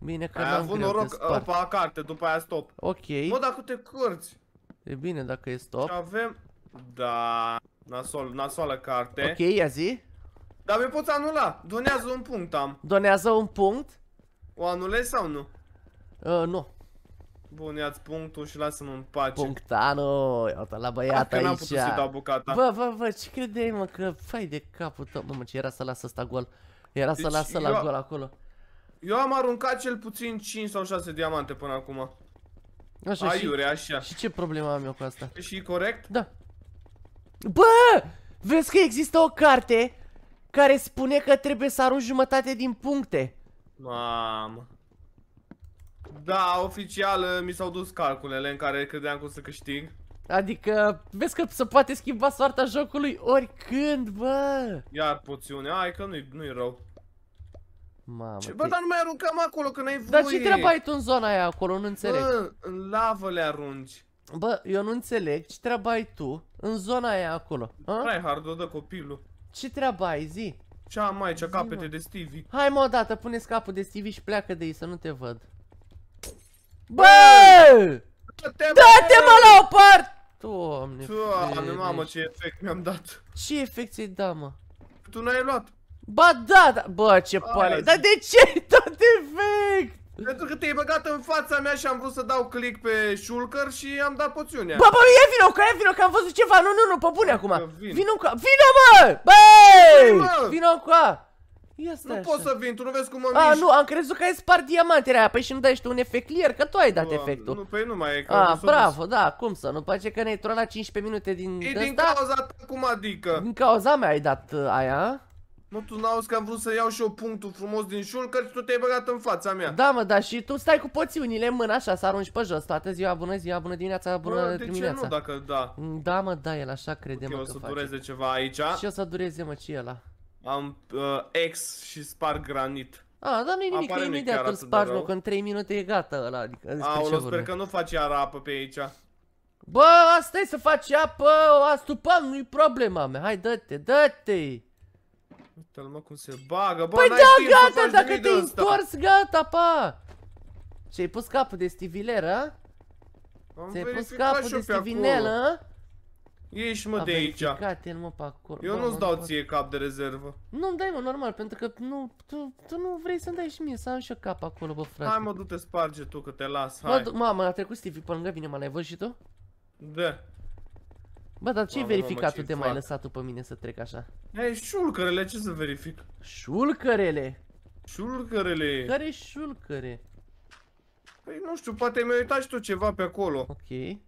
Bine că n-am greu de ă, spart. Ai avut noroc pe carte, după aia stop. Ok. Bă, dar te cărți. E bine dacă e stop. Și avem... Da... Nasol, nasoală carte. Ok, ia zi. Dar mi poți anula. Donează un punct am. Donează un punct? O anulezi sau nu? Uh, nu. Bun, ia punctul și lasă-mă în pace. Punctanu, iată la băiat Dacă aici. Că n-am putut să bucata. Bă, bă, bă, ce credeai, mă, că fai de capul tău. Mă, mă, ce era să lasă ăsta gol. Era deci să lasă eu... la gol acolo. Eu am aruncat cel puțin 5 sau 6 diamante până acum. Așa, Aiure, și, așa. și ce problemă am eu cu asta? Și corect? Da. Bă! Vezi că există o carte care spune că trebuie să arunci jumătate din puncte. Mamă. Da, oficial uh, mi s-au dus calculele în care credeam că o să câștig. Adică, vezi că se poate schimba soarta jocului oricând, bă! Iar poțiunea, ai că nu-i nu, rău. Mamă, ce, bă, dar nu mai aruncam acolo, că n-ai voie. Dar ce treabă ai tu în zona aia acolo, nu înțeleg. Bă, în lavă le arunci. Bă, eu nu înțeleg ce treabă ai tu în zona aia acolo. Hai, hard dă copilul. Ce treabă ai, zi? Ce am mai, zi, capete mă. de Stevie? Hai mă odată, pune capul de Stevie și pleacă de ei să nu te văd. Bă! Dă-te mă la o part! Doamne, Doamne, mamă, ce efect mi-am dat. Ce efect ți-ai dat, mă? Tu n-ai luat. Ba da, da. Bă, ce pare. Dar de ce tot defect? Pentru că te-ai băgat în fața mea și am vrut să dau click pe shulker și am dat poțiunea. Bă, bă, e vino, că e vino, că am văzut ceva. Nu, nu, nu, pe bune acum. Vino cu... Vino, bă! Băi! Vino cu... nu pot să vin, tu nu vezi cum mă mișc. A, nu, am crezut că ai spart diamantele aia. Păi și nu dai un efect clear, că tu ai dat efectul. Nu, păi nu mai e că A, bravo, da, cum să, nu place că ne-ai tronat 15 minute din... E din cauza ta, cum adică? Din cauza mea ai dat uh, aia, nu, tu n-auzi că am vrut să iau și eu punctul frumos din șulcăr și tu te-ai băgat în fața mea. Da, mă, dar și tu stai cu poțiunile în mână așa, să arunci pe jos toată ziua, bună ziua, bună dimineața, bună Bă, de dimineața. ce nu, dacă da? Mm, da, mă, da, el așa crede, okay, mă, o să face. dureze ceva aici. Și o să dureze, mă, ce e ăla? Am uh, ex și spar granit. A, dar nu-i nimic, Apare imediat îl spargi, mă, că în 3 minute e gata ăla, adică Aolo, sper că nu faci iar apă pe aici. Bă, asta e să faci apă, o astupăm, nu-i problema mea, hai, dă-te, dă-te! Uite-l mă cum se bagă, bă, Păi da, gata, dacă te-ai întors, gata, pa! Și-ai pus capul de stiviler, a? Ți-ai pus capul de stivinel, a? Ieși mă a de aici. el mă pe acolo. Eu nu-ți dau ție cap de rezervă. Nu-mi dai mă, normal, pentru că nu, tu, tu nu vrei să-mi dai și mie, să am și eu cap acolo, bă, frate. Hai mă, du-te sparge tu, că te las, hai. Mă, mamă, a trecut Stevie pe lângă vine, mă, l-ai văzut și tu? Da. Bă, dar ce-ai verificat? Tu te mai lăsat tu pe mine să trec așa. Ei, șulcărele, ce să verific? Șulcărele? Șulcărele. Care șulcăre? Păi nu știu, poate mi-ai uitat și tu ceva pe acolo. Ok.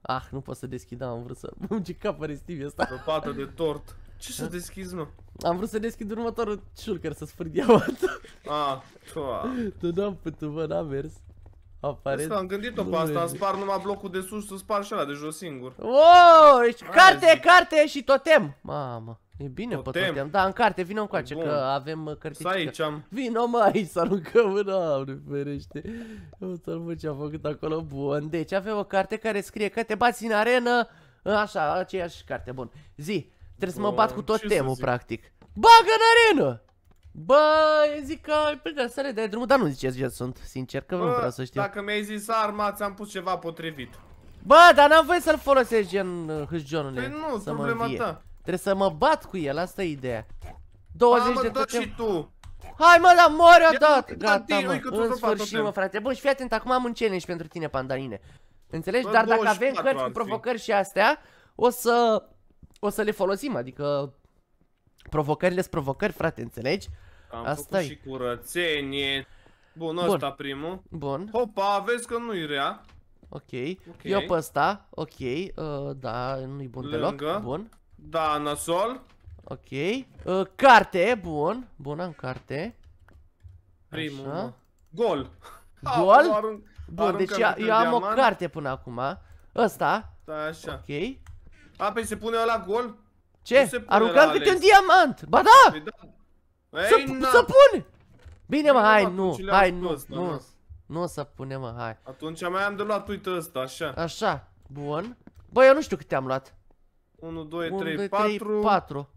Ah, nu pot să deschid, am vrut să... Bă, ce cap are Steve ăsta. pată de tort. Ce să deschizi, mă? Am vrut să deschid următorul șulcăr să sfârg diamantul. Ah, toa. Tu n-am putut, bă, n am mers. Apare... Asta am gândit-o pe asta, spar numai blocul de sus, să spar și ăla de jos singur. Wow, carte, zic. carte și totem. Mamă. E bine totem. pe totem, da, în carte, vină încoace, Bun. că avem uh, cărticică. Să aici am. Vino mă aici, să aruncăm în aur, ferește. Uite-l ce a făcut acolo, bun. Deci avem o carte care scrie că te bați în arenă, uh, așa, aceeași carte, bun. Zi, trebuie bun. să mă bat cu totemul, practic. Bagă în arenă! Bă, zic că ai prins să le dai drumul, dar nu ziceți ce sunt, sincer, că bă, nu vreau să știu. dacă mi-ai zis arma, ți-am pus ceva potrivit. Bă, dar n-am voie să-l folosești gen uh, hâșgionule, păi nu, să problema mă ta. Trebuie să mă bat cu el, asta e ideea. 20 Mamă, de tot și tu. Hai mă, dar mori eu Gata, mă, în sfârșit, mă, frate. Bun, și fii atent, acum am un challenge pentru tine, pandaline. Înțelegi? Bă, dar dacă avem cărți cu provocări și astea, o să... O să le folosim, adică... Provocările sunt provocări, frate, înțelegi? Am Asta făcut și curățenie. Bun, ăsta primul. Bun. Hopa, vezi că nu-i rea. Okay. ok. Eu pe ăsta, ok. Uh, da, nu-i bun Lângă. deloc. Bun. Da, nasol. Ok. Uh, carte, bun. Bun, am carte. Primul. Așa. Gol. Gol? Ah, Bun, deci eu, eu am o carte până acum. Ăsta. Da, așa. Ok. A, pe păi se pune la gol? Ce? Aruncam câte un diamant! Ba da! Păi da să, să pun! Bine mă, hai, nu, hai, nu, nu, nu o să punem, mă, hai. Atunci mai am de luat, uite ăsta, așa. Așa, bun. Bă, eu nu știu câte am luat. 1, 2, 1, 3, 2, 3 4. 4.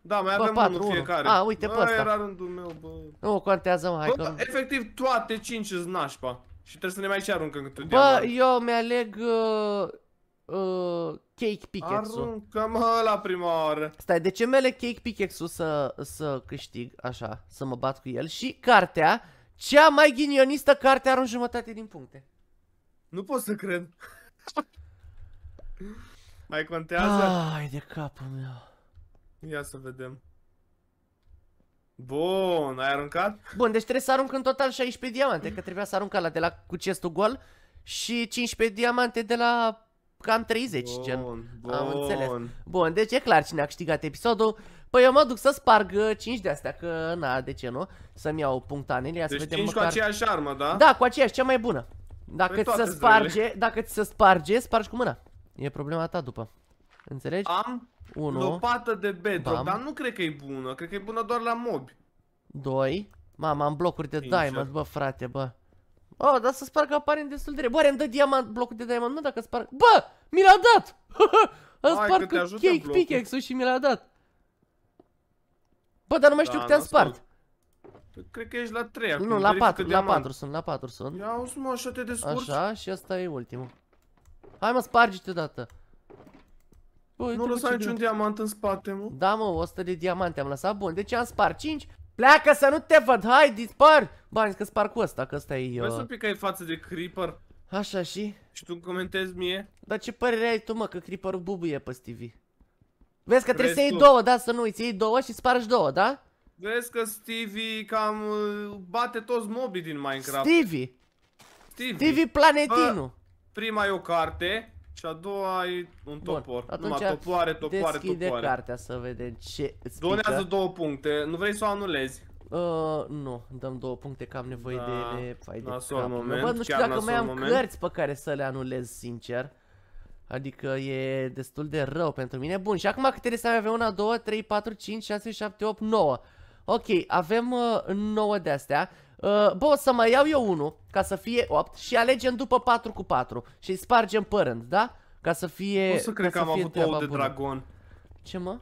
Da, mai bă, avem 4, unul fiecare. A, ah, uite bă, pe ăsta. era rândul meu, bă. Nu contează, mă, hai bă, că... efectiv toate 5 îți nașpa. Și trebuie să ne mai și aruncăm câte Bă, eu mi-aleg... Uh... Uh, cake Pickaxe-ul. Aruncă-mă la prima oară. Stai, de ce mele Cake Pickaxe-ul să, să câștig, așa, să mă bat cu el? Și cartea, cea mai ghinionistă carte are un jumătate din puncte. Nu pot să cred. mai contează? Ai de capul meu. Ia să vedem. Bun, ai aruncat? Bun, deci trebuie să arunc în total 16 diamante, că trebuia să arunc la de la cu gol și 15 diamante de la cam 30, bun, gen. Bun. Am înțeles. Bun, deci e clar cine a câștigat episodul. Păi eu mă duc să sparg 5 uh, de astea, că na, de ce nu? Să-mi iau punctanele, ia deci să vedem 5 măcar... cu aceeași armă, da? Da, cu aceeași, cea mai bună. Dacă ți păi se sparge, zilele. dacă ți se sparge, spargi cu mâna. E problema ta după. Înțelegi? Am Unu. lopată de bedrock, Bam. dar nu cred că e bună, cred că e bună doar la mobi. 2. Mamă, am blocuri de Sincer. diamond, bă, frate, bă. Oh, dar să sparg aparent destul de... Bă, îmi dă diamant, blocul de diamond, nu dacă sparg... Bă! Mi l-a dat! Am spart cu cake pickaxe-ul și mi l-a dat. Bă, dar nu mai știu da, cât te am spart. Cred că ești la 3 acum. Nu, la 4, la 4 sunt, la 4 sunt. Ia auzi mă, așa te descurci. Așa, și asta e ultimul. Hai mă, sparge-te dată. Bă, nu lăsa niciun diamant în spate, mă. Da, mă, 100 de diamante am lăsat. Bun, deci am spart 5. Pleacă să nu te văd, hai, dispar! Bani, că spar cu ăsta, că ăsta e... Vezi uh... un pic că ai față de creeper. Așa și... Și tu comentezi mie? Dar ce părere ai tu, mă, că creeperul bubuie pe TV? Vezi că Crezi trebuie să iei tu? două, da, să nu uiți, iei două și spargi două, da? Vezi că Stevie cam uh, bate toți mobii din Minecraft. Stevie! Stevie, Stevie Planetinu! Bă, prima e o carte și a doua e un topor. Bun, atunci Numai topoare, topoare, deschide topoare. cartea să vedem ce îți Donează două puncte, nu vrei să o anulezi. Uh, nu, dăm două puncte că am nevoie da, de Fai de moment, Bă, nu știu dacă mai am moment. cărți pe care să le anulez, sincer Adică e destul de rău pentru mine Bun, și acum câte să avem? una, două, trei, patru, cinci, șase, șapte, opt, nouă. Ok, avem uh, nouă de-astea uh, Bă, o să mai iau eu unul Ca să fie 8 Și alegem după 4 cu 4 Și spargem părând, da? Ca să fie Nu să cred că am avut o de bună. dragon Ce mă?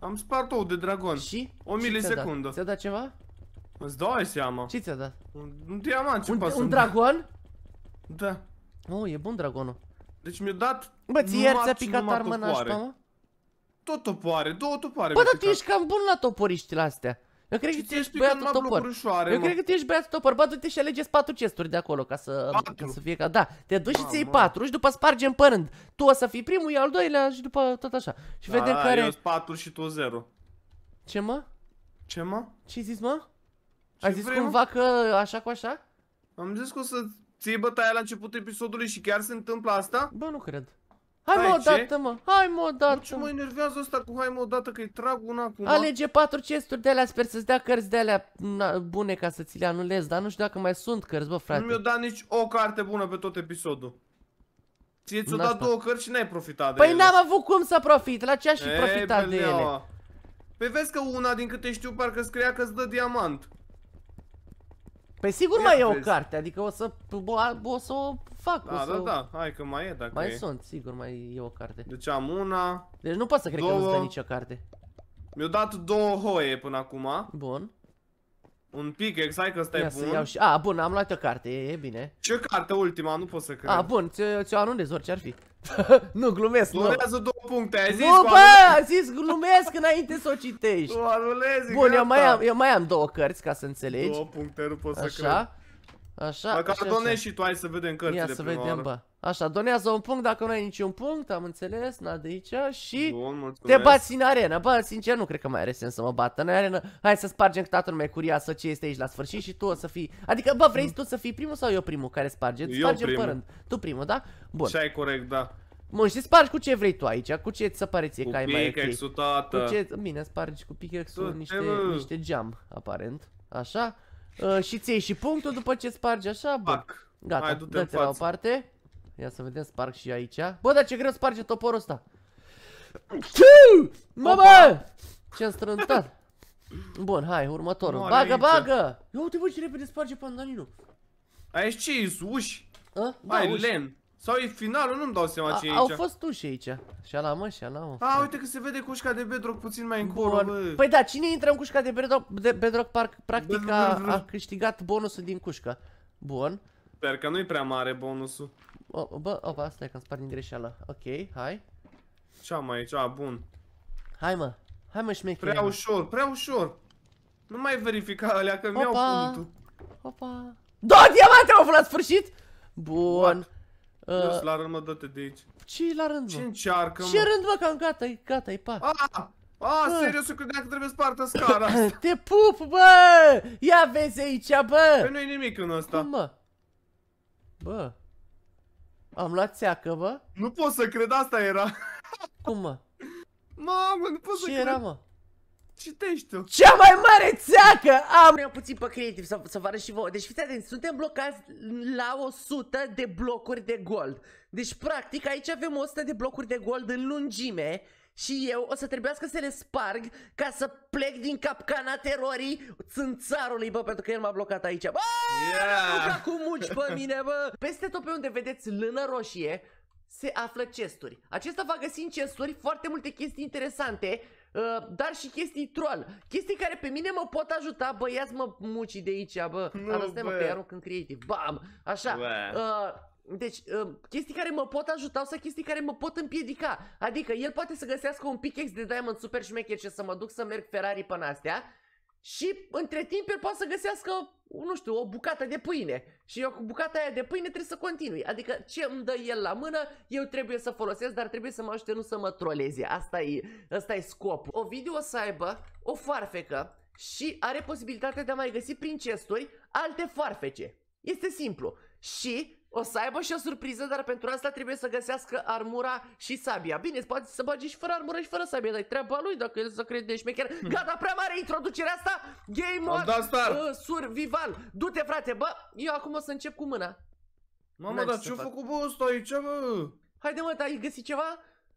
Am spart ou de dragon. Și? O milisecundă. Ți-a dat? ceva? Îți dai seama. Ce ți-a dat? Un, diamant un, un dragon? Da. Oh, e bun dragonul. Deci mi-a dat Bă, ți-a picat armă nașpa, mă? Tot topoare, două topoare Bă, dar tu ești cam bun la toporiștile astea eu cred că tu ești băiatul topor. eu cred că tu ești băiatul topor. Bă, du-te și alegeți patru chesturi de acolo ca să, ca să fie ca... Da, te duci și da, ții patru și după spargem părând. Tu o să fii primul, eu al doilea și după tot așa. Și da, vedem care... eu patru și tu 0. Ce mă? Ce mă? Ce-ai zis mă? Ce Ai zis vrei, cumva mă? că așa cu așa? Am zis că o să ții bătaia la începutul episodului și chiar se întâmplă asta? Bă, nu cred. Hai, hai mă odată, mă. Hai mă odată. Ce mă enervează asta cu hai mă odată că-i trag una acum? Alege patru chesturi de alea, sper să-ți dea cărți de alea bune ca să ți le anulez, dar nu știu dacă mai sunt cărți, bă, frate. Nu mi-o dat nici o carte bună pe tot episodul. Ție ți-o dat două cărți și n-ai profitat de Păi n-am avut cum să profit, la ce aș fi profitat de ele? Păi vezi că una din câte știu parcă scria că-ți dă diamant. Păi sigur Ia mai e o carte, adică o să, o, o să o fac. Da, o să... da, da, hai că mai e dacă Mai e. sunt, sigur mai e o carte. Deci am una, Deci nu pot să cred două... că nu stă nicio carte. mi a dat două hoie până acum. Bun. Un pic, exact că stai bun. Iau și... A, bun, am luat o carte, e bine. Ce carte ultima? Nu pot să cred. A, bun, ți-o anunez orice ar fi. nu, glumesc, nu. Glumează două puncte, ai zis? Nu, bă, am zis glumesc înainte să o citești. Nu anulezi, Bun, eu mai, am, eu mai am două cărți, ca să înțelegi. Două puncte, nu pot să Așa. cred. Așa, Măcar așa, donezi și tu, hai să vedem cărțile Ia să vedem, oară. bă. Așa, donează un punct dacă nu ai niciun punct, am înțeles, na de aici și Bun, te bați în arenă. Bă, sincer, nu cred că mai are sens să mă bată în arenă. Hai să spargem toată lumea curioasă ce este aici la sfârșit și tu o să fii... Adică, bă, vrei mm. tu să fii primul sau eu primul care sparge? Eu sparge primul. Părând. Tu primul, da? Bun. Și ai corect, da. Bun, și spargi cu ce vrei tu aici, cu ce ți se pare ție cu că ai mai ok. Cu ce... Bine, spargi cu pickaxe-ul niște, niște geam, aparent. Așa? Uh, și ți și punctul după ce spargi așa, bă. Gata, Hai, dă-te la o parte. Ia să vedem, sparg și aici. Bă, dar ce greu sparge toporul ăsta. Ciu! Mamă! Ce-am strântat. Bun, hai, următorul. Moare bagă, aici. bagă! Ia uite, bă, ce repede sparge pandalinul. Aici ce uși? Ă? A? Da, Ai uși. len. Sau e finalul, nu-mi dau seama ce e aici. Au fost și aici. Și ala mă, și ala mă. A, uite că se vede cușca de bedrock puțin mai încolo, bă. Păi da, cine intră în cușca de bedrock, de bedrock parc, practic a, a câștigat bonusul din cușcă. Bun. Sper că nu-i prea mare bonusul. O, bă, opa, stai că-mi spart din greșeală. Ok, hai. Ce am aici? A, bun. Hai mă, hai mă șmechere. Prea ușor, prea ușor. Nu mai verifica alea că mi-au punctul. Opa. Două da, diamante, au la sfârșit! Bun. What? Uh, la rând, mă, dă-te de aici. ce la rând, mă? Ce încearcă, ce mă? rând, mă, cam gata e gata e pa. Ah! A, bă. serios, eu credeam că trebuie spartă scara asta. Te pup, bă! Ia vezi aici, bă! Păi nu-i nimic în ăsta. Cum, mă? Bă. Am luat țeacă, bă? Nu pot să cred, asta era. Cum, mă? Mamă, nu pot Ce să era, cred. mă? Citești tu. Cea mai mare țeacă am! Ne-am puțin pe creative să, să vă arăt și vouă. Deci fiți atenți, suntem blocați la 100 de blocuri de gold. Deci practic aici avem 100 de blocuri de gold în lungime și eu o să trebuiască să le sparg ca să plec din capcana terorii țânțarului, bă, pentru că el m-a blocat aici. Bă, yeah. cu muci pe mine, bă! Peste tot pe unde vedeți lână roșie, se află chesturi. Acesta va găsi în chesturi foarte multe chestii interesante Ă, dar și chestii troll. Chestii care pe mine mă pot ajuta, bă, ia mă muci de aici, bă. Nu, Asta mă, că arunc în creative. Bam! Așa. Bă. Ă, deci, ă, chestii care mă pot ajuta sau chestii care mă pot împiedica. Adică, el poate să găsească un pickaxe de diamond super șmecher și să mă duc să merg Ferrari până astea și între timp el poate să găsească, nu știu, o bucată de pâine. Și eu cu bucata aia de pâine trebuie să continui. Adică ce îmi dă el la mână, eu trebuie să folosesc, dar trebuie să mă ajute nu să mă troleze. Asta e, asta e scopul. O video o să aibă o farfecă și are posibilitatea de a mai găsi prin chesturi alte farfece. Este simplu. Și o să aibă și o surpriză, dar pentru asta trebuie să găsească armura și sabia. Bine, poate să bagi și fără armură și fără sabia, dar treaba lui dacă el să crede șmecher. Hmm. Gata, prea mare introducerea asta. Game on, uh, survival. Du-te, frate, bă, eu acum o să încep cu mâna. Mama, dar ce-a făcut bă ăsta aici, bă? Haide, mă, ai găsit ceva?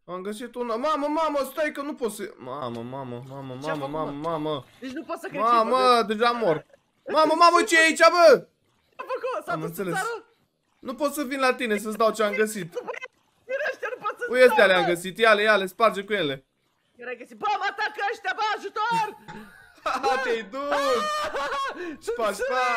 Am găsit una. Mamă, mamă, stai că nu pot să... Mamă, mamă, mamă, mamă, mamă, mamă. Deci nu pot să crezi. Mamă, deja mor. Mamă, mamă, ce e aici, bă? Ce-a făcut? S-a dus în țară? Nu pot să vin la tine să-ți dau ce-am găsit. Firește, Uite, astea le-am găsit. Ia le, ia le, sparge cu ele. Era găsit. Bă, mă atacă ăștia, bă, ajutor! Ah, te-ai dus! Spa, spa!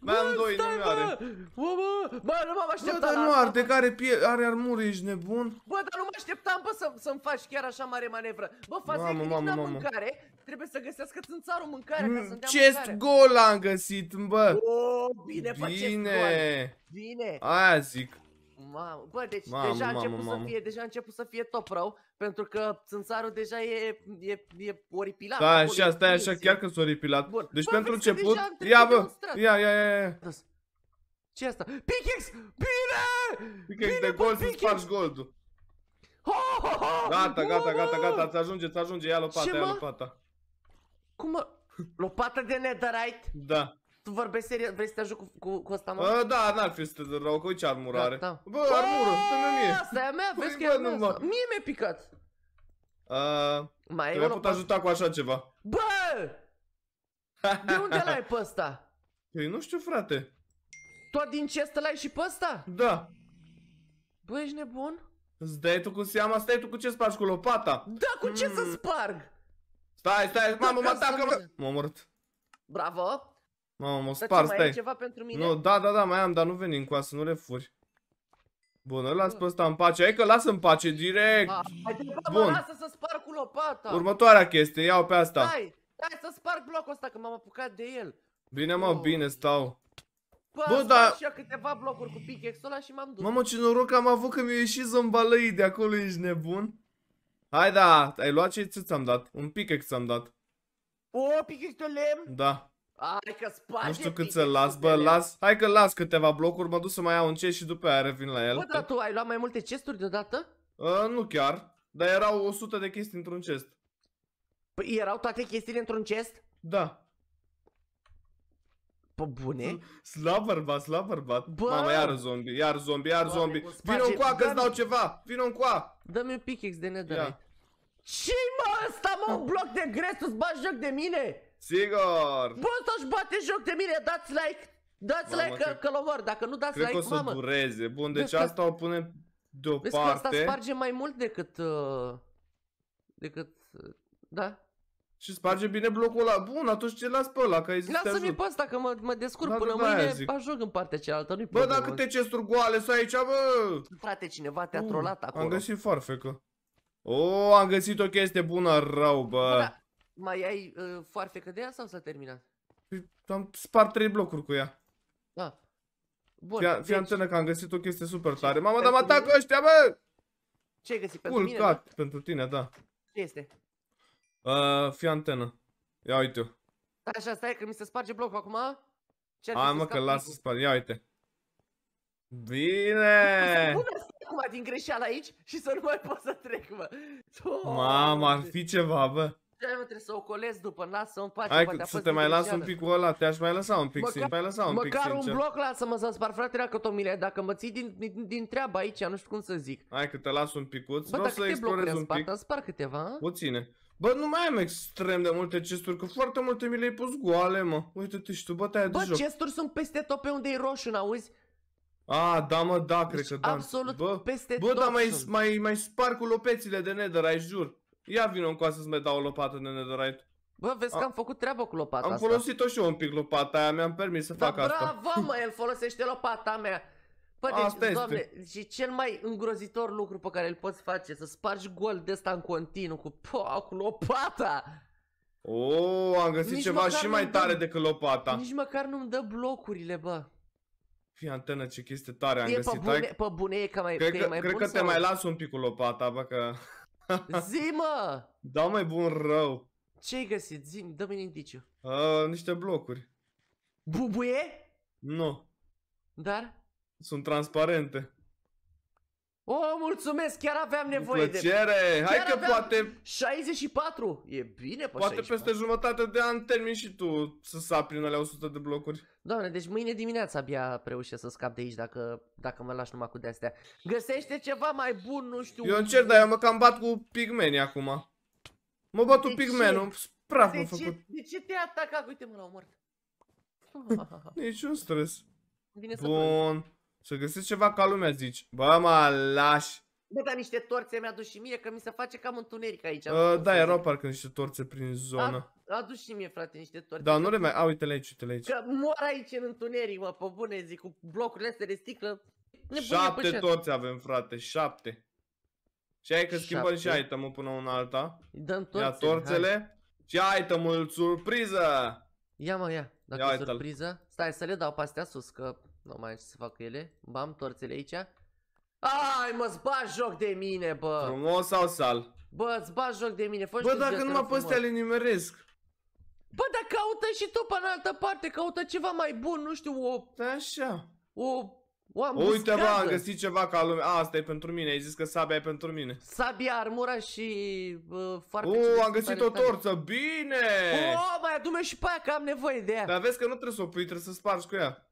Mai am doi are. Bă, bă, bă, nu m-am așteptat. Bă, dar nu arde, că are, pie are armură, ești nebun. Bă, dar nu mă așteptam, bă, să-mi faci chiar așa mare manevră. Bă, faza e că nici n-am mâncare. Trebuie să găsească țânțarul mâncare ca mm, să-mi dea Chest gol am găsit, bă. O, oh, bine, bine. Bine. Aia zic. Mamă, bă, deci mamă, deja, a început mamă. Să fie, deja a început să fie top rău, pentru că țânțarul deja e, e, e oripilat. Da, și asta e așa, chiar că s-a oripilat. Bun. Deci bă, pentru început, ia bă, ia, ia, ia, ia. ce asta? Pickaxe! Bine! Pickaxe de gol să faci goldul. Gata, gata, gata, gata, ți ajunge, ți ajunge, ia lopata, ia lopata. Cum mă? Lopata de netherite? Da. Tu vorbești serios, vrei să te ajut cu, cu, cu ăsta, mă? A, da, n-ar fi să te dă rău, că ce armurare? Da, da. Bă, armură, dă-mi mie. Asta e a mea, vezi păi, că e a mea Mie mi-e picat. A, Mai te pot ajuta cu așa ceva. Bă! De unde l-ai pe ăsta? Păi nu știu, frate. Tot din ce ăsta l-ai și pe ăsta? Da. Bă, ești nebun? Îți dai tu cu seama, stai tu cu ce spargi cu lopata? Da, cu ce mm. să sparg? Stai, stai, da, mamă, mă atacă, mă... m a omorât. Bravo. Mamă, mă spar, ce, stai. ceva pentru mine? Nu, da, da, da, mai am, dar nu venim cu asta, nu le furi. Bun, îl las pe ăsta în pace. Hai că las în pace direct. A, ah, hai de Bun. Mă, lasă să spar cu lopata. Următoarea chestie, iau pe asta. Hai, hai să sparg blocul ăsta că m-am apucat de el. Bine, mă, oh. bine stau. Bă, Bă da... și câteva blocuri cu pickaxe-ul ăla și m-am dus. Mamă, ce noroc am avut că mi-a ieșit zombalăii de acolo, ești nebun. Hai da, ai luat ce ți-am dat? Un pickaxe ți-am dat. O, pickaxe de lemn? Da. Hai că spate Nu știu cât să las, bă, las. Hai că las câteva blocuri, mă duc să mai iau un chest și după aia revin la el. Bă, dar tu ai luat mai multe chesturi deodată? Uh, nu chiar, dar erau 100 de chestii într-un chest. Păi erau toate chestiile într-un chest? Da. Pă bune? Slab bărbat, slab bărbat. Bă! Mama, iar zombie, iar zombie, iar zombie. zombie. în coa că-ți dau ceva, în coa. Dă-mi un pickaxe de netherite. ce mă ăsta, mă, un bloc de gres, tu-ți bagi joc de mine? Sigur! Bă, să-și bate joc de mine, dați like! Dați mamă, like că, că omor, dacă nu dați cred like, că o să mamă. dureze. Bun, deci vezi asta că... o punem deoparte. Vezi că asta sparge mai mult decât... Uh, decât... Uh, da? Și sparge bine blocul ăla. Bun, atunci ce las pe ăla, că ai zis Lasă-mi pe asta, că mă, mă descurc da, până da, mâine, zic. ajung în partea cealaltă, nu-i Bă, dacă te cesturi goale să aici, bă! Frate, cineva te-a trolat acolo. Am găsit farfecă. O, oh, am găsit o chestie bună, rău, bă da. Mai ai uh, foarfecă de ea sau s-a terminat? Păi, am spart trei blocuri cu ea. Da. Bun. Fii, fii deci... că am găsit o chestie super Ce tare. Mamă, dar mă atacă ăștia, bă! Ce ai găsit? Pentru Culcat, mine? Da? pentru tine, da. Ce este? Uh, fii antenă. Ia uite-o. Așa, stai că mi se sparge blocul acum. Ce Hai mă că las să sparg, ia uite. Bine! acum din greșeală aici și să nu mai pot să trec, mă. Mamă, ar fi ceva, bă mă, trebuie să o colez după, lasă-o în pace. Hai poate, să te mai las un pic cu ăla, te-aș mai lăsa un pic, măcar, Mai lăsa un măcar pic, sincer. un bloc lasă-mă să-mi spar fratele că mile, dacă mă ții din, din, din treaba aici, nu știu cum să zic. Hai că te las un picuț, Bă, vreau să explorez un pic. Bă, spar câteva. Puține. Bă, nu mai am extrem de multe chesturi, că foarte multe mi le-ai pus goale, mă. Uite-te și tu, bătaia bă, de joc. Bă, chesturi sunt peste tot pe unde e roșu, n-auzi? A, da mă, da, deci cred că da. absolut bă, peste bă, da, tot Bă, dar mai, mai, mai spar cu lopețile de nether, ai jur. Ia vină cu să-ți mai dau o lopată de netherite. Bă, vezi că am făcut treabă cu lopata am asta. Am folosit-o și eu un pic lopata aia, mi-am permis să da, fac bravo, asta. bravo, mă, el folosește lopata mea. Bă, deci, asta doamne, și cel mai îngrozitor lucru pe care îl poți face, să spargi gol de ăsta în continuu cu, po, cu lopata. O, oh, am găsit Nici ceva și mai tare dă, decât lopata. Nici măcar nu-mi dă blocurile, bă. Fii antenă, ce chestie tare am e găsit. Pe bune, pe bune e că mai, cred că, că e mai cred bun, că te sau? mai las un pic cu lopata, bă, că... Zi, mă! Da, mai bun rău. Ce-ai găsit? Zi, dă-mi un indiciu. Uh, niște blocuri. Bubuie? Nu. Dar? Sunt transparente. O, oh, mulțumesc, chiar aveam nevoie plăcere. de... plăcere! Hai că poate... 64! E bine pe Poate 64. peste jumătate de an termin și tu să sapi prin alea 100 de blocuri. Doamne, deci mâine dimineața abia reușesc să scap de aici dacă, dacă mă lași numai cu de-astea. Găsește ceva mai bun, nu știu... Eu încerc, dar eu mă cam bat cu pigmenii acum. Mă bat cu pigmenul, praf de făcut. Ce, de ce te-ai atacat? Uite mă, la omor. mort. Niciun stres. Vine Bun. Să să găsesc ceva ca lumea, zici. Bă, mă, lași. Bă, dar niște torțe mi-a dus și mie, că mi se face cam întuneric aici. Uh, da, erau parcă niște torțe prin zonă. A, a dus și mie, frate, niște torțe. Da, nu le mai... A, uite-le aici, uite-le aici. Că mor aici în întuneric, mă, pe bune, zic, cu blocurile astea de sticlă. Nebunie șapte torțe avem, frate, șapte. Și hai că schimbăm și item-ul până una alta. Dăm torțe, Ia torțele. Hai. Și item-ul surpriză! Ia mă, ia. Dacă ia e surpriză... Stai să le dau pe astea sus, că nu mai am ce să fac cu ele. Bam, torțele aici. Ai, mă, zbași joc de mine, bă! Frumos sau sal? Bă, zbași joc de mine, fă Bă, dacă nu mă astea le nimeresc. Bă, dar caută și tu pe în altă parte, caută ceva mai bun, nu știu, o... Da, așa. O... O Uite, bă, am găsit ceva ca lume. A, asta e pentru mine, ai zis că sabia e pentru mine. Sabia, armura și... Uh, o, am găsit o torță, bine! O, mai adume și pe aia, că am nevoie de ea. Dar vezi că nu trebuie să o pui, trebuie să spargi cu ea.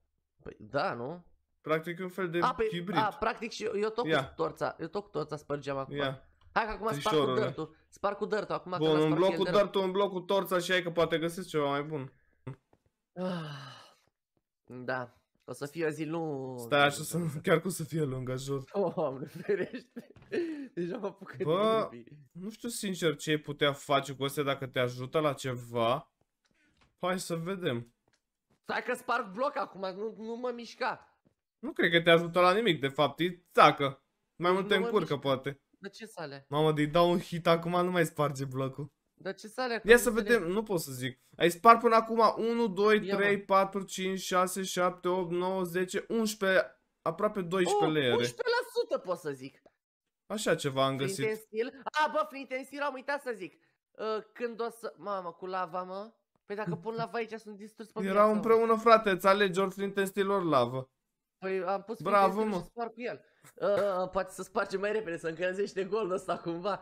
Păi da, nu? Practic un fel de a, păi, hibrid. A, practic și eu, eu tot yeah. cu torța, eu tot cu torța spărgeam acum. Yeah. Hai că acum spar cu dărtul, spar cu dărtul, acum Bun, că în bloc cu dărtul, un bloc cu torța și hai că poate găsesc ceva mai bun. Ah, da, o să fie o zi lungă. Stai așa, să, chiar cum să fie lungă, jur. Doamne, ferește. Deja deci mă apucă Bă, nu știu sincer ce ai putea face cu astea dacă te ajută la ceva. Hai să vedem. Stai că sparg bloc acum, nu, nu mă mișca. Nu cred că te ajută la nimic, de fapt, e țacă. Mai mult te încurcă, mișca. poate. De ce sale? Mamă, de dau un hit acum, nu mai sparge blocul. Dar ce sale? Ia să vedem, nu pot să zic. Ai spart până acum 1, 2, 3, mă. 4, 5, 6, 7, 8, 9, 10, 11, aproape 12 oh, leere. 11% pot să zic. Așa ceva am găsit. Flint A, bă, flint am uitat să zic. Uh, când o să... Mamă, cu lava, mă. Păi dacă pun lava aici, sunt distrus pe Erau împreună, frate, îți alegi ori stil ori lavă. Păi am pus Bravo, mă. și spar cu el. Uh, poate să sparge mai repede, să încălzește golul ăsta cumva.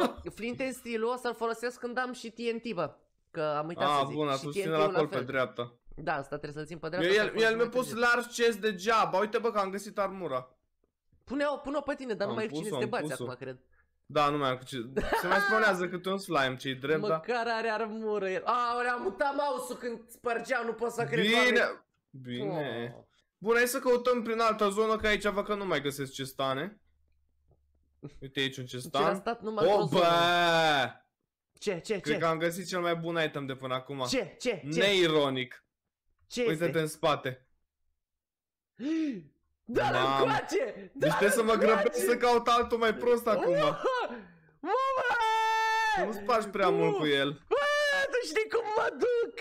Uh, flinte în stilul o să-l folosesc când am și TNT, bă. Că am uitat A, ah, să zic. bun, TNT-ul la la pe dreapta. Da, asta trebuie să-l țin pe dreapta. El, el mi-a pus large chest degeaba. Uite, bă, că am găsit armura. Pune-o pune pe tine, dar am nu mai e cine să te bați acum, cred. Da, nu mai am cu ce... Se mai spunează cât un slime, ce-i drept, da. Măcar are armură el. ori am mutat mouse-ul când spărgeam, nu pot să cred Bine! Bine. Oh. Bun, hai să căutăm prin alta zonă, că aici văd că nu mai găsesc stane. Uite aici un cestan. Ce deci stat numai oh, o, bă! Ce, ce, ce? Cred că am găsit cel mai bun item de până acum. Ce, ce, ce? Neironic. Ce Uite-te în spate. Da, Mam. încoace! Deci da, deci trebuie să mă grăbesc să caut altul mai prost acum. Nu spargi prea mult cu el. tu știi cum mă duc?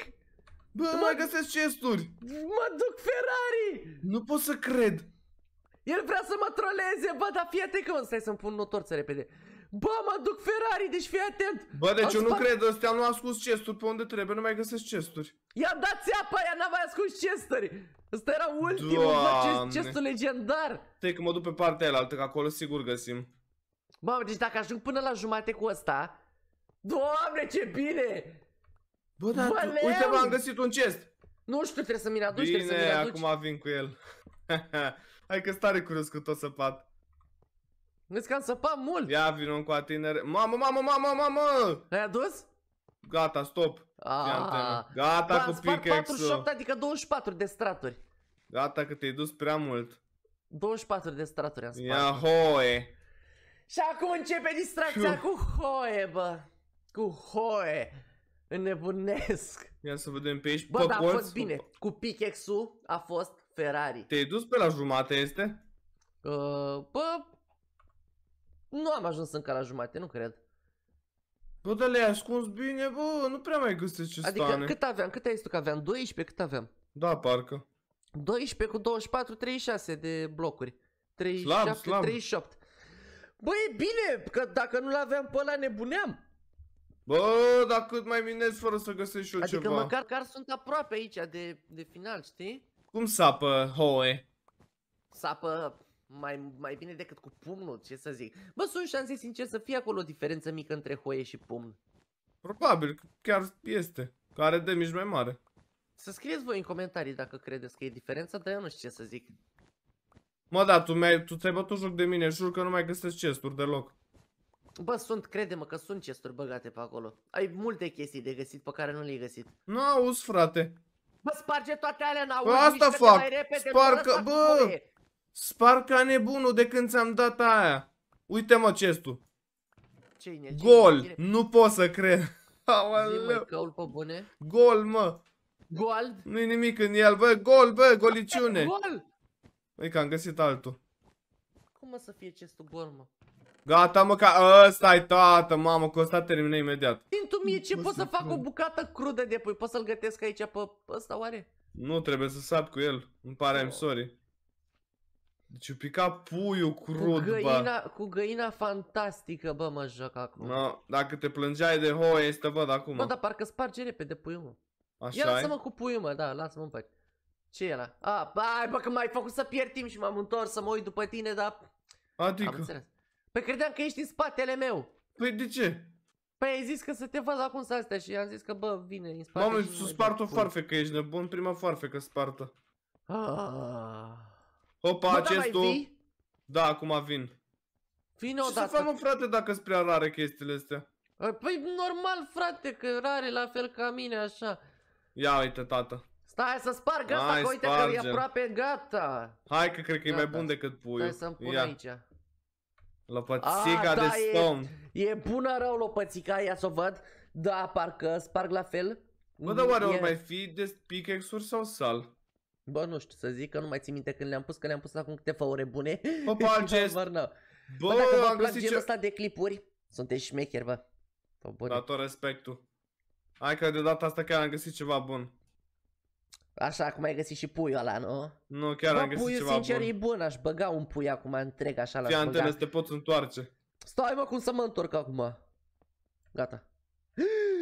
Bă, mă... mai găsesc chesturi. Mă duc Ferrari! Nu pot să cred. El vrea să mă troleze, bă, dar fii atent că... Stai să-mi pun notorță repede. Bă, mă duc Ferrari, deci fii atent! Bă, deci Am eu spart... nu cred, ăstea nu ascuns chesturi pe unde trebuie, nu mai găsesc chesturi. I-am dat țeapa, aia n-am mai ascuns chesturi! Ăsta era ultimul, bă, chestul legendar! Te că mă duc pe partea aia altă, că acolo sigur găsim. Bă, deci dacă ajung până la jumate cu ăsta... Doamne, ce bine! Bă, dar bă, tu, uite, bă, am găsit un chest! Nu știu, trebuie să mi-l aduci, Bine, trebuie să mi-l aduci. acum vin cu el. Hai că stare curios cu tot săpat. Vezi că am săpat mult. Ia vină cu atinere! Mamă, mamă, mamă, mamă! Ai adus? Gata, stop. Aaaa. Ah. Gata cu pickaxe-ul. 48, adică 24 de straturi. Gata că te-ai dus prea mult. 24 de straturi am spart. Ia hoe. Și acum începe distracția cu hoe, bă. Cu hoe. Înnebunesc. Ia să vedem pe aici. Bă, dar a fost bine. Cu pickaxe-ul a fost Ferrari. Te-ai dus pe la jumate este? Uh, bă, nu am ajuns încă la jumate, nu cred. Bă, dar le-ai ascuns bine, bă, nu prea mai găsesc ce adică, stane. Adică cât aveam, cât ai zis tu că aveam? 12, cât aveam? Da, parcă. 12 cu 24, 36 de blocuri. 37, slab, slab. 38. Bă, e bine, că dacă nu-l aveam pe ăla nebuneam. Bă, dar cât mai minez fără să găsești eu adică ceva. Adică măcar că sunt aproape aici de, de final, știi? Cum sapă Hoe? Sapă mai, mai bine decât cu pumnul, ce să zic. Bă, sunt șanse sincer să fie acolo o diferență mică între hoie și pumn. Probabil, chiar este. Care de mici mai mare. Să scrieți voi în comentarii dacă credeți că e diferența, dar eu nu știu ce să zic. Mă, da, tu, mi-ai, tu ți-ai bătut joc de mine, jur că nu mai găsesc chesturi deloc. Bă, sunt, crede-mă că sunt chesturi băgate pe acolo. Ai multe chestii de găsit pe care nu le-ai găsit. Nu auzi, frate. Bă, sparge toate alea în auzi, asta fac. Mai repede, Sparcă, bă, Spar ca nebunul de când ți-am dat aia. Uite-mă chestul. Gol! Nu pot să cred. Aoleu. Gol, mă. Gol? Nu-i nimic în el, bă. Gol, bă, goliciune. Gol! că am găsit altul. Cum o să fie chestul gol, mă? Gata, mă, ca ăsta-i tată, mamă, cu ăsta termină imediat. tu mie ce pot să fac o bucată crudă de pui? Pot să-l gătesc aici pe ăsta, oare? Nu, trebuie să sap cu el. Îmi pare, I'm sorry. Deci eu pica puiul crud, cu găina, bă. Cu găina fantastică, bă, mă joc acum. No, dacă te plângeai de hoie, este bă, acum. Bă, dar parcă sparge repede puiul, mă. Așa Ia lasă-mă cu puiul, mă, da, lasă-mă în pace. Păi. Ce e la? A, bai, bă, că m-ai făcut să pierd timp și m-am întors să mă uit după tine, dar... Adică? Am înțeles. Păi credeam că ești în spatele meu. Păi de ce? Păi ai zis că să te văd acum să astea și am zis că, bă, vine în spate. Mamă, să spart o farfecă, ești nebun, prima farfecă spartă. Ah. Opa, Bă, acestul... Da, acum vin. Vine Ce să frate, dacă sunt prea rare chestiile astea? Păi normal, frate, că rare la fel ca mine, așa. Ia uite, tată. Stai să sparg asta, Hai, că uite sparge. că e aproape gata. Hai că cred că gata. e mai bun decât puiul. Hai să-mi pun Ia. aici. Lopățica A, da, de da, stone. E, e bună rău lopățica, ia să o văd. Da, parcă sparg la fel. Bă, dar oare e... mai fi de pickaxe-uri sau sal? Bă, nu știu să zic că nu mai țin minte când le-am pus, că le-am pus acum câteva ore bune. Bă, palgest! Bă, bă, bă, dacă vă plac genul ăsta de clipuri, sunteți șmecheri, bă. Bune. Da, tot respectul. Hai că de data asta chiar am găsit ceva bun. Așa cum ai găsit și puiul ăla, nu? Nu, chiar Bă, am găsit puiul, ceva sincer, bun. e bun, aș băga un pui acum întreg așa la aș băga... te poți întoarce. Stai mă, cum să mă întorc acum? Gata.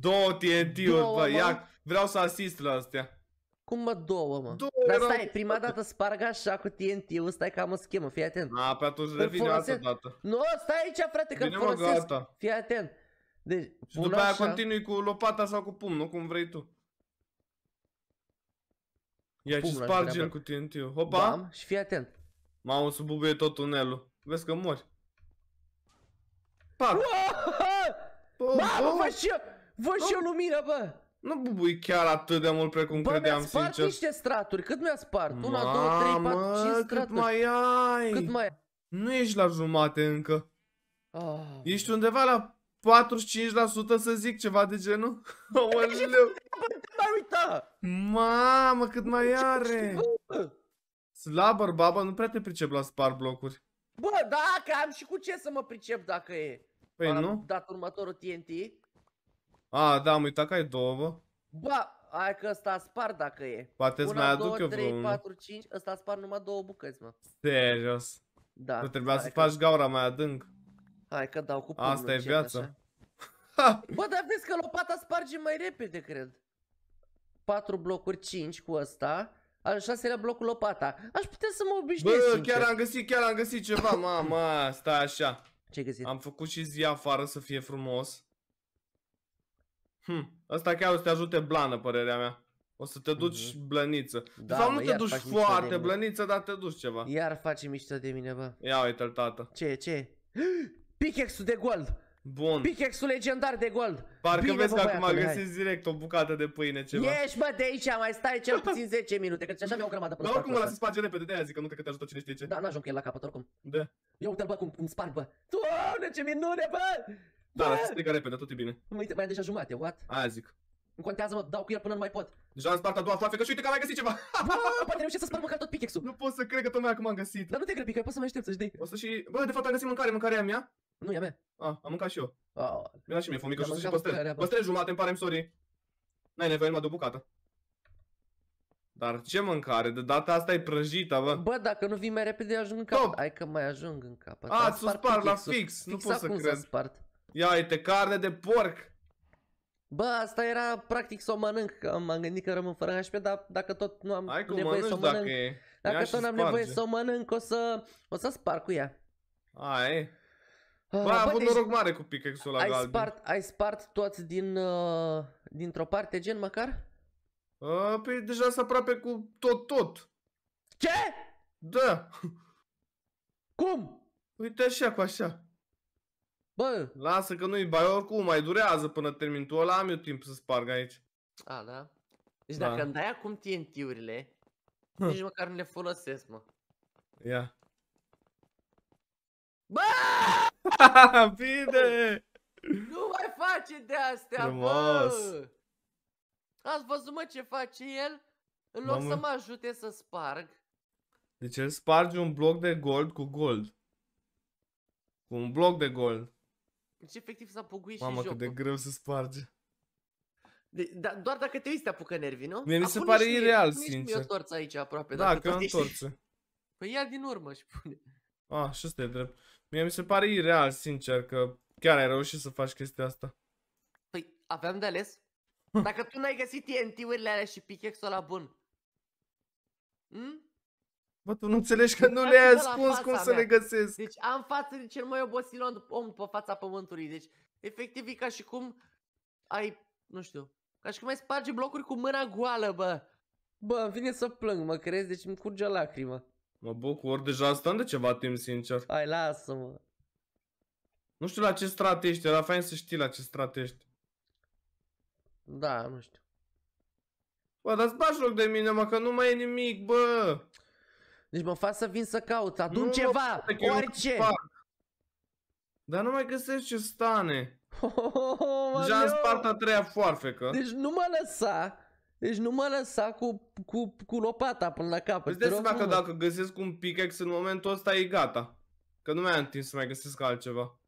Două TNT-uri, bă, ia, vreau să asist la astea. Cum mă două, mă? Două Dar stai, erau... prima dată sparg așa cu TNT-ul, stai că am o schemă, fii atent. A, pe atunci îl revine folosesc... altă dată. Nu, no, stai aici, frate, că Vine folosesc. Gata. Fii atent. Deci, și după așa... aia continui cu lopata sau cu pumnul, cum vrei tu. Ia și sparge el cu TNT-ul. Hopa! Bam, da, și fii atent. Mamă, bubuie tot tunelul. Vezi că mori. Pac! Mamă, văd și eu! Văd și eu lumină, bă! Nu bubui chiar atât de mult precum Bă, credeam, mi-a spart niște straturi. Cât mi-a spart? Una, Mamă, două, trei, patru, cinci straturi. cât mai ai? Cât mai ai? Nu ești la jumate încă. Oh. Ești undeva la 45% să zic ceva de genul? Păi, Omăleu! mai uita! Mamă, cât mai are! Slabăr, baba, nu prea te pricep la spart blocuri. Bă, da, că am și cu ce să mă pricep dacă e. Păi am nu? dat următorul TNT. A, da, am uitat că ai două, bă. Ba, hai că ăsta spar dacă e. Poate îți mai aduc două, eu vreo 3, 4, 5, ăsta spar numai două bucăți, mă. Serios? Da. Tu trebuia să faci gaura mai adânc. Hai că dau cu pumnul Asta e viața. bă, dar vezi că lopata sparge mai repede, cred. 4 blocuri, 5 cu ăsta. Al șaselea blocul lopata. Aș putea să mă obișnuiesc, Bă, chiar am găsit, chiar am găsit ceva, mamă, stai așa. Ce găsit? Am făcut și zi afară să fie frumos. Hm, asta chiar o să te ajute blană, părerea mea. O să te duci mm-hmm. blăniță. Da, Sau nu te duci foarte blăniță, dar te duci ceva. Iar face mișto de mine, bă. Ia uite-l, tată. Ce, ce? Pickaxe-ul de gold! Bun. Pickaxe-ul legendar de gold. Parcă Bine, vezi că acum a găsit direct o bucată de pâine ceva. Ești bă de aici, mai stai cel puțin 10 minute, că așa mi-au o grămadă pe Dar oricum ăla se sparge repede, de-aia zic că nu cred că te ajută cine știe ce. Da, n-ajung el la capăt oricum. De. Ia uite-l bă cum îmi sparg bă. Doamne, ce minune bă! Da, dar se strică repede, tot e bine. Nu uite, mai deja jumate, what? Aia zic. Nu contează, mă, dau cu el până nu mai pot. Deja am spart a doua floafe, că și uite că am mai găsit ceva. Bă, poate reușesc să spart măcar tot pickaxe-ul. Nu pot să cred că tocmai acum am găsit. Dar nu te grăbi, că poți să mai aștept să-și dai. O să și... Bă, de fapt am găsit mâncare, mâncarea mea. Nu, e a mea. A, ah, am mâncat și eu. Oh. Mi-a și mie fomică și o să și păstrez. Păstrez jumate, îmi pare, sorry. N-ai nevoie, mă de bucată. Dar ce mâncare? De data asta e prăjită, bă. Bă, dacă nu vii mai repede, ajung în cap. Hai că mai ajung în cap. A, ți-o spart la fix. Nu pot să cred. Ia uite, carne de porc! Bă, asta era practic să o mănânc, că m-am gândit că rămân fără HP, dar dacă tot nu am Hai nevoie să o mănânc, dacă, e. dacă tot nu am nevoie să o mănânc, o să, o să spar cu ea. Ai. Ah, bă, uh, a avut deci noroc mare cu pickaxe-ul ăla ai galben. Spart, ai spart toți din, uh, dintr-o parte, gen măcar? Uh, păi deja s aproape cu tot, tot. Ce? Da. Cum? Uite așa cu așa. Bă! Lasă că nu-i bai, oricum mai durează până termin tu ăla, am eu timp să sparg aici. A, da? Deci da. dacă îmi dai acum TNT-urile, nici măcar nu le folosesc, mă. Ia. Bă! Bine! Nu mai face de astea, Frumos. bă! Ați văzut, mă, ce face el? În loc Mamă. să mă ajute să sparg. Deci el sparge un bloc de gold cu gold. Cu un bloc de gold. Deci efectiv s-a poguit Mamă, și jocul. Mamă, cât de greu se sparge. De, da, doar dacă te uiți te apucă nervii, nu? Mie mi se pare ești, ireal, sincer. Pune torță aici aproape. Da, că am torță. Păi ia din urmă și pune. Ah, și ăsta e drept. Mie mi se pare ireal, sincer, că chiar ai reușit să faci chestia asta. Păi, aveam de ales. Dacă tu n-ai găsit TNT-urile alea și pickaxe-ul la bun, hm? Bă, tu nu înțelegi că nu le-ai ascuns cum mea. să le găsesc. Deci am față de cel mai obosit om pe fața pământului. Deci, efectiv, e ca și cum ai, nu știu, ca și cum ai sparge blocuri cu mâna goală, bă. Bă, îmi vine să plâng, mă crezi? Deci îmi curge lacrimă. Mă bucur, deja stăm de ceva timp, sincer. Hai, lasă-mă. Nu știu la ce strat ești, era fain să știi la ce strat ești. Da, nu știu. Bă, dar-ți bași loc de mine, mă, că nu mai e nimic, bă! Deci mă fac să vin să caut, adun nu, ceva, nu, orice. Dar nu mai găsești ce stane. Oh, oh, oh, Deja am spart a treia foarfecă. Deci nu mă lăsa. Deci nu mă lăsa cu, cu, cu lopata până la capăt. Vedeți dai seama că dacă găsesc un pickaxe în momentul ăsta e gata. Că nu mai am timp să mai găsesc altceva.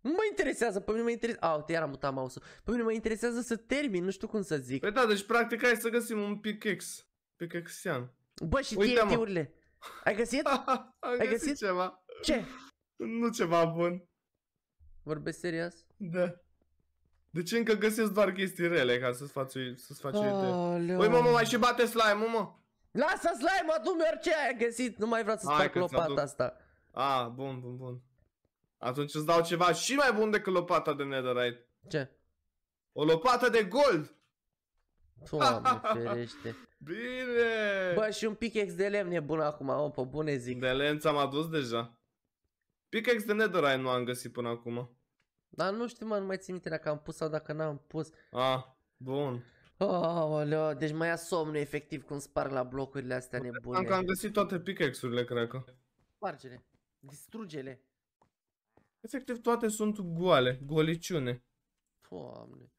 Nu mă interesează, pe mine mă interesează... Au, te iar am mutat mouse-ul. Pe mine mă interesează să termin, nu știu cum să zic. Păi da, deci practic hai să găsim un pickaxe. Pickaxean. Bă, și Uite, TNT-urile. Ai găsit? Ai găsit, ceva. Ce? Nu ceva bun. Vorbesc serios? Da. De ce încă găsesc doar chestii rele ca să-ți faci, să-ți faci idee? Păi mă, mă, mai și bate slime-ul, mă! Lasă slime-ul, adu-mi orice ai găsit, nu mai vreau să-ți fac lopata asta. A, bun, bun, bun. Atunci îți dau ceva și mai bun decât lopata de netherite. Ce? O lopata de gold! Doamne ferește. Bine! Bă, și un pickaxe de lemn e bun acum, om, pe bune zic. De lemn ți-am adus deja. Pickaxe de netherite nu am găsit până acum. Dar nu știu, mă, nu mai țin minte dacă am pus sau dacă n-am pus. Ah, bun. Oh, deci mai ia somn efectiv cum sparg la blocurile astea nebune. Am că am găsit toate pickaxe-urile, cred că. Sparge-le. Distruge-le. Efectiv toate sunt goale, goliciune. Doamne.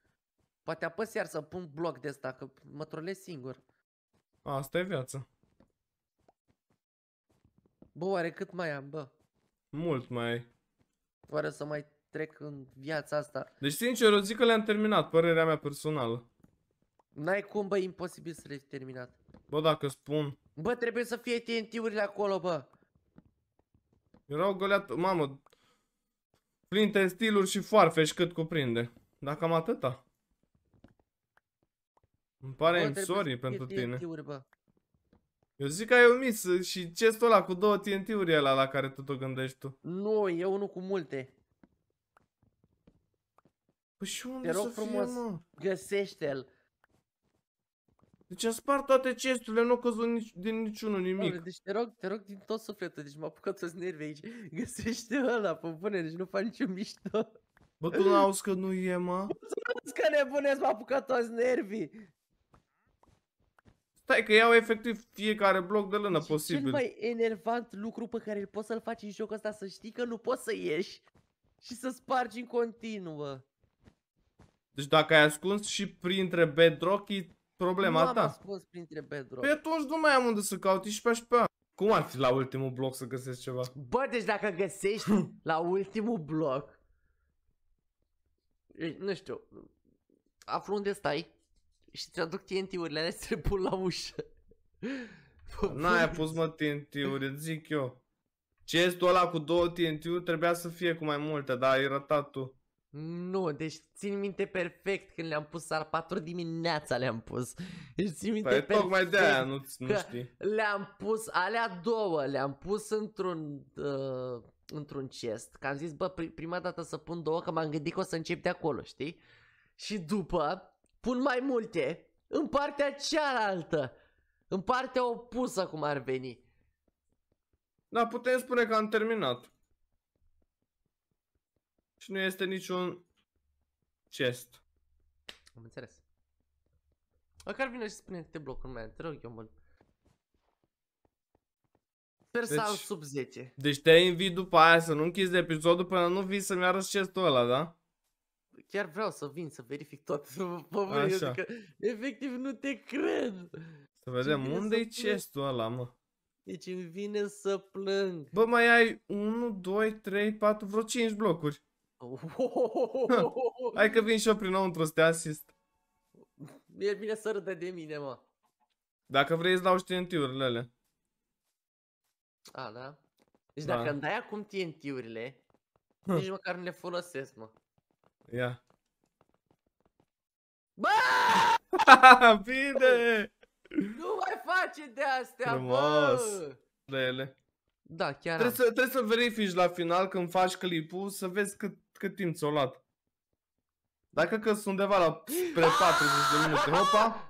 Poate apăs iar să pun bloc de ăsta, că mă trolez singur. Asta e viața. Bă, oare cât mai am, bă? Mult mai ai. Fără să mai trec în viața asta. Deci, sincer, eu zic că le-am terminat, părerea mea personală. N-ai cum, bă, imposibil să le fi terminat. Bă, dacă spun. Bă, trebuie să fie TNT-urile acolo, bă. Erau goleat, mamă, plinte stiluri și foarfeși cât cuprinde. Dacă am atâta. Îmi pare I'm sorry pentru tine. Eu zic că ai omis și chestul ăla cu două TNT-uri ăla la care tu te gândești tu. Nu, e unul cu multe. Păi și unde Te rog să frumos, fie, găsește-l. Deci am spart toate chesturile, nu au căzut nici, din niciunul nimic. Doamne, deci te rog, te rog din tot sufletul, deci m-a apucat toți nervii aici. Găsește ăla, pe bune, deci nu faci niciun mișto. Bă, tu n-auzi că nu e, mă? Tu n-auzi că nebunesc, m-a apucat toți nervii. Stai că iau efectiv fiecare bloc de lână și posibil. Cel mai enervant lucru pe care îl poți să-l faci în jocul ăsta, să știi că nu poți să ieși și să spargi în continuă. Deci dacă ai ascuns și printre bedrock, e problema nu ta. Nu am ascuns printre bedrock. Păi atunci nu mai am unde să cauti și pe așa pe Cum ar fi la ultimul bloc să găsești ceva? Bă, deci dacă găsești la ultimul bloc... Deci, nu știu... Aflu unde stai și ți-aduc TNT-urile alea să le pun la ușă. N-ai pus mă TNT-uri, zic eu. Chestul ăla cu două TNT-uri trebuia să fie cu mai multe, dar ai ratat tu. Nu, deci țin minte perfect când le-am pus al 4 dimineața le-am pus. Deci țin minte păi, perfect tocmai de aia nu, nu știi. Le-am pus alea două, le-am pus într-un uh, într-un chest, că am zis, bă, prima dată să pun două, că m-am gândit că o să încep de acolo, știi? Și după pun mai multe în partea cealaltă, în partea opusă cum ar veni. Da, putem spune că am terminat. Și nu este niciun chest. Am înțeles. Măcar vine și spune câte blocuri mai te rog eu mult. Sper deci, să am deci- sub 10. Deci te invit după aia să nu închizi de episodul până nu vii să-mi arăți chestul ăla, da? chiar vreau să vin să verific tot, să vă povestesc, că adică, efectiv nu te cred. Să vedem, unde e chestul ăla, mă? Deci îmi vine să plâng. Bă, mai ai 1, 2, 3, 4, vreo 5 blocuri. Oh. Hai că vin și eu prin prinăuntru să te asist. Mi-e bine să râde de mine, mă. Dacă vrei îți dau și TNT-urile alea. A, da? Deci da. dacă îmi dai acum TNT-urile, nici măcar nu le folosesc, mă. Ia. Bă! Bine! Nu mai face de astea, Frumos. bă! ele. Da, chiar trebuie să, trebuie să verifici la final când faci clipul să vezi cât, cât timp ți-o luat. Dacă că sunt undeva la spre 40 de minute, hopa!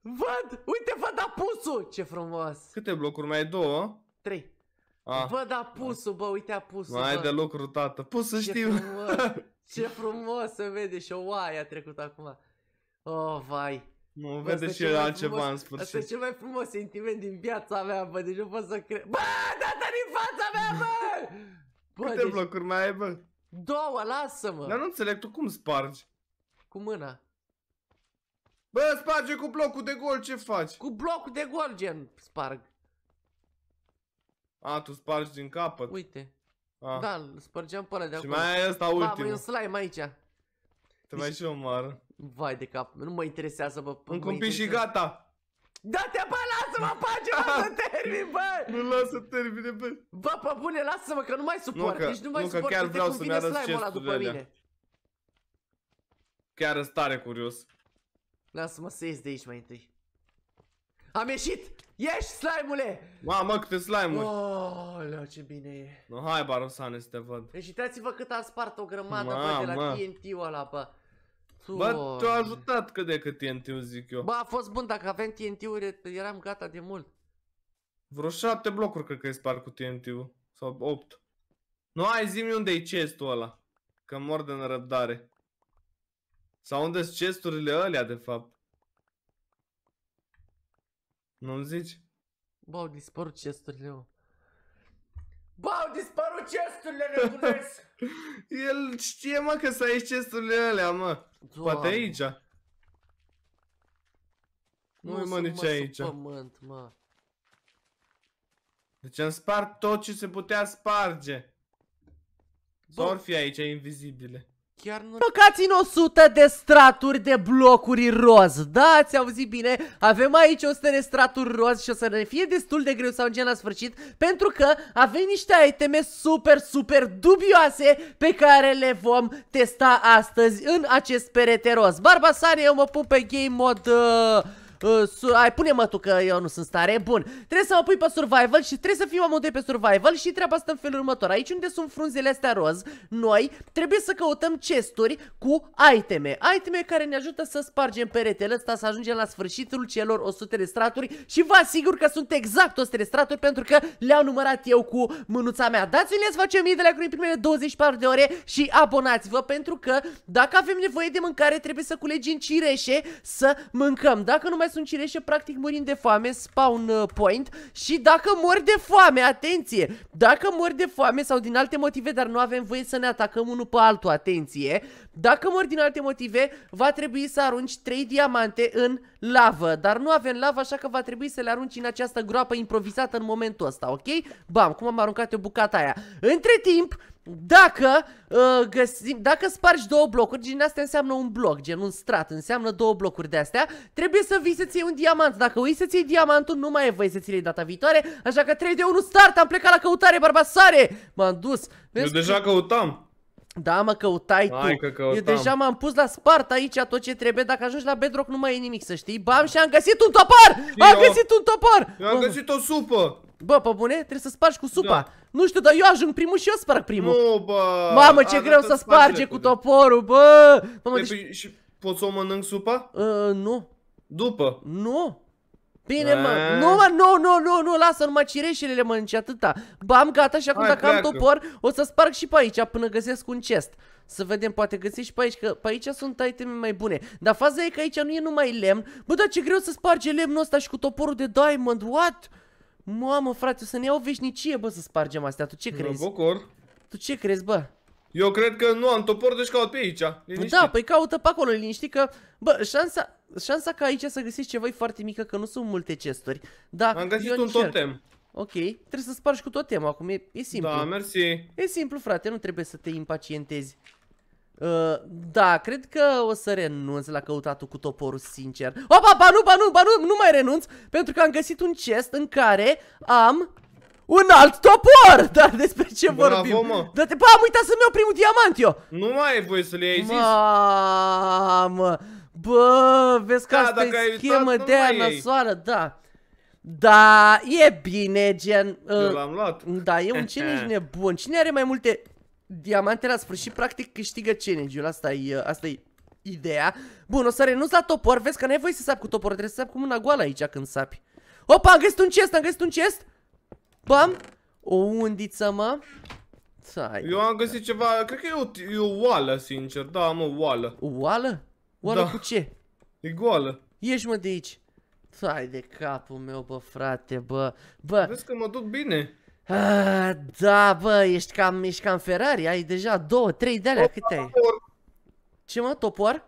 Văd! Uite, văd apusul! Ce frumos! Câte blocuri? Mai ai două? Trei. Ah. Văd apusul, bă, uite apusul, Mai ai de loc tată. Pus să știu. Ce frumos se vede și o oaie a trecut acum. Oh, vai. Mă vede și el altceva în sfârșit. Asta e cel mai frumos sentiment din viața mea, bă, deci nu pot să cred. Bă, tata da, da, din fața mea, bă! bă Câte deci... blocuri mai ai, bă? Două, lasă-mă! Dar nu înțeleg, tu cum spargi? Cu mâna. Bă, sparge cu blocul de gol, ce faci? Cu blocul de gol, gen, sparg. A, tu spargi din capăt. Uite. Ah. Da, spărgeam pe ăla de acolo. Și mai e ăsta ultimul. Mamă, e un slime aici. Te mai deci- și omor. Vai de cap, nu mă interesează, bă. Încă un pic și gata. Da-te, bă, lasă-mă, pagina să termin, bă! Nu lasă termine, bă! Bă, pe bune, lasă-mă, că nu mai suport, nu că, deci nu mai nu, suport, că chiar vreau să-mi arăt ce după mine. Chiar îți tare curios. Lasă-mă să ies de aici mai întâi. Am ieșit! Ieși, slime-ule! Mamă, câte slime-uri! Oh, ce bine e! No, hai, Barosane, să te văd. Uitați-vă păi, cât a spart o grămadă, bă, de la TNT-ul ăla, bă. Bă, te-a ajutat cât de cât TNT-ul, zic eu. Bă, a fost bun, dacă avem TNT-uri, eram gata de mult. Vreo șapte blocuri, cred că e spart cu TNT-ul. Sau opt. Nu, ai zi-mi unde i chest-ul ăla. Că mor de nerăbdare. Sau unde sunt chesturile alea, de fapt. Nu-mi zici? Bă, au dispărut chesturile, mă. Bă, au dispărut chesturile, nebunesc! El știe, mă, că să aici chesturile alea, mă. Doamne. Poate aici. Nu, nu mă, nici aici. pământ, mă. Deci am spart tot ce se putea sparge. Bă. Sau fi aici invizibile chiar nu... Locați în 100 de straturi de blocuri roz. Da, ați auzit bine, avem aici 100 de straturi roz și o să ne fie destul de greu să ajungem la sfârșit, pentru că avem niște iteme super, super dubioase pe care le vom testa astăzi în acest perete roz. Barbasan, eu mă pun pe game mod... Uh uh, Ai, pune-mă tu că eu nu sunt stare Bun, trebuie să mă pui pe survival și trebuie să fiu amândoi pe survival Și treaba asta în felul următor Aici unde sunt frunzele astea roz Noi trebuie să căutăm chesturi cu iteme Iteme care ne ajută să spargem peretele ăsta Să ajungem la sfârșitul celor 100 de straturi Și vă asigur că sunt exact 100 de straturi Pentru că le-am numărat eu cu mânuța mea Dați-mi să facem mii de la în primele 24 de ore Și abonați-vă pentru că Dacă avem nevoie de mâncare trebuie să culegem cireșe Să mâncăm Dacă nu mai sunt cireșe practic murim de foame, spawn uh, point și dacă mor de foame, atenție, dacă mor de foame sau din alte motive, dar nu avem voie să ne atacăm unul pe altul, atenție, dacă mor din alte motive, va trebui să arunci 3 diamante în lavă, dar nu avem lavă, așa că va trebui să le arunci în această groapă improvizată în momentul ăsta, ok? Bam, cum am aruncat eu bucata aia. Între timp, dacă uh, găsim, dacă spargi două blocuri, din asta înseamnă un bloc, gen un strat, înseamnă două blocuri de astea, trebuie să vii să-ți iei un diamant. Dacă uiți să-ți iei diamantul, nu mai e voie să-ți iei data viitoare, așa că 3 de 1 start, am plecat la căutare, barbasare! M-am dus. Vezi Eu deja căutam. Da, mă, căutai Hai, tu. Că căutam. Eu deja m-am pus la spart aici tot ce trebuie. Dacă ajungi la bedrock nu mai e nimic, să știi. Bam, și am găsit un topar. Am găsit un topar. Eu am găsit o supă! Bă, pe bune, trebuie să spargi cu supa. Da. Nu știu, dar eu ajung primul și eu sparg primul. Nu, bă. Mamă, ce a, greu să sparge cu toporul, bă. Mamă, păi, deci... Pe, păi, și poți să o mănânc supa? Uh, nu. După? Nu. Bine, mă. Nu, mă, nu, nu, nu, nu, lasă numai cireșele le mănânci atâta. Am gata și acum Hai, dacă pleacă. am topor, o să sparg și pe aici până găsesc un chest. Să vedem, poate găsești și pe aici, că pe aici sunt iteme mai bune. Dar faza e că aici nu e numai lemn. Bă, dar ce greu să sparge lemnul ăsta și cu toporul de diamond, what? Mamă, frate, o să ne iau veșnicie, bă, să spargem astea. Tu ce crezi? Mă bucur. Tu ce crezi, bă? Eu cred că nu am topor, deci caut pe aici. Păi Liniște. Da, păi caută pe acolo, liniști că... Bă, șansa, șansa ca aici să găsești ceva e foarte mică, că nu sunt multe chesturi. Da, am găsit un încerc. totem. Ok, trebuie să spargi cu totem acum, e, e simplu. Da, mersi. E simplu, frate, nu trebuie să te impacientezi. Uh, da, cred că o să renunț la căutatul cu toporul sincer. Opa, ba nu, ba nu, ba nu, nu mai renunț, pentru că am găsit un chest în care am un alt topor! Dar despre ce Bravo, vorbim? Mă. Da te, bă, am uitat să-mi iau primul diamant eu! Nu mai ai voie să le iei zis! Mamă! Bă, vezi că da, asta e schemă de aia nasoară, da. Da, e bine, gen... Uh, Eu l-am luat. Da, e un cine nebun. Cine are mai multe diamante la sfârșit, practic câștigă challenge-ul. Asta e, asta e ideea. Bun, o să renunț la topor. Vezi că n-ai voie să sapi cu topor, trebuie să sapi cu mâna goală aici când sapi. Opa, am găsit un chest, am găsit un chest. Bam. O undiță, mă. Hai, Eu am găsit ceva, cred că e o, e o oală, sincer. Da, o oală. O oală? Oală da. cu ce? E goală. Ieși, mă, de aici. Hai de capul meu, bă, frate, bă. Bă. Vezi că mă duc bine. Ah, da, bă, ești cam, ești cam Ferrari, ai deja două, trei de alea, câte ai? Ce mă, topor?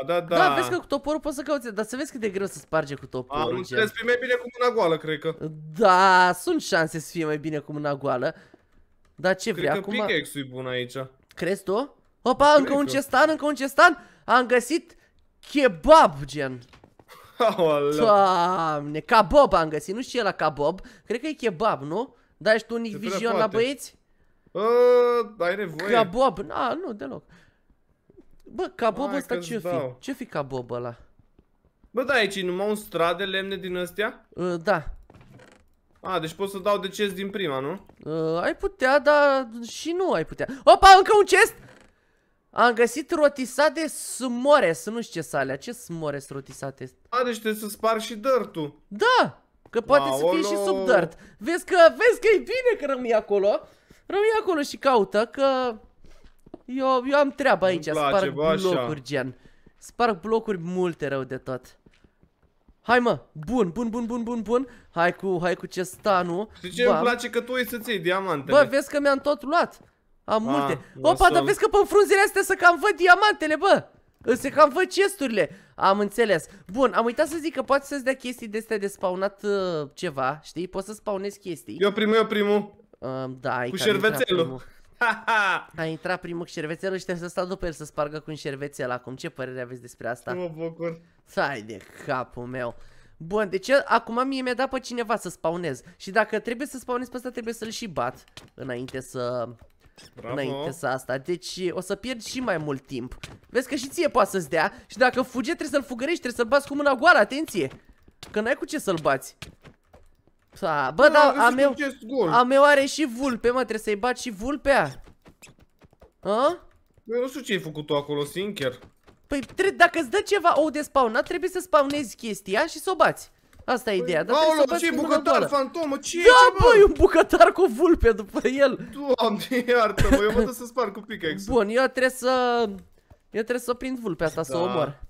Da, da, da. Da, vezi că cu toporul poți să cauți, dar să vezi cât de greu să sparge cu toporul. Am înțeles, mai bine cu mâna goală, cred că. Da, sunt șanse să fie mai bine cu mâna goală. Dar ce vrei vrea acum? Cred că pickaxe-ul e bun aici. Crezi tu? Opa, cred încă că. un cestan, încă un cestan. Am găsit kebab, gen. Doamne, kabob am găsit, nu știu la kabob, cred că e kebab, nu? Dai ești tu Nick Vision la băieți? Uh, ai nevoie. Ca Bob. na, nu, deloc. Bă, ca Bob ăsta ce fi? Ce fi ca Bob ăla? Bă, da, aici e numai un strat de lemne din astea? Uh, ă, da. A, deci pot să dau de chest din prima, nu? Uh, ai putea, dar și nu ai putea. Opa, încă un chest! Am găsit rotisate smores, nu știu ce sale. Ce smores rotisate? A, deci trebuie să spar și dărtul. Da! Că poate Aolo. să fie și sub dirt. Vezi că, vezi că e bine că rămâi acolo. Rămâi acolo și caută că... Eu, eu am treaba aici, place, sparg blocuri, așa. gen. Sparg blocuri multe rău de tot. Hai mă, bun, bun, bun, bun, bun, bun. Hai cu, hai cu ce stanu. Și ce ba. îmi place că tu ai să-ți iei diamantele. Bă, vezi că mi-am tot luat. Am A, ah, multe. Opa, dar vezi că pe frunzele astea să cam văd diamantele, bă. Se cam fă chesturile. Am înțeles. Bun, am uitat să zic că poate să-ți dea chestii de astea de spawnat uh, ceva, știi? Poți să spawnezi chestii. Eu primul, eu primul. Uh, da, ai Cu șervețelul. A intrat primul cu șervețelul și trebuie să stau după el să spargă cu un șervețel acum. Ce părere aveți despre asta? Mă bucur. Hai de capul meu. Bun, deci acum mie mi-a dat pe cineva să spawnez. Și dacă trebuie să spawnez pe ăsta, trebuie să-l și bat. Înainte să... Bravo. Înainte să asta, deci o să pierd și mai mult timp Vezi că și ție poate să-ți dea Și dacă fuge trebuie să-l fugărești, trebuie să-l bați cu mâna goală, atenție Că n-ai cu ce să-l bați Sa, Bă, da, a meu, a meu are și vulpe, mă, trebuie să-i bat și vulpea A? Eu nu știu ce ai făcut tu acolo, sincer Păi dacă ți dă ceva ou de spawnat, trebuie să spawnezi chestia și să o bați Asta e păi, ideea. Dar Aolo, ce bucătar fantomă? Ce da, băi, un bucătar cu vulpe după el. Doamne, iartă-mă, eu mă duc să sparg cu pickaxe Bun, eu trebuie să... Eu trebuie să prind vulpea asta, da. să o da. omor.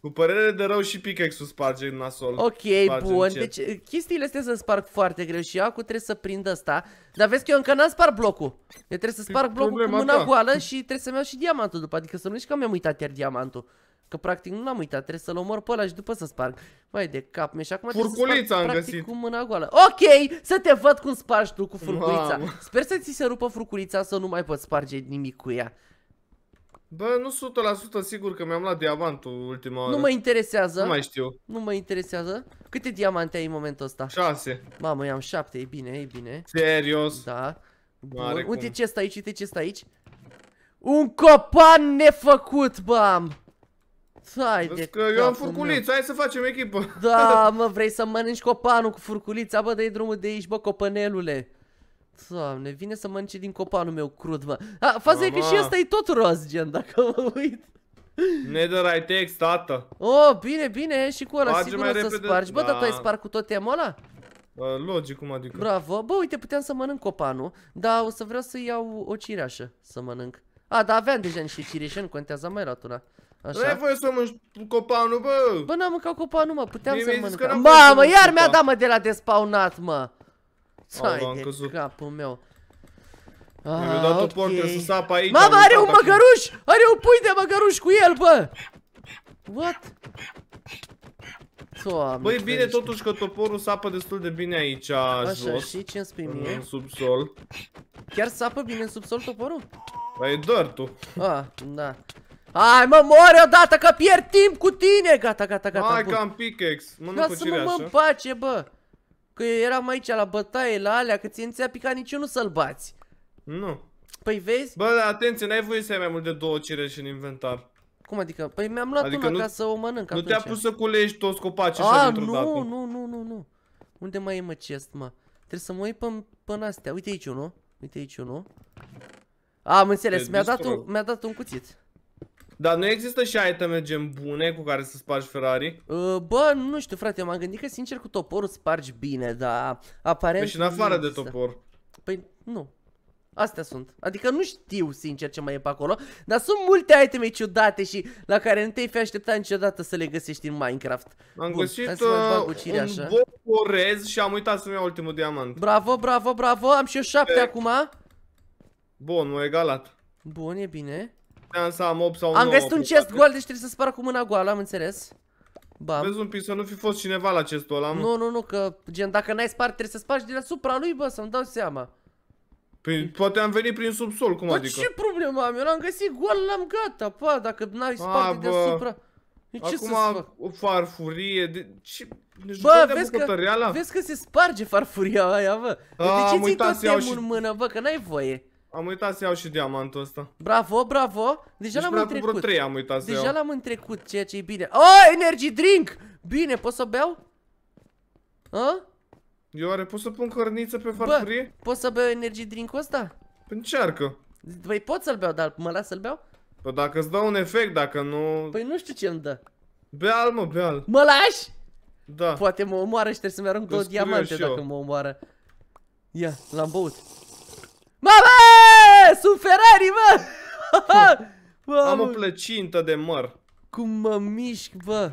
Cu părere de rău și pickaxe-ul sparge în nasol. Ok, sparge bun. Deci chestiile astea se sparg foarte greu și eu acum trebuie să prind asta. Dar vezi că eu încă n-am spart blocul. Eu trebuie să păi, sparg blocul cu mâna ta. goală și trebuie să-mi iau și diamantul după. Adică să nu știu că mi-am uitat iar diamantul. Că practic nu l-am uitat, trebuie să-l omor pe ăla și după să sparg. Vai de cap mi-e și acum Furculița să am practic găsit. cu mâna goală. Ok, să te văd cum spargi tu cu furculița. Sper să ți se rupă furculița să nu mai poți sparge nimic cu ea. Bă, nu 100% sigur că mi-am luat diamantul ultima oară. Nu mă interesează. Nu mai știu. Nu mă interesează. Câte diamante ai în momentul ăsta? 6. Mamă, i-am 7, e bine, e bine. Serios? Da. Bun. Uite ce stai aici, uite ce stai aici. Un copan nefăcut, bam! Hai de că eu am furculiță, hai să facem echipă. Da, mă, vrei să mănânci copanul cu furculița, bă, dai drumul de aici, bă, copanelule. Doamne, vine să mănânci din copanul meu crud, mă. A, faza Mama. e că și ăsta e tot roz, gen, dacă mă uit. Ne dărai text, tată. Oh, bine, bine, și cu ăla Bagi sigur o să spargi. Bă, da. dar tu ai spart cu tot emul ăla? Logic, cum adică? Bravo. Bă, uite, puteam să mănânc copanul, dar o să vreau să iau o cireașă să mănânc. A, dar aveam deja niște cireșe, nu contează mai luat una. Așa. Nu ai voie să mănânci copanul, bă! Bă, n-am mâncat copanul, mă, puteam să mănânc. Mamă, iar mi-a dat, mă, de la despaunat, mă! Hai de capul meu. Ah, Mi-a dat ah, okay. o să sap aici. Mama, are un măgăruș! Are un pui de măgăruș cu el, bă! What? Doamne, Băi, bine crește. totuși că toporul sapă destul de bine aici Așa, jos. și ce îmi spui mie? În subsol. Chiar sapă bine în subsol toporul? Păi e Ah, da. Hai mă, mori odată că pierd timp cu tine! Gata, gata, gata. Hai că am pickaxe, mănânc cu cireașă. Lasă-mă în pace, bă! Că eram aici la bătaie, la alea, că ți nu ți-a picat niciunul să-l bați. Nu. Păi vezi? Bă, atenție, n-ai voie să ai mai mult de două cireșe în inventar. Cum adică? Păi mi-am luat adică una nu, ca să o mănânc Nu te-a pus să culegi toți copacii așa dintr-o dată. nu, nu, nu, nu, nu. Unde mai e mă chest, mă? Trebuie să mă uit până, până astea. Uite aici unul. Uite aici unul. Am înțeles, mi-a dat, un, mi dat un cuțit. Dar nu există și iteme gen bune cu care să spargi Ferrari? Uh, bă, nu știu frate, m-am gândit că sincer cu toporul spargi bine, dar aparent... Păi și în afară de topor. Păi nu, Astea sunt. Adică nu știu sincer ce mai e pe acolo, dar sunt multe iteme ciudate și la care nu te-ai fi așteptat niciodată să le găsești în Minecraft. Am Bun, găsit uh, un așa. borez și am uitat să-mi iau ultimul diamant. Bravo, bravo, bravo, am și eu șapte e. acum. Bun, m-a egalat. Bun, e bine puteam să am 8 sau 9 Am găsit un chest gol, deci trebuie să spar cu mâna goală, am înțeles. Bam. Vezi un pic să nu fi fost cineva la chestul ăla, mă. Nu, nu, nu, că gen dacă n-ai spart, trebuie să spargi de deasupra lui, bă, să-mi dau seama. Păi, poate am venit prin subsol, cum bă, adică? ce problemă am? Eu l-am găsit gol, l-am gata, pa, dacă n-ai spart de deasupra. E ce Acum o farfurie de... Ce... Deci bă, vezi că, vezi că se sparge farfuria aia, bă. de ce ții tot iau și... în mână, bă, că n-ai voie? Am uitat să iau și diamantul ăsta. Bravo, bravo. Deja deci l-am întrecut. 3 am uitat să Deja l-am întrecut, ceea ce e bine. Oh, energy drink! Bine, pot să beau? A? Eu are, pot să pun cărniță pe farfurie? Bă, pot să beau energy drink-ul ăsta? Încearcă. Băi, pot să-l beau, dar mă las să-l beau? Păi dacă îți dă un efect, dacă nu... Păi nu știu ce îmi dă. Beal, mă, beal. Mă lași? Da. Poate mă omoară și trebuie să-mi arunc două diamante dacă mă omoară. Ia, l-am băut. Mama! Sunt Ferrari, bă! Am o plăcintă de măr. Cum mă mișc, bă.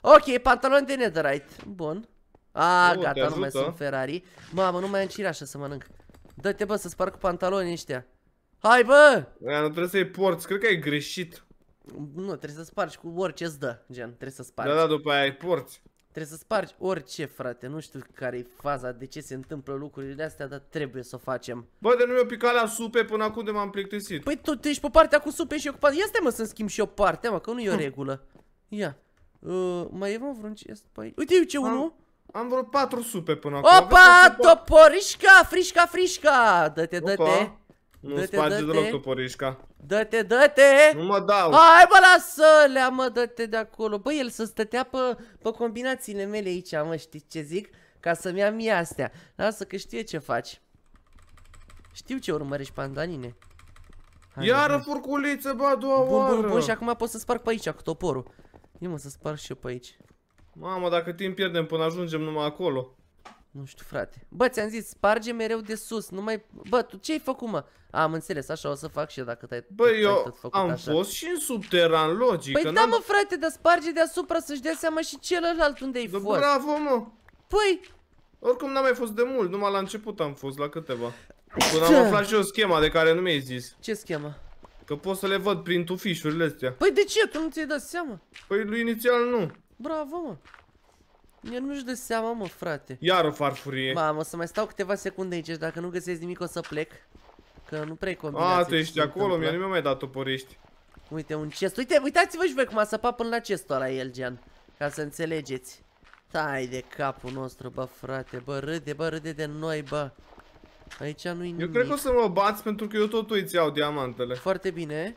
Ok, pantaloni de netherite. Bun. A, oh, gata, nu mai sunt Ferrari. Mamă, nu mai am cireașă să mănânc. Dă-te, bă, să spar cu pantaloni ăștia. Hai, bă! Aia, nu trebuie să-i porți, cred că ai greșit. Nu, trebuie să spargi cu orice îți dă, gen, trebuie să spargi. Da, da, după aia ai porți. Trebuie să spargi orice, frate, nu știu care e faza, de ce se întâmplă lucrurile astea, dar trebuie să o facem. Bă, de nu mi-o picat la supe până acum de m-am plictisit. Păi tu, ești pe partea cu supe și eu cu partea. Ia stai mă să-mi schimb și eu partea, mă, că nu e o hm. regulă. Ia. Uh, mai e mă vreun chest? aici? Păi, uite, uite unul. Am vreo patru supe până acum. Opa, toporișca, frișca, frișca. Dă-te, dă-te. Nu sparge deloc toporișca. Dă-te, dă-te! Nu mă dau! Hai bă, lasă-lea mă, dă-te de acolo. Băi, el să stătea pe, pe combinațiile mele aici, mă, știi ce zic? Ca să-mi ia mie astea. Lasă că știe ce faci. Știu ce urmărești, pandanine. Hai, Iară furculiță, bă, a doua bun, oară. Bun, bun, și acum pot să sparg pe aici cu toporul. Ia mă, să sparg și eu pe aici. Mamă, dacă timp pierdem până ajungem numai acolo. Nu știu, frate. Bă, ți-am zis, sparge mereu de sus, nu mai... Bă, tu ce-ai făcut, mă? am înțeles, așa o să fac și eu dacă te-ai Bă, eu făcut am așa. fost și în subteran, logic. Păi da, mă, frate, dar sparge deasupra să-și dea seama și celălalt unde ai fost. bravo, mă! Păi... Oricum n-am mai fost de mult, numai la început am fost, la câteva. Până am aflat și o schema de care nu mi-ai zis. Ce schema? Că pot să le văd prin tufișurile astea. Păi de ce? Tu nu ți-ai dat seama? Păi lui inițial nu. Bravo, mă. Eu nu-și dă seama, mă, frate. Iar o farfurie. Mamă, o să mai stau câteva secunde aici, dacă nu găsesc nimic o să plec. Că nu prea combinație. A, tu ești acolo, mi-a mai dat toporiști. Uite, un chest. Uite, uitați-vă și voi cum a săpat până la chestul ăla el, Gian. Ca să înțelegeți. Tai de capul nostru, bă, frate, bă, râde, bă, râde de noi, bă. Aici nu-i nimic. Eu cred că o să mă bați pentru că eu tot îți iau diamantele. Foarte bine.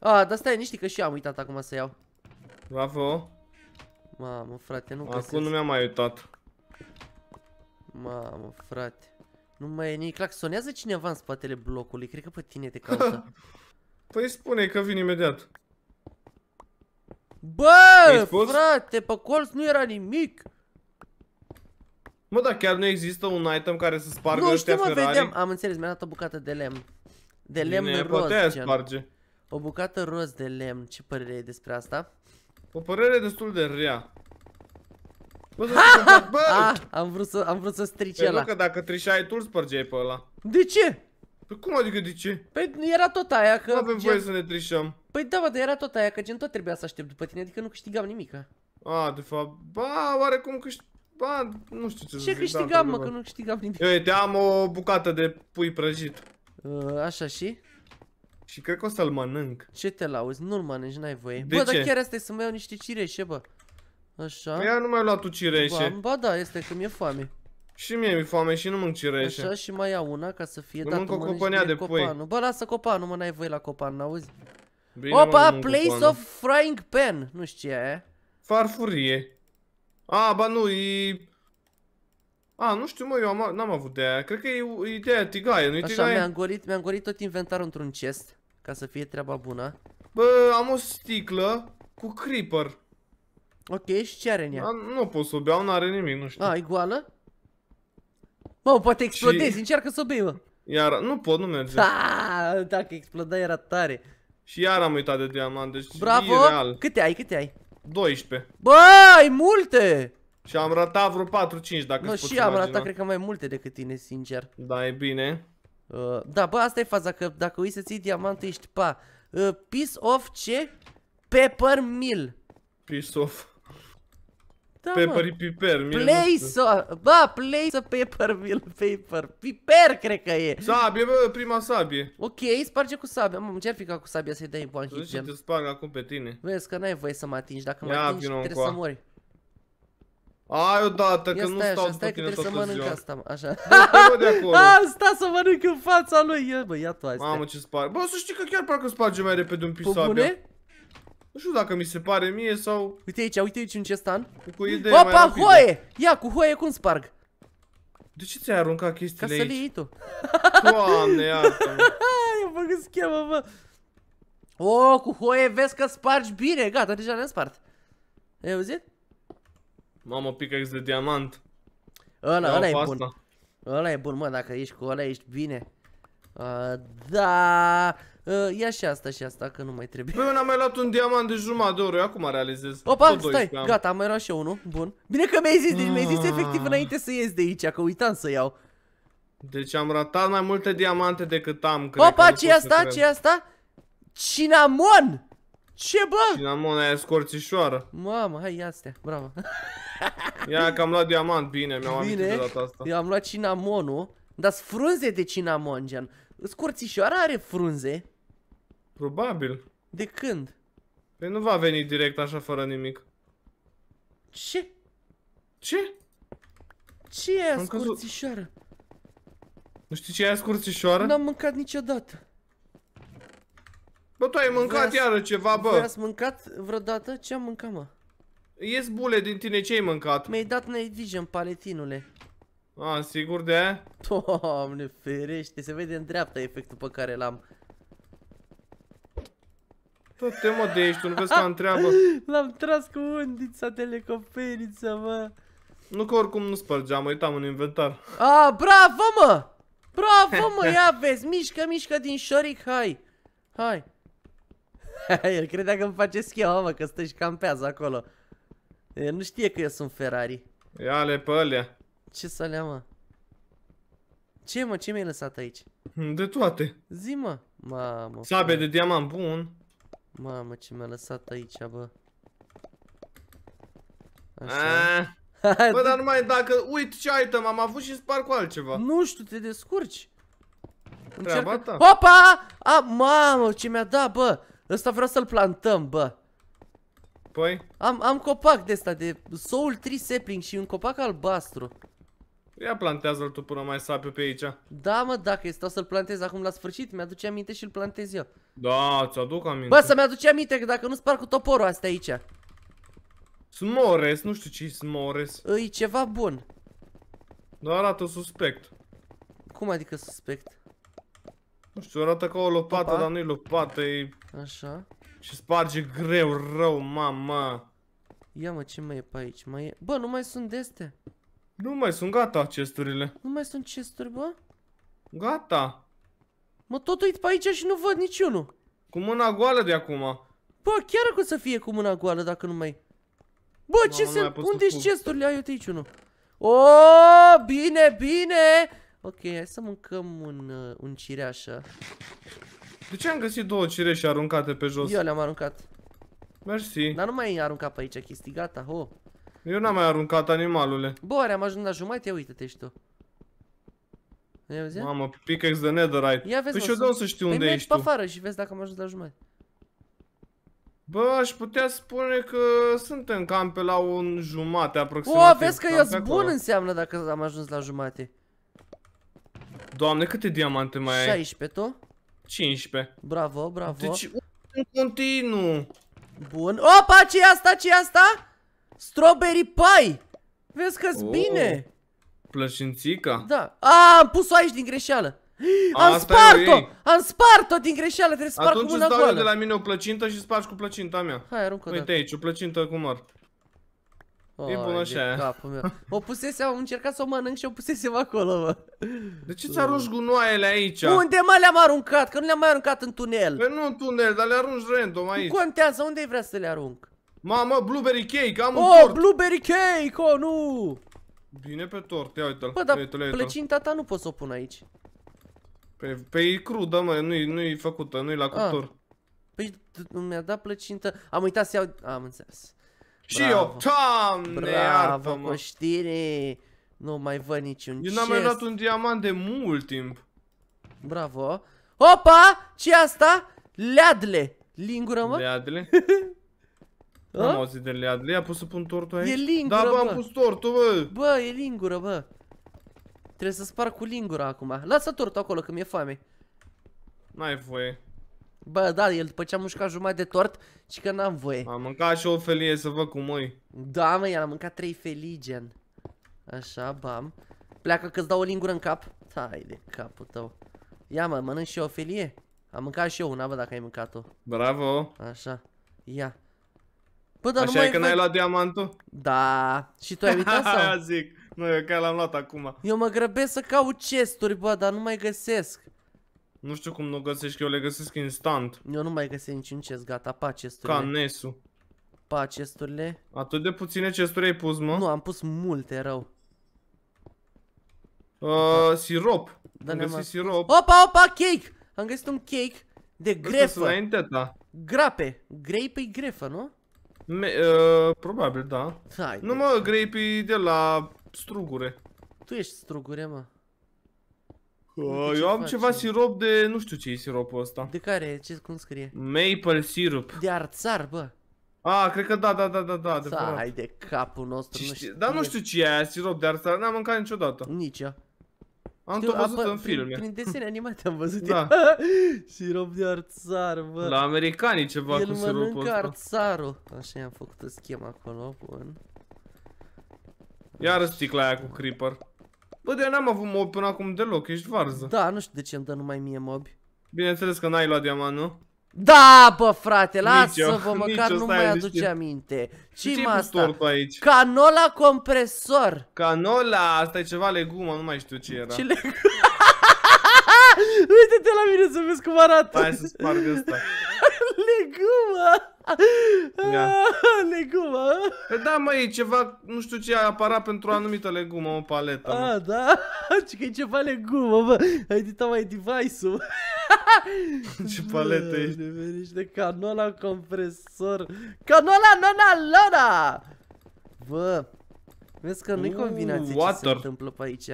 A, dar stai, niște că și eu am uitat acum să iau. Bravo. Mamă, frate, nu găsesc. Acum nu mi-am mai uitat. Mamă, frate. Nu mai e nici Sonează cineva în spatele blocului, cred că pe tine te caută. păi spune că vin imediat. Bă, frate, pe colț nu era nimic. Mă, dar chiar nu există un item care să spargă nu, ăștia Ferrari? Nu, vedem. Am înțeles, mi-a dat o bucată de lemn. De lemn Bine, roz, poate sparge. O bucată roz de lemn. Ce părere ai despre asta? O părere destul de rea. Bă, să bă! A, ah, am vrut să, am vrut să strici păi ăla. că dacă trișai tu îl spărgeai pe ăla. De ce? Păi cum adică de ce? Păi era tot aia că... Nu avem gen... voie să ne trișăm. Păi da, bă, dar era tot aia că gen tot trebuia să aștept după tine, adică nu câștigam nimic. A, de fapt, ba, oarecum câștigam... Ba, nu știu ce, ce să zic. Da, câștigam, da, mă, că nu câștigam nimic. Eu te am o bucată de pui prăjit. uh, așa și? Și cred că o să-l mănânc. Ce te lauzi? Nu-l mănânci, n-ai voie. De bă, ce? dar chiar asta e să mai iau niște cireșe, bă. Așa. Ea păi nu mai luat tu cireșe. Bă, bă, da, este că mi-e foame. Și mie mi-e foame și nu mănânc cireșe. Așa și mai iau una ca să fie Mănânc o copania de pui. Bă, lasă copanul, mă, n-ai voie la copan, n-auzi? Opa, place of frying pan. Nu știu ce e aia. Farfurie. A, ba nu, e... A, nu știu, mă, eu n-am avut de aia. Cred că e, ideea tigaie, nu-i tigaie? Așa, mi-am gorit, mi-am gorit tot inventarul într-un chest. Ca să fie treaba bună. Bă, am o sticlă cu creeper. Ok, și ce are în ea? nu pot să o beau, nu are nimic, nu știu. A, e goală? Bă, poate explodezi, și... încearcă să o bei, bă. Iar, nu pot, nu merge. Da, dacă exploda era tare. Și iar am uitat de diamant, deci Bravo. real. Câte ai, câte ai? 12. Bă, ai multe! Și am ratat vreo 4-5 dacă Bă, și am ratat cred că mai multe decât tine, sincer. Da, e bine. Uh, da, bă, asta e faza, că dacă uiți să ții diamantul, ești pa. Uh, piece of ce? Pepper mill. Piece of... Da, pepper piper, mill. Play so... Bă, play so paper mill, paper. Piper, cred că e. Sabie, bă, prima sabie. Ok, sparge cu sabia. Mă, ce-ar fi ca cu sabia să-i dai bun hit gem? te sparg acum pe tine. Vezi că n-ai voie să mă atingi. Dacă mă atingi, trebuie să mori. Ai odată, că nu stau după tine toată să mănânc asta, așa. Bă, de sta să mănânc în fața lui. Ia, bă, ia tu asta. Mamă, ce spare. Bă, să știi că chiar parcă sparge mai repede un pisabia. sabia. Nu știu dacă mi se pare mie sau... Uite aici, uite aici un cestan. Cu idee Opa, mai Opa, hoie! Ia, cu hoie cum sparg? De ce ți-ai aruncat chestiile aici? Ca să le iei tu. Doamne, iartă-mă. Eu făcut schemă, bă. O, cu hoie vezi că spargi bine. Gata, deja ne-am spart. Ai auzit? Mamă, pickaxe de diamant. Ăla, ăla e bun. Ăla e bun, mă, dacă ești cu ăla, ești bine. Uh, da... Uh, ia și asta și asta, că nu mai trebuie. Păi, n-am mai luat un diamant de jumătate de oră, acum realizez. Opa, Tot stai, am. gata, am mai luat și unul, bun. Bine că mi-ai zis, deci mi-ai zis mm. efectiv înainte să ies de aici, că uitam să iau. Deci am ratat mai multe diamante decât am, cred Opa, ce asta, ce asta? Cinamon! Ce bă? Cinnamon e scorțișoară. Mamă, hai ia astea, bravo. ia că am luat diamant, bine, mi-am amintit de data asta. eu am luat cinamonul dar sunt frunze de cinamon, gen. Scorțișoara are frunze. Probabil. De când? Păi nu va veni direct așa fără nimic. Ce? Ce? Ce e aia scorțișoară? Nu știi ce e aia scorțișoară? N-am mâncat niciodată. Bă, tu ai mâncat iară ceva, bă. Ai mâncat vreodată? Ce am mâncat, mă? Ies bule din tine, ce ai mâncat? Mi-ai dat night vision, paletinule. A, sigur de? Doamne, ferește, se vede în dreapta efectul pe care l-am. Tot te mă de ești, tu nu vezi ca am treabă. L-am tras cu undița telecoperiță, mă. Nu că oricum nu spărgeam, uitam în inventar. A, bravo, mă! Bravo, mă, ia vezi, mișcă, mișcă din șoric, hai. Hai. El credea că îmi face schema, mă, că stă și campează acolo. El nu știe că eu sunt Ferrari. Ia-le pe alea. Ce să le mă? Ce, mă? Ce mi-ai lăsat aici? De toate. Zi, mă. Mamă. Sabe de diamant bun. Mamă, ce mi-a lăsat aici, bă. Așa. Eh. Bă, dar numai dacă... Uite ce item am avut și spar cu altceva. Nu știu, te descurci. Treaba ta. Opa! A, mamă, ce mi-a dat, bă! Ăsta vreau să-l plantăm, bă. Păi? Am, am copac de ăsta, de Soul Tree Sapling și un copac albastru. Ia plantează-l tu până mai sapi pe aici. Da, mă, dacă este, o să-l plantez acum la sfârșit, mi-aduce aminte și-l plantez eu. Da, ți-aduc aminte. Bă, să-mi aduce aminte că dacă nu spar cu toporul astea aici. Smores, nu știu ce-i smores. E ceva bun. Nu arată suspect. Cum adică suspect? Si păi, știu, ca o lopata, dar nu-i lopata, e... Așa. Și sparge greu, rau, mama. Ia ma, ce mai e pe aici? Mai e... Ba nu mai sunt deste. Nu mai sunt gata chesturile. Nu mai sunt chesturi, ba? Gata. Ma tot uit pe aici și nu vad niciunul. Cu mâna goală de acum. Ba, chiar că sa fie cu mâna goală dacă nu mai... Ba, ce sunt? Unde-s chesturile? Ai, uite aici unul. O, bine, bine! Ok, hai să mâncăm un, uh, un cireașă. De ce am găsit două cireșe aruncate pe jos? Eu le-am aruncat. Mersi. Dar nu mai ai aruncat pe aici chestii, gata, ho. Eu n-am mai aruncat animalule. Bă, am ajuns la jumătate. Uite-te și tu. Ne auzi? Mamă, pickaxe de netherite. Ia vezi, păi și eu de să știu păi unde ești pe afară și vezi dacă am ajuns la jumătate. Bă, aș putea spune că suntem cam pe la un jumate aproximativ. O, vezi că eu sunt bun înseamnă dacă am ajuns la jumate. Doamne, câte diamante mai 16, ai? 16 tu? 15. Bravo, bravo. Deci, în continuu. Bun. Opa, ce asta? ce asta? Strawberry pie. Vezi că oh. bine. Plășințica? Da. A, am pus-o aici din greșeală. Am spart-o! Am spart-o din greșeală, trebuie să spart cu mâna goală. Atunci îți dau de la mine o plăcintă și spargi cu plăcinta mea. Hai, aruncă Uite aici, o plăcintă cu măr. Oh, e bun așa. Capul meu. O pusese, am încercat să o mănânc și o pusese acolo, mă. De ce ți arunci gunoaiele aici? Unde mă le-am aruncat? Că nu le-am mai aruncat în tunel. Pe păi nu în tunel, dar le arunci random aici. Nu contează, unde vrea să le arunc? Mamă, blueberry cake, am oh, un tort. Oh, blueberry cake, oh, nu! Bine pe tort, ia uite-l. Bă, dar uite plăcinta ta nu pot să o pun aici. Pe, pe e crudă, mă, nu-i nu, -i, făcută, nu-i la cuptor. Ah. Păi mi-a dat plăcintă. Am uitat să iau... Am înțeles. Și eu, Doamne, Bravo, mă știre. Nu mai văd niciun Eu n-am mai luat un diamant de mult timp. Bravo. Opa! ce asta? Leadle. Lingură, mă? Leadle? N Am auzit de leadle. Ia, pot să pun tortul aici? E lingură, Da, bă, am pus tortul, bă. Bă, e lingură, bă. Trebuie să spar cu lingura acum. Lasă tortul acolo, că mi-e foame. N-ai voie. Bă, da, el după ce am mușcat jumătate de tort și că n-am voie. Am mâncat și o felie să văd cum e. Da, mă, el a mâncat trei felii, gen. Așa, bam. Pleacă că-ți dau o lingură în cap. Hai de capul tău. Ia, mă, mănânc și o felie. Am mâncat și eu una, bă, dacă ai mâncat-o. Bravo. Așa. Ia. Bă, dar Așa nu e că n-ai luat diamantul? Da. Și tu ai uitat sau? zic. Nu, eu chiar l-am luat acum. Eu mă grăbesc să caut chesturi, bă, dar nu mai găsesc. Nu știu cum nu găsești, că eu le găsesc instant. Eu nu mai găsesc niciun chest, gata, pa chesturile. Ca nesu. Pa chesturile. Atât de puține chesturi ai pus, mă? Nu, am pus multe, rău. Uh, sirop. Da am găsit sirop. Opa, opa, cake! Am găsit un cake de grefă. Înainte, da. Grape. Grape-i grefă, nu? Me, uh, probabil, da. Hai, nu deci. mă, grape de la strugure. Tu ești strugure, mă. Eu am ceva sirop de... nu știu ce e siropul ăsta. De care? Ce, cum scrie? Maple syrup. De arțar, bă. A, cred că da, da, da, da, da, adevărat. Hai de capul nostru, nu știu. Dar nu știu ce e aia, sirop de arțar, n-am mâncat niciodată. Nici eu. Am tot văzut apă, în filme. Prin, prin desene animate am văzut da. sirop de arțar, bă. La americani ceva El cu siropul ăsta. arțarul. Așa i-am făcut o schemă acolo, bun. Iar sticla aia cu creeper. Bă, de n-am avut mob până acum deloc, ești varză. Da, nu știu de ce îmi dă numai mie mobi. Bineînțeles că n-ai luat diamant, nu? Da, bă, frate, lasă-vă, măcar nu mai aduce aminte. Ce-i ce asta? aici? Canola compresor. Canola, asta e ceva legumă, nu mai știu ce era. Ce legumă? Uite-te la mine să vezi cum arată. Hai să sparg asta. legumă. Ah, legumă. Pe păi da, mă, e ceva, nu știu ce, aparat pentru o anumită legumă, o paletă. Mă. A, ah, da? Ce că e ceva legumă, bă. Ai dit mai device-ul. ce paletă ești? de canola compresor. Canola nana, lana! Bă, vezi că nu-i combinație water. ce se întâmplă pe aici.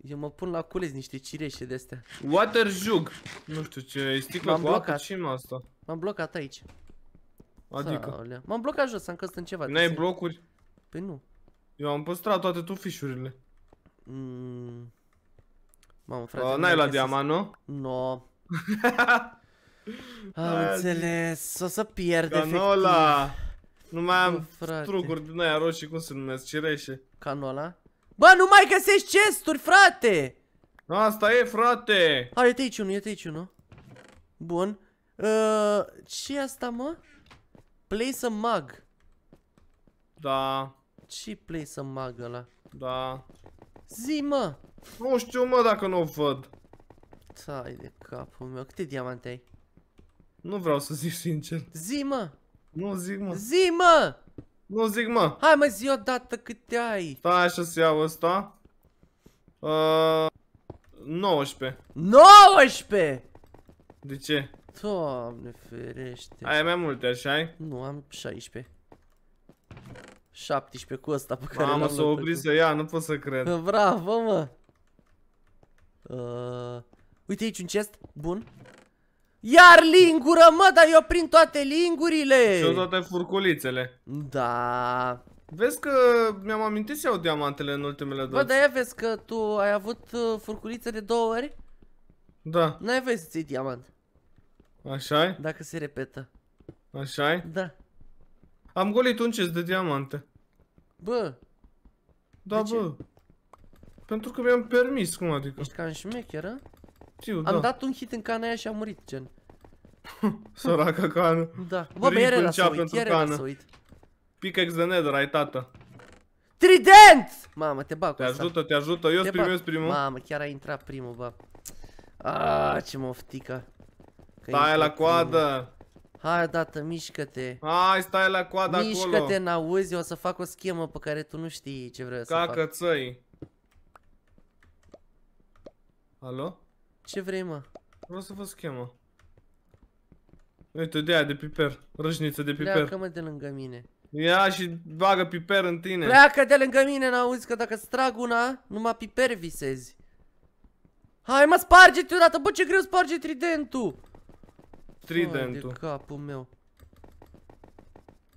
Eu mă pun la cules niște cireșe de astea. Water jug. Nu știu ce, e sticla cu apă, ce asta? M-am blocat aici. Adică? M-am blocat jos, am căzut în ceva. Nu ai blocuri? Păi nu. Eu am păstrat toate tu fișurile. Mm. Mamă, frate. N-ai la diamant, nu? Nu. Am înțeles, o să pierd Canola. Nu mai am struguri din aia roșii, cum se numesc, cireșe. Canola? Bă, nu mai găsești chesturi, frate! Asta e, frate! Hai, uite aici unul, uite aici unul. Bun. Uh, ce asta, mă? Place a mug. Da. Ce place a mug ăla? Da. Zi, mă! Nu știu, mă, dacă nu o văd. Tai de capul meu. Câte diamante ai? Nu vreau să zic sincer. Zi, mă! Nu zic, mă. Zi, mă! Nu zic, mă. Hai, mă, zi odată câte ai. Stai da, așa să iau ăsta. Uh, 19. 19! De ce? Doamne ferește. Ai mai multe, așa Nu, am 16. 17 cu ăsta pe care Mamă, s o oprit să ia, nu pot să cred. Bravo, mă. Uh, uite aici un chest, bun. Iar lingură, mă, dar eu prind toate lingurile. Și toate furculițele. Da. Vezi că mi-am amintit să iau diamantele în ultimele două. Bă, dar ia vezi că tu ai avut uh, furculițe de două ori? Da. N-ai voie să-ți iei diamant așa -i? Dacă se repetă. așa -i? Da. Am golit un chest de diamante. Bă. Da, bă. Pentru că mi-am permis, cum adică? Ești ca în șmecheră? Știu, da. Am dat un hit în cana aia și am murit, gen. Săraca cană. Da. Bă, bă, era să uit, era să uit. Pickaxe de ai tată. Trident! Mamă, te bag Te ajută, te ajută, eu te primesc primul. Mamă, chiar a intrat primul, bă. Ah, ce moftică. Stai la coadă! Hai, dată, mișcă-te! Hai, stai la coadă mișcă acolo! Mișcă-te, n-auzi, o să fac o schemă pe care tu nu știi ce vreau să fac. Cacățăi! Alo? Ce vrei, mă? Vreau să vă schemă. Uite, de aia de piper. Râșniță de piper. Pleacă, mă, de lângă mine. Ia și bagă piper în tine. Pleacă de lângă mine, n-auzi, că dacă strag una, numai piper visezi. Hai, mă, sparge-te odată, bă, ce greu sparge tridentul! Trident-ul. capul meu.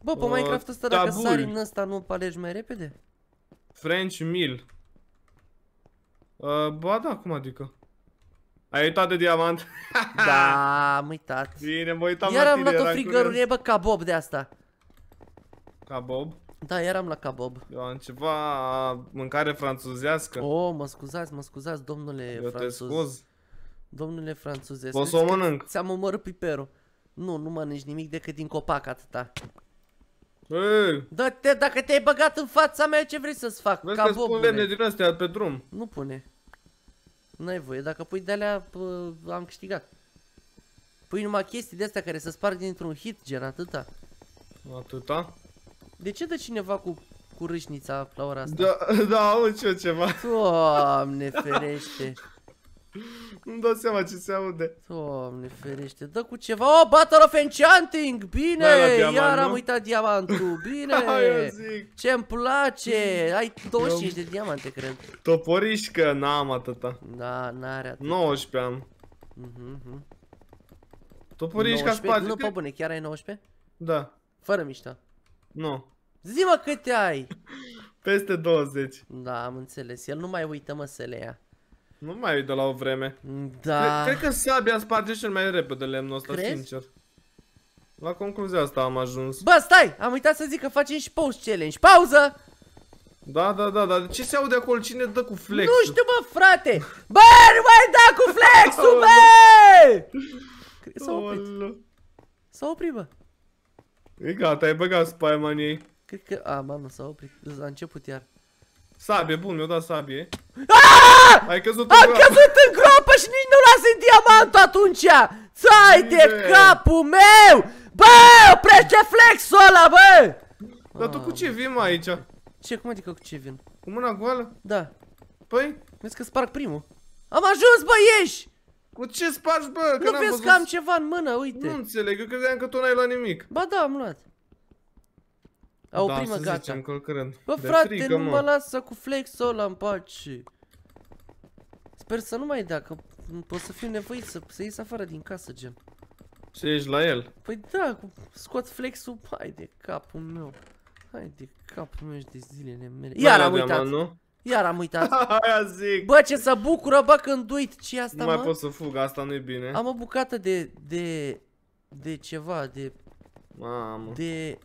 Bă, pe uh, Minecraft ăsta dacă tabul. sari în ăsta nu palegi mai repede? French Mill. Uh, ba da, cum adică? Ai uitat de diamant? da, am uitat. Bine, mă uitam Iar am luat o frigărurie, bă, ca Bob de asta. Ca Bob? Da, iar am la cabob. Eu am ceva mâncare franțuzească. Oh, mă scuzați, mă scuzați, domnule Eu francuz. te scuz. Domnule franțuzesc, o să o mănânc. Ți-am omorât piperul. Nu, nu mănânci nimic decât din copac atâta. Ei. Da dacă te-ai băgat în fața mea, ce vrei să-ți fac? Vezi Ca că spun lemne din astea pe drum. Nu pune. N-ai voie, dacă pui de-alea, am câștigat. Pui numai chestii de-astea care se sparg dintr-un hit, gen atâta. Atâta? De ce dă cineva cu, cu râșnița la ora asta? Da, da, auzi ce ceva. Doamne ferește. Nu-mi dau seama ce se aude. Doamne ferește, dă cu ceva. Oh, Battle of Enchanting! Bine! Da, iar am uitat diamantul. Bine! Ce-mi place! Ai 25 de diamante, cred. Toporișcă, n-am atâta. Da, n-are atâta. 19 am. Mhm, mhm. Toporișca spate. Nu, pe bune, chiar ai 19? Da. Fără mișta Nu. Zi-mă câte ai! Peste 20. Da, am înțeles. El nu mai uită, mă, să le ia. Nu mai e de la o vreme. Da. Cred, cred că sabia sparge cel mai repede lemnul ăsta, Crezi? sincer. La concluzia asta am ajuns. Bă, stai! Am uitat să zic că facem și post challenge. Pauză! Da, da, da, da. Ce se aude acolo? Cine dă cu flex? Nu știu, bă, frate! Bă, nu mai da cu flex-ul, oh, bă! S-a oprit. Oh, s-a oprit, bă. E gata, ai băgat spaima în ei. Cred că... A, mamă, s-a oprit. A început iar. Sabie, bun, mi-o dat sabie. Ai căzut în Am căzut în groapă și nici nu las în diamantul atunci! Țai de capul meu! Bă, oprește flexul ăla, bă! Dar tu cu ce vin aici? Ce, cum adică cu ce vin? Cu mâna goală? Da. Păi? Vezi că sparg primul. Am ajuns, bă, ieși! Cu ce spargi, bă? Că nu vezi văzut... că am ceva în mână, uite. Nu înțeleg, eu credeam că tu n-ai luat nimic. Ba da, am luat. Au da, prima gata. Zicem, Bă, de frate, frică, nu mă, mă lasă cu flex-ul ăla în pace. Sper să nu mai dea, că pot să fiu nevoit să, să ies afară din casă, gen. Și ești la el? Păi da, scot flex-ul, hai de capul meu. Hai de capul meu și de zilele mele. Iar am uitat. Nu? Iar am uitat. Aia zic. Bă, ce să bucură, bă, când uit. ce asta, Nu mai mă? pot să fug, asta nu-i bine. Am o bucată de... de... de ceva, de... Mamă. De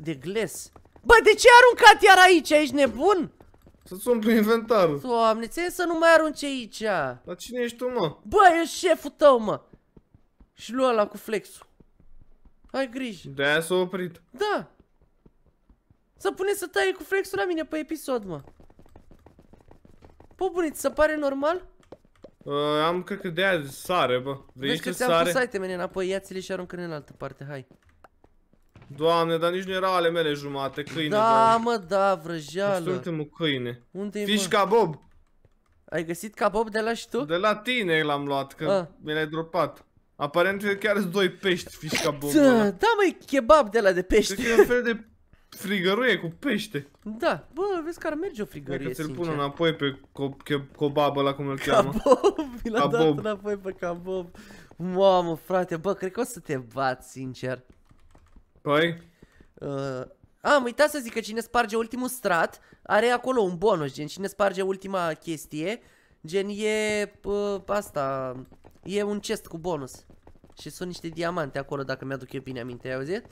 de gles. Bă, de ce ai aruncat iar aici? Ești nebun? Să-ți umplu inventarul. Doamne, ți să nu mai arunci aici. Dar cine ești tu, mă? Bă, e șeful tău, mă. Și lua la cu flexul. Ai grijă. De-aia s-a oprit. Da. Să pune să taie cu flexul la mine pe episod, mă. Pă, bune, ți se pare normal? Uh, am, cred că de-aia sare, bă. Vrei Vezi că ți-am pus iteme înapoi, ia-ți-le și aruncă-ne în altă parte, hai. Doamne, dar nici nu era ale mele jumate, câine, Da, doamne. mă, da, vrăjeală. Suntem câine. Unde e, Fici ca Bob. Ai găsit ca Bob de la și tu? De la tine l-am luat, că A. Ah. mi l-ai dropat. Aparent chiar sunt doi pești, Fiș ca Bob. Da, da mă, kebab de la de pești. Cred că e un fel de frigăruie cu pește. Da, bă, vezi că ar merge o frigăruie, Dacă ți-l pun înapoi pe kebab ăla, cum îl cheamă. Cabob, mi l-a dat înapoi pe Cabob. Mamă, frate, bă, cred că o să te bat, sincer. Păi? Uh, am uitat să zic că cine sparge ultimul strat are acolo un bonus, gen cine sparge ultima chestie, gen e uh, asta, e un chest cu bonus. Și sunt niște diamante acolo, dacă mi-aduc eu bine aminte, ai auzit?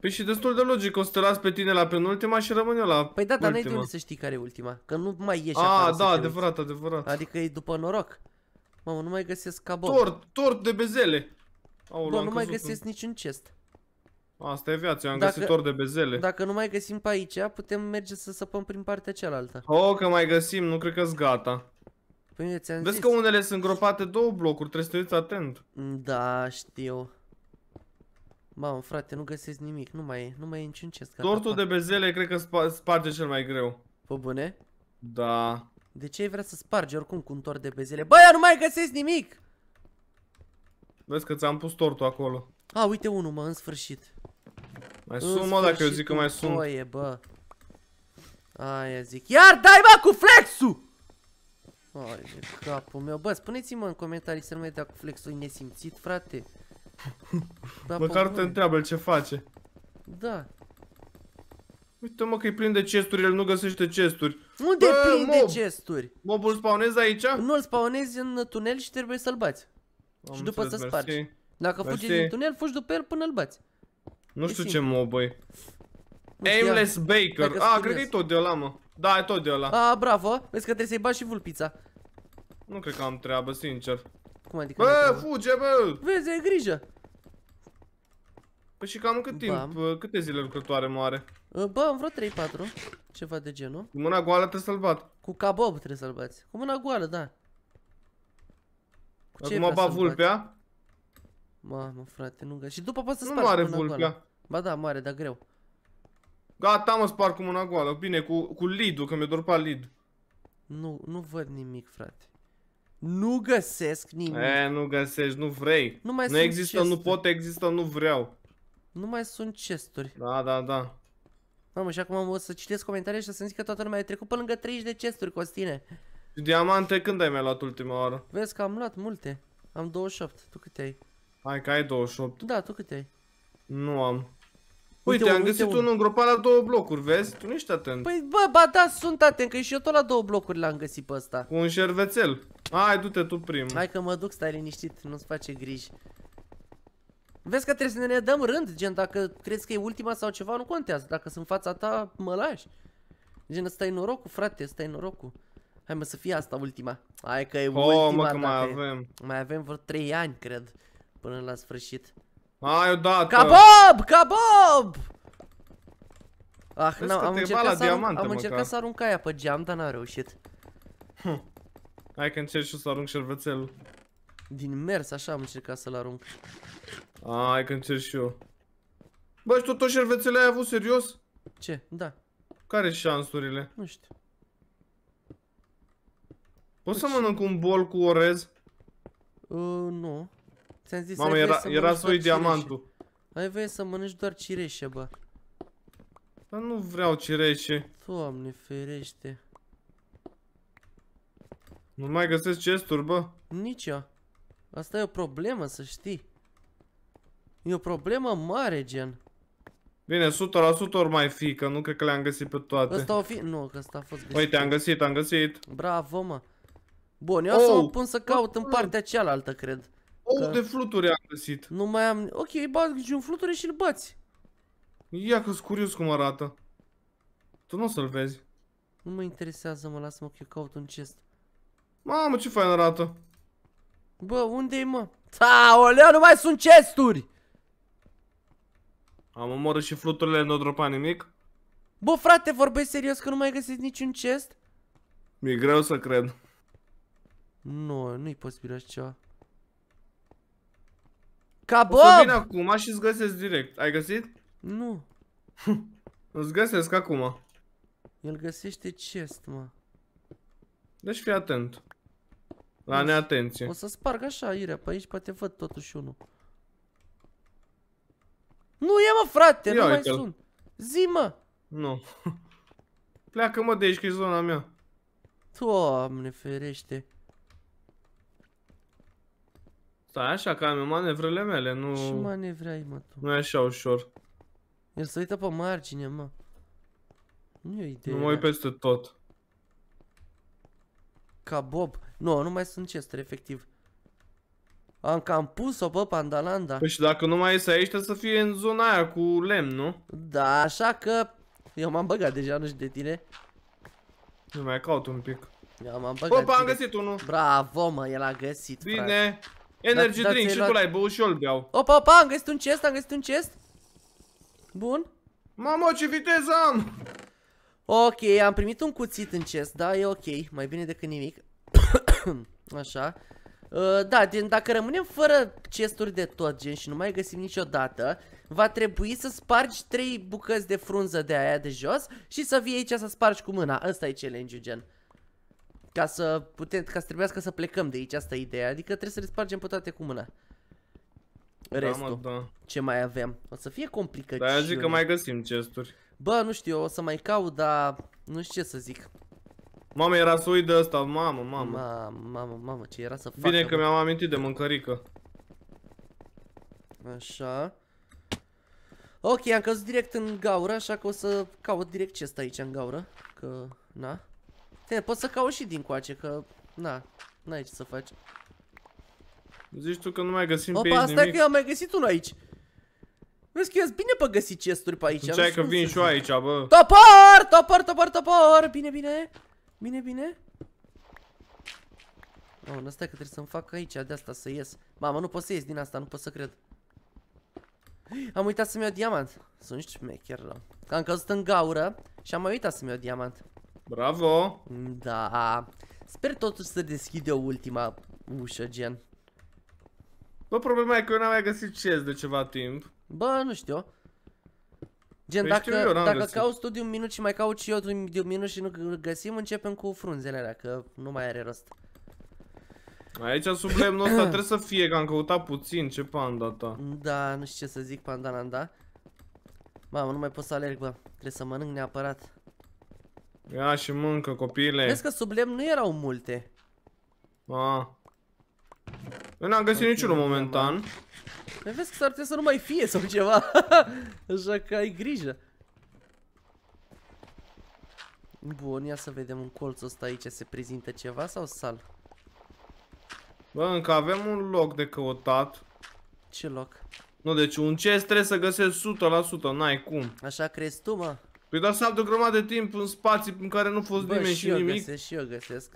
Păi și destul de logic, o să te las pe tine la penultima și rămân eu la Păi da, dar n-ai de unde să știi care e ultima, că nu mai ieși A, ah, da, adevărat, uiți. adevărat Adică e după noroc Mamă, nu mai găsesc cabot. Tort, tort de bezele Aolo, Bă, nu mai găsesc în... niciun chest Asta e viața, eu am dacă, găsit ori de bezele. Dacă nu mai găsim pe aici, putem merge să săpăm prin partea cealaltă. Oh, că mai găsim, nu cred că-s gata. Păi eu am Vezi zis. că unele sunt gropate două blocuri, trebuie să te uiți atent. Da, știu. Mamă, frate, nu găsesc nimic, nu mai nu mai încincesc. Tortul de bezele cred că spa sparge cel mai greu. Pă bune? Da. De ce ai vrea să spargi oricum cu un tort de bezele? Bă, eu nu mai găsesc nimic! Vezi că ți-am pus tortul acolo. A, uite unul, mă, în sfârșit. Mai sun, mă, dacă eu zic că mai sun. Oie, bă. Aia zic. Iar dai, mă, cu flexul! Ai de capul meu. Bă, spuneți-mă în comentarii să nu mai dea cu flexul nesimțit, frate. Da, Măcar te întreabă ce face. Da. Uite mă că e plin de chesturi, el nu găsește chesturi. Unde e plin mob. de chesturi? Mobul spawnezi aici? Nu, îl spawnezi în tunel și trebuie să-l bați. Am și după să spargi. Dacă fugi din tunel, fugi după el până îl bați. Nu știu deci ce mobă i Aimless Baker. A, cred că e tot de ăla, mă. Da, e tot de ăla. A, bravo. Vezi că trebuie să-i bagi și vulpița. Nu cred că am treabă, sincer. Cum adică? Bă, fuge, bă! Vezi, ai grijă. Păi și cam cât timp, câte zile lucrătoare moare? Bă, am vreo 3-4, ceva de genul. Cu mâna goală trebuie să-l bat. Cu cabob trebuie să-l bați. Cu mâna goală, da. Acum bat vulpea. Mamă, frate, nu găsi. Și după poți să spargi Nu are vulpea. Ba da, mare, dar greu. Gata, mă spar cu mâna goală. Bine, cu, cu lead-ul, că mi-a dorpat lead. Nu, nu văd nimic, frate. Nu găsesc nimic. E, nu găsești, nu vrei. Nu, mai nu sunt există, chesturi. nu pot, există, nu vreau. Nu mai sunt chesturi. Da, da, da. Mamă, și acum o să citesc comentarii și să zic că toată lumea a trecut pe lângă 30 de chesturi, Costine. diamante când ai mai luat ultima oară? Vezi că am luat multe. Am 28. Tu câte ai? Hai că ai 28. Da, tu câte ai? Nu am. Uite, uite am găsit uite, unul îngropat la două blocuri, vezi? Tu nu ești atent. Păi, bă, ba da, sunt atent, că și eu tot la două blocuri l-am găsit pe ăsta. Cu un șervețel. Hai, du-te tu prim Hai că mă duc, stai liniștit, nu-ți face griji. Vezi că trebuie să ne dăm rând, gen, dacă crezi că e ultima sau ceva, nu contează. Dacă sunt fața ta, mă lași. Gen, ăsta e norocul, frate, ăsta e norocul. Hai mă să fie asta ultima. Hai că e oh, ultima mă, că mai avem. Mai avem vreo 3 ani, cred. Până la sfârșit. Ai odată! Ca Bob! Ca Bob! Ah, n am încercat, să, diamantă, am, am încercat să arunc aia pe geam, dar n a reușit. Hai că încerc și să arunc șervețelul. Din mers, așa am încercat să-l arunc. Hai că încerc și eu. Bă, și tot șervețele ai avut serios? Ce? Da. care șansurile? Nu știu. Poți să păi mănânc un bol cu orez? Uh, nu. Ți-am zis, Mamă, era, era soi diamantul. Ai voie să mănânci doar cireșe, bă. Dar nu vreau cireșe. Doamne, ferește. Nu mai găsesc chesturi, bă. Nici eu. Asta e o problemă, să știi. E o problemă mare, gen. Bine, 100% ori mai fi, că nu cred că le-am găsit pe toate. Ăsta o fi... Nu, că ăsta a fost găsit. Uite, am găsit, am găsit. Bravo, mă. Bun, eu oh. să mă pun să caut în partea cealaltă, cred. O, de fluturi am găsit. Nu mai am... Ok, bagi un fluture și îl bați. Ia că sunt curios cum arată. Tu nu o să-l vezi. Nu mă interesează, mă, lasă-mă că eu caut un chest. Mamă, ce fain arată. Bă, unde-i, mă? Taoleu, nu mai sunt chesturi! Am omorât și fluturile, nu dropa nimic? Bă, frate, vorbesc serios că nu mai găsesc niciun chest? Mi-e greu să cred. Nu, nu-i posibil așa ceva. Ca Bob! O să vin acum și îți găsesc direct. Ai găsit? Nu. îți găsesc acum. El găsește chest, mă. Deci fii atent. La neatenție. O să sparg așa, Irea, pe aici poate văd totuși unul. Nu e, mă, frate, Ia nu mai sun. Zi, mă. Nu. Pleacă, mă, de aici, că e zona mea. Doamne, ferește. Stai așa, că am manevrele mele, nu... Ce manevrai, mă, tu? Nu e așa ușor. El se uită pe margine, mă. Nu e idee. Nu mai peste tot. Ca Bob. Nu, nu mai sunt chester, efectiv. Am cam pus-o, bă, pandalanda. Păi și dacă nu mai ies aici, să fie în zona aia cu lemn, nu? Da, așa că... Eu m-am băgat deja, nu știu de tine. Nu mai caut un pic. Eu m-am băgat Opa, am găsit unul. Bravo, mă, el a găsit, Bine. Frate. Energy da, drink și tu l-ai băut și eu îl beau. Opa, opa, am găsit un chest, am găsit un chest. Bun. Mamă, ce viteză am! Ok, am primit un cuțit în chest, da, e ok, mai bine decât nimic. Așa. Uh, da, dacă rămânem fără chesturi de tot, gen, și nu mai găsim niciodată, va trebui să spargi trei bucăți de frunză de aia de jos și să vii aici să spargi cu mâna. Ăsta e challenge-ul, gen ca să putem, ca să trebuiască să plecăm de aici, asta e ideea, adică trebuie să le spargem pe toate cu mâna. Restul, da, mă, da. ce mai avem, o să fie complicat. Dar zic că mai găsim chesturi. Bă, nu știu, o să mai caut, dar nu știu ce să zic. mama era să uit de asta, mamă, mamă. Mamă, mamă, mamă, ce era să facă. Bine că mi-am amintit de mâncărică. Așa. Ok, am căzut direct în gaură, așa că o să caut direct chest aici în gaură, că, na. Te, pot să cauți și din coace, că... Na, n-ai ce să faci. Zici tu că nu mai găsim Opa, pe aici nimic. Opa, că am mai găsit unul aici. Vezi că eu bine pe găsit chesturi pe aici. Ce că vin și eu aici, bă. Topor, topor, topor, topor. Bine, bine. Bine, bine. Oh, stai că trebuie să-mi fac aici de asta să ies. Mamă, nu pot să ies din asta, nu pot să cred. Am uitat să-mi iau diamant. Sunt șmecher rău. Am căzut în gaură și am mai uitat să-mi iau diamant. Bravo! Da. Sper totuși să deschid ultima ușă, gen. Bă, problema e că eu n-am mai găsit chest de ceva timp. Bă, nu știu. Gen, păi dacă, eu, dacă cauți tu de un minut și mai cauți și eu de un minut și nu găsim, începem cu frunzele alea, că nu mai are rost. Aici sub lemnul ăsta trebuie să fie, că am căutat puțin, ce panda ta. Da, nu știu ce să zic, pandananda. Mamă, nu mai pot să alerg, bă. Trebuie să mănânc neapărat. Ia și mâncă, copile. Vezi că sub lemn nu erau multe. A. Eu n-am găsit okay, niciunul momentan. Mai păi vezi că s-ar trebui să nu mai fie sau ceva. Așa că ai grijă. Bun, ia să vedem un colț ăsta aici se prezintă ceva sau sal? Bă, încă avem un loc de căutat. Ce loc? Nu, deci un chest trebuie să găsesc 100%, n-ai cum. Așa crezi tu, mă? Păi dar s-a o grămadă de timp în spații în care nu a fost Bă, nimeni și, și eu nimic. Găsesc, și eu găsesc.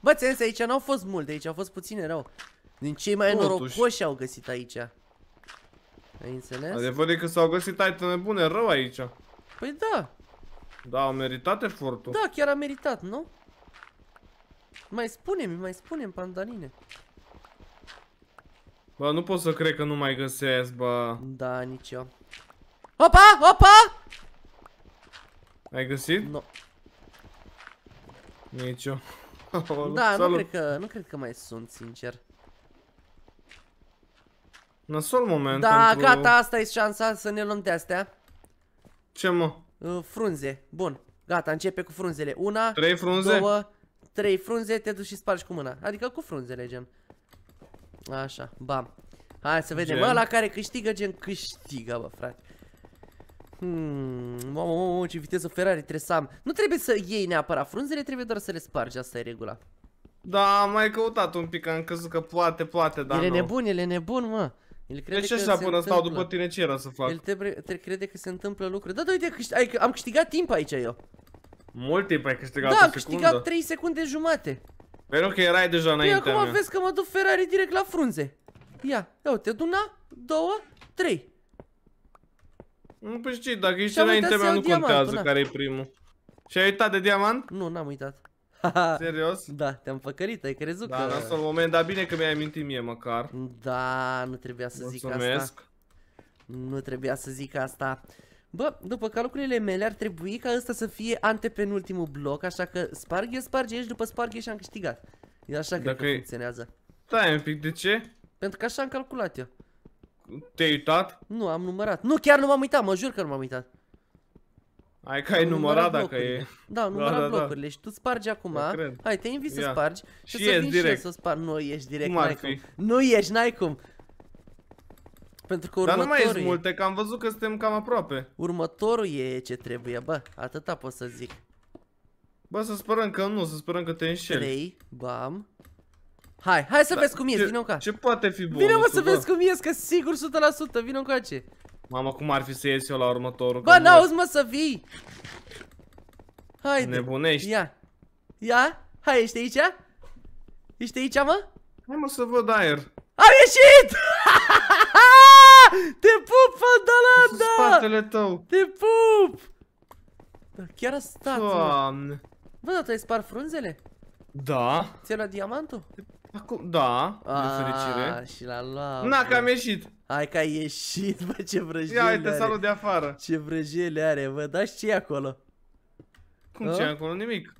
Bă, ți aici n-au fost multe, aici au fost puține rău. Din cei mai Totuși. norocoși au găsit aici. Ai înțeles? Adevărul e că s-au găsit aiteme bune rău aici. Păi da. Da, au meritat efortul. Da, chiar a meritat, nu? Mai spune-mi, mai spune-mi, pandaline. Bă, nu pot să cred că nu mai găsesc, bă. Da, nici eu. Opa, opa! Ai găsit? Nu. No. Nicio. da, nu cred, că, nu cred că mai sunt, sincer. Năsol moment Da, pentru... gata, asta e șansa să ne luăm de astea. Ce mă? Uh, frunze, bun. Gata, începe cu frunzele. Una, trei frunze? două, trei frunze, te duci și spargi cu mâna. Adică cu frunzele, gen. Așa, bam. Hai să vedem. Gen. la care câștigă, gen, câștigă, bă, frate. Hmm, mamă, mamă, mamă, ce viteză Ferrari trebuie să am. Nu trebuie să iei neapărat frunzele, trebuie doar să le spargi, asta e regula. Da, am mai căutat un pic, am crezut că poate, poate, dar Ele nebun, ele nebun, mă. El crede deci așa, până stau după tine, ce era să fac? El te, te crede că se întâmplă lucruri. Da, da, uite, ai, am câștigat timp aici eu. Mult timp ai câștigat Da, am câștigat 3 secunde jumate. Păi nu că erai deja înainte. Păi acum mea. vezi că mă duc Ferrari direct la frunze. Ia, ia uite, una, două, trei. Nu, păi ce, dacă ești înaintea mea, nu contează care e primul. Și ai uitat de diamant? Nu, n-am uitat. Serios? Da, te-am păcărit, ai crezut da, că... Da, asta un moment, dar bine că mi-ai amintit mie măcar. Da, nu trebuia să Mulțumesc. zic asta. Nu trebuia să zic asta. Bă, după calculele mele ar trebui ca ăsta să fie antepenultimul bloc, așa că sparg eu, eu ești, după sparg ești și am câștigat. E așa cred că funcționează. Stai un pic, de ce? Pentru că așa am calculat eu. Te-ai uitat? Nu, am numărat. Nu, chiar nu m-am uitat, mă jur că nu m-am uitat. Hai că ai numărat, numărat dacă e. Da, am da, numărat da, da, blocurile și tu spargi acum. Da, Hai, te invit Ia. să spargi și, și să vin direct. și să spargi. Nu ieși direct, cum n-ai cum. Nu ieși, n-ai cum. Pentru că următorul Dar nu mai ești multe, că am văzut că suntem cam aproape. Următorul e ce trebuie, bă. Atâta pot să zic. Bă, să sperăm că nu, să sperăm că te înșeli. 3, bam, Hai, hai să da, vezi cum ies, vină ca. Ce poate fi bun? Vină mă să bă. vezi cum ies, că sigur 100%, vină cu ce. Mama, cum ar fi să ies eu la următorul? Bă, n-auzi mă să vii! Hai. Nebunești. Ia. Ia, hai, ești aici? Ești aici, mă? Hai mă să văd aer. Am ieșit! Te pup, Fandalanda! spatele tău. Te pup! Da, chiar a stat, Doamne. Bă, dar tu ai spart frunzele? Da. Ți-ai luat diamantul? Acum, da, fericire. și l-a luat. Na, că am ieșit. Hai că ai ieșit, bă, ce vrăjele Ia uite, salut de afară. Ce vrăjele are, bă, dar ce e acolo? Cum ce e acolo? Nimic.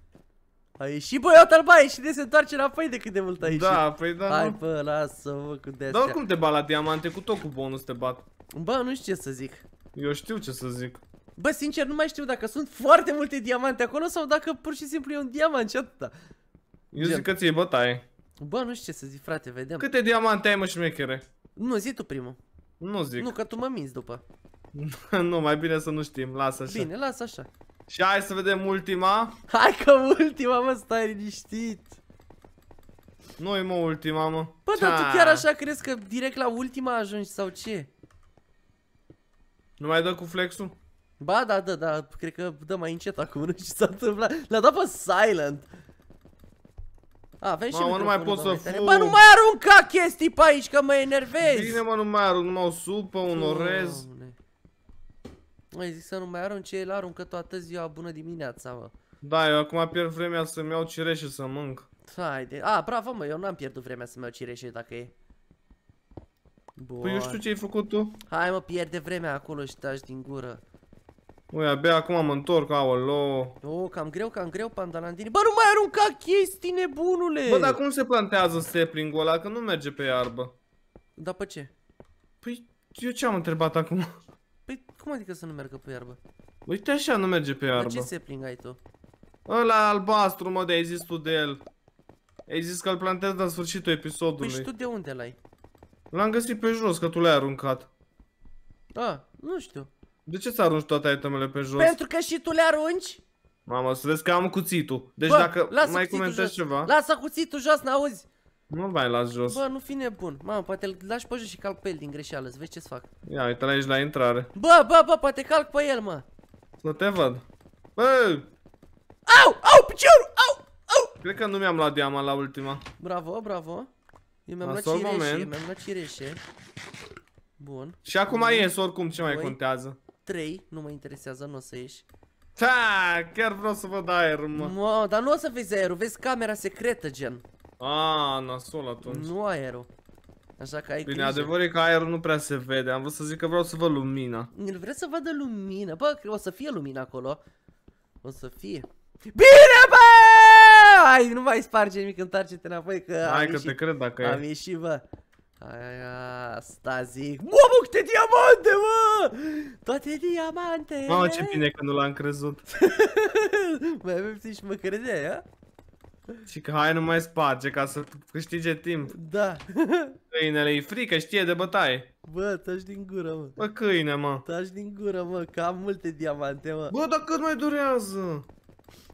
A ieșit, bă, iau-te-l, bă, a ieșit de se întoarce înapoi de cât de mult a ieșit. Da, păi da. Hai, bă, lasă bă, cu de-astea. Dar oricum te bat la diamante, cu tot cu bonus te bat. Bă, nu știu ce să zic. Eu știu ce să zic. Bă, sincer, nu mai știu dacă sunt foarte multe diamante acolo sau dacă pur și simplu e un diamant și atâta. Eu zic că ți-e bătaie. Bă, nu știu ce să zic, frate, vedem. Câte diamante ai, mă, șmechere? Nu, zi tu primul. Nu zic. Nu, că tu mă minți după. nu, mai bine să nu știm, lasă așa. Bine, lasă așa. Și hai să vedem ultima. Hai că ultima, mă, stai liniștit. Nu-i, mă, ultima, mă. Bă, dar tu chiar așa crezi că direct la ultima ajungi sau ce? Nu mai dă cu flexul? Ba, da, da, da, cred că dă mai încet acum, nu știu ce s-a întâmplat. L-a dat pe silent. Avem și Mamă, nu mai pot să fug. Bă, nu mai arunca chestii pe aici, că mă enervez. Bine, mă, nu mai arunc, numai o supă, un orez. Mai zic să nu mai arunc, el aruncă toată ziua bună dimineața, mă. Da, eu acum pierd vremea să-mi iau cireșe să mănc. Haide. A, bravo, mă, eu n-am pierdut vremea să-mi iau cireșe dacă e. Bun. Păi eu știu ce ai făcut tu. Hai, mă, pierde vremea acolo și taci din gură. Ui, abia acum mă întorc, aolo. Nu, oh, cam greu, cam greu, pandalandini. Bă, nu mai arunca chestii, nebunule! Bă, dar cum se plantează sapling-ul ăla? Că nu merge pe iarbă. Dar pe ce? Păi, eu ce am întrebat acum? Păi, cum adică să nu meargă pe iarbă? Uite așa, nu merge pe iarbă. Dar ce sapling ai tu? Ăla albastru, mă, de-ai zis tu de el. Ai zis că l plantez la sfârșitul episodului. Păi și tu de unde l-ai? L-am găsit pe jos, că tu l-ai aruncat. A, ah, nu știu. De ce să arunci toate itemele pe jos? Pentru că și tu le arunci? Mamă, să vezi că am cuțitul. Deci Bă, dacă mai comentezi ceva... Lasă cuțitul jos, n-auzi! Nu mai las jos. Bă, nu fi nebun. Mamă, poate îl lași pe jos și calc pe el din greșeală, să vezi ce-ți fac. Ia, uite la aici la intrare. Bă, bă, bă, poate calc pe el, mă. Să te văd. Bă! Au, au, piciorul, au, au! Cred că nu mi-am luat diamant la ultima. Bravo, bravo. Eu mi-am luat cireșe, mi-am luat cireșe. Bun. Și acum ies oricum ce mai contează. 3, nu mă interesează, nu o să ieși. Ta, da, chiar vreau să văd aer, mă. mă dar nu o să vezi aerul, vezi camera secretă, gen. A, nasol atunci. Nu aerul. Așa că ai Bine, grijă. adevărul e că aerul nu prea se vede. Am vrut să zic că vreau să văd lumina. vreau să vadă lumina, Bă, o să fie lumina acolo. O să fie. Bine, bă! Hai, nu mai sparge nimic, întoarce-te înapoi că Hai că ieșit, te cred dacă am e. Am ieșit, bă. Aia, asta zic. mă, câte diamante, mă! Toate diamante! Mamă, ce bine că nu l-am crezut. Mai avem și mă credeai, a? Și că hai nu mai sparge ca să câștige timp. Da. Câinele e frică, știe de bătaie. Bă, tași din gură, mă. Bă, câine, mă. Tași din gură, mă, că am multe diamante, mă. Bă, dar cât mai durează?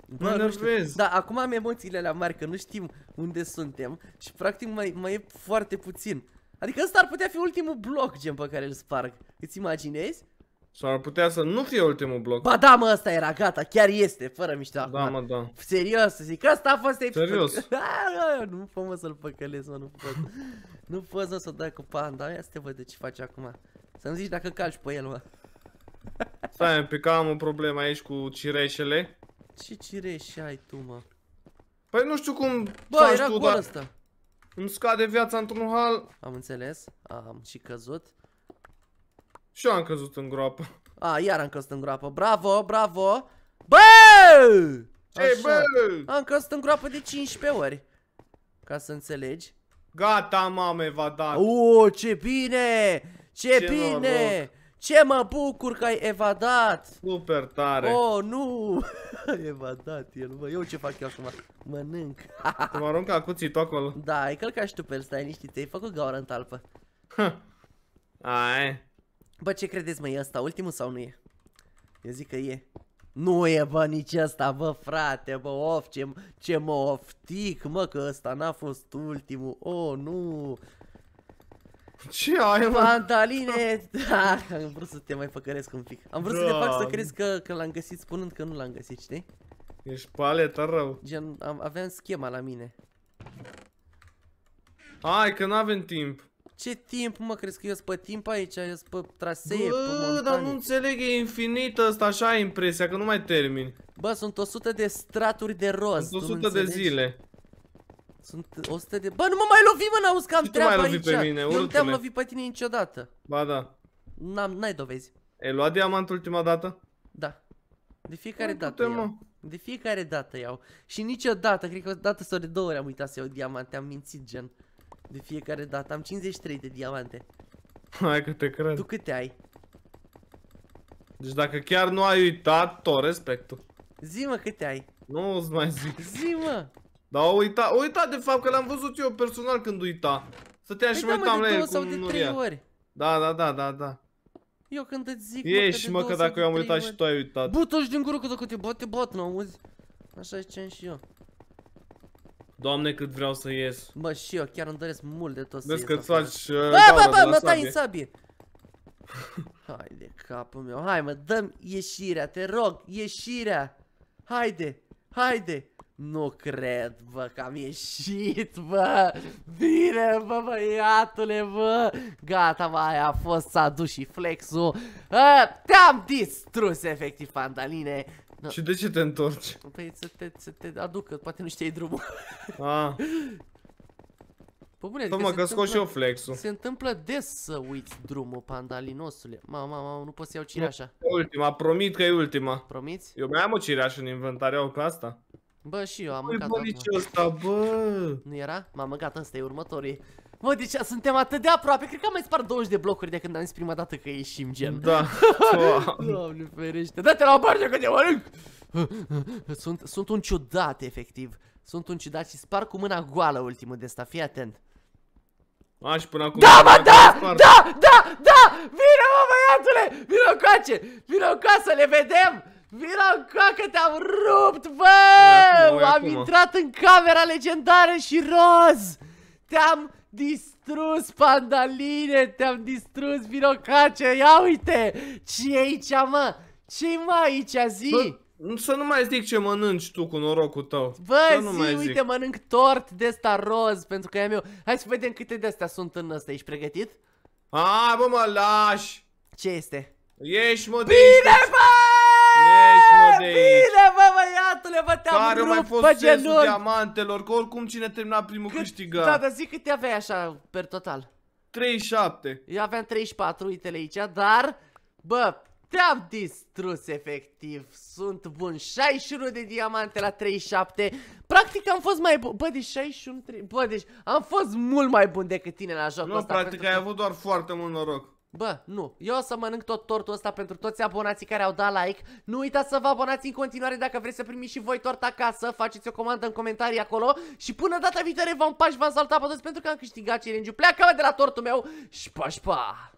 Bă, nu Da, acum am emoțiile la mari, că nu știm unde suntem și practic mai, mai e foarte puțin. Adică ăsta ar putea fi ultimul bloc, gen, pe care îl sparg. Îți imaginezi? Sau ar putea să nu fie ultimul bloc. Ba da, mă, ăsta era, gata, chiar este, fără mișto da, acum. Da, mă, da. Serios, să zic, ăsta a fost episodul. Serios. nu pot, mă, să-l păcălesc, mă, nu pot. nu pot, să să dai cu panda, ia să te văd de ce faci acum. Să-mi zici dacă calci pe el, mă. Stai, pe că am o problemă aici cu cireșele. Ce cireși ai tu, mă? Păi nu știu cum Bă, era tu, dar... Asta. Îmi scade viața într-un hal Am înțeles, am și căzut Și eu am căzut în groapă A, iar am căzut în groapă, bravo, bravo Bă! Ce bă? Am căzut în groapă de 15 ori Ca să înțelegi Gata, mame, va da. O, ce bine! Ce, ce bine! Noroc. Ce mă bucur că ai evadat! Super tare! Oh, nu! Ai evadat el, bă, Eu ce fac eu acum? Mănânc. Te mă arunc acuții tu acolo. Da, ai călcat și tu pe el, stai niște, te-ai făcut gaură în talpă. Ai. Bă, ce credeți, mă, e ăsta ultimul sau nu e? Eu zic că e. Nu e, bă, nici ăsta, bă, frate, bă, of, ce, ce mă oftic, mă, că ăsta n-a fost ultimul. Oh, nu! Ce ai, mă? Pantaline! Da, am vrut să te mai păcăresc un pic. Am vrut da. să te fac să crezi că, că l-am găsit spunând că nu l-am găsit, știi? Ești paleta rău. Gen, am, aveam schema la mine. Hai, că n-avem timp. Ce timp, mă? Crezi că eu sunt pe timp aici? Eu sunt pe trasee, Bă, pe dar nu înțeleg, e infinit asta, așa ai impresia, că nu mai termin. Bă, sunt 100 de straturi de roz, Sunt 100 de zile. Sunt 100 de... Bă, nu mă mai lovi, mă, n-auzi că am treabă mai aici. Pe mine, Eu nu te-am lovit pe tine niciodată. Ba da. N-ai dovezi. Ai luat diamantul ultima dată? Da. De fiecare dată putem, iau. De fiecare dată iau. Și niciodată, cred că o dată sau de două ori am uitat să iau diamante, am mințit gen. De fiecare dată. Am 53 de diamante. Hai că te cred. Tu câte ai? Deci dacă chiar nu ai uitat, tot respectul. Zi mă câte ai. Nu să mai zic. Zi mă. Dar uita, uita de fapt că l-am văzut eu personal când uita. Să te păi și da, mai uitam la el sau de trei ori. Da, da, da, da, da. Eu când îți zic, Ieși, mă, că dacă eu am uitat ori. și tu ai uitat. Bută-și din gură că dacă te bat, te bat, n-auzi? Așa ziceam și eu. Doamne, cât vreau să ies. Bă, și eu chiar îmi doresc mult de tot să Vezi că îți faci uh, Bă, bă, bă, mă tai în sabie. Hai de capul meu. Hai, mă, dăm ieșirea, te rog, ieșirea. Haide, haide. Nu cred, bă, că am ieșit, bă! Bine, bă, băiatule, bă! Gata, bă, a fost, s-a dus și flexul. Ă, te-am distrus, efectiv, Fandaline. Și de ce te întorci? Păi să te, să te aduc, că poate nu știi drumul. Ah. Pă bune, Toma, adică că scos și eu Se întâmplă des să uiți drumul, pandalinosule. Mama, mama, nu pot să iau cireașa. Ultima, promit că e ultima. Promiți? Eu mai am o cireașă în inventar, iau asta. Bă, și eu am păi, mâncat bă, nici ăsta, bă! Nu era? M-am gata, ăsta e următorii Bă, deci suntem atât de aproape. Cred că am mai spart 20 de blocuri de când am zis prima dată că ieșim, gen. Da. Doamne ferește. Da-te la o parte că te mănânc! Sunt, sunt un ciudat, efectiv. Sunt un ciudat și spar cu mâna goală ultimul de ăsta. Fii atent. Aș până acum. Da, mă, da, da! Da, da, da! Vino, mă, băiatule! Vino coace! Vino coace, să le vedem! Vino că te-am rupt, bă! Acum, Am acum. intrat în camera legendară și roz! Te-am distrus, pandaline! Te-am distrus, vino cace! Ia uite! ce e aici, mă? ce mai aici, zi? Bă. Să nu mai zic ce mănânci tu cu norocul tău Bă, să nu mai uite, zic. mănânc tort de ăsta roz Pentru că e meu. Hai să vedem câte de astea sunt în ăsta, ești pregătit? Ah, bă, mă lași Ce este? Ești, mă, Bine, bă! mă de aici. Bine, bă, băiatule, bă, te-am Care rupt mai fost pe genunchi. diamantelor, că oricum cine termina primul cât, câștiga. Da, dar zic câte aveai așa, per total. 37. Eu aveam 34, uite-le aici, dar, bă, te-am distrus efectiv. Sunt bun. 61 de diamante la 37. Practic am fost mai bun. Bă, deci 61... Bă, deci am fost mult mai bun decât tine la jocul ăsta. Nu, practic ai că... avut doar foarte mult noroc. Bă, nu, eu o să mănânc tot tortul ăsta pentru toți abonații care au dat like Nu uitați să vă abonați în continuare dacă vreți să primiți și voi tort acasă Faceți o comandă în comentarii acolo Și până data viitoare v-am pași, v-am salutat pe toți pentru că am câștigat challenge-ul Pleacă de la tortul meu și pa, pa!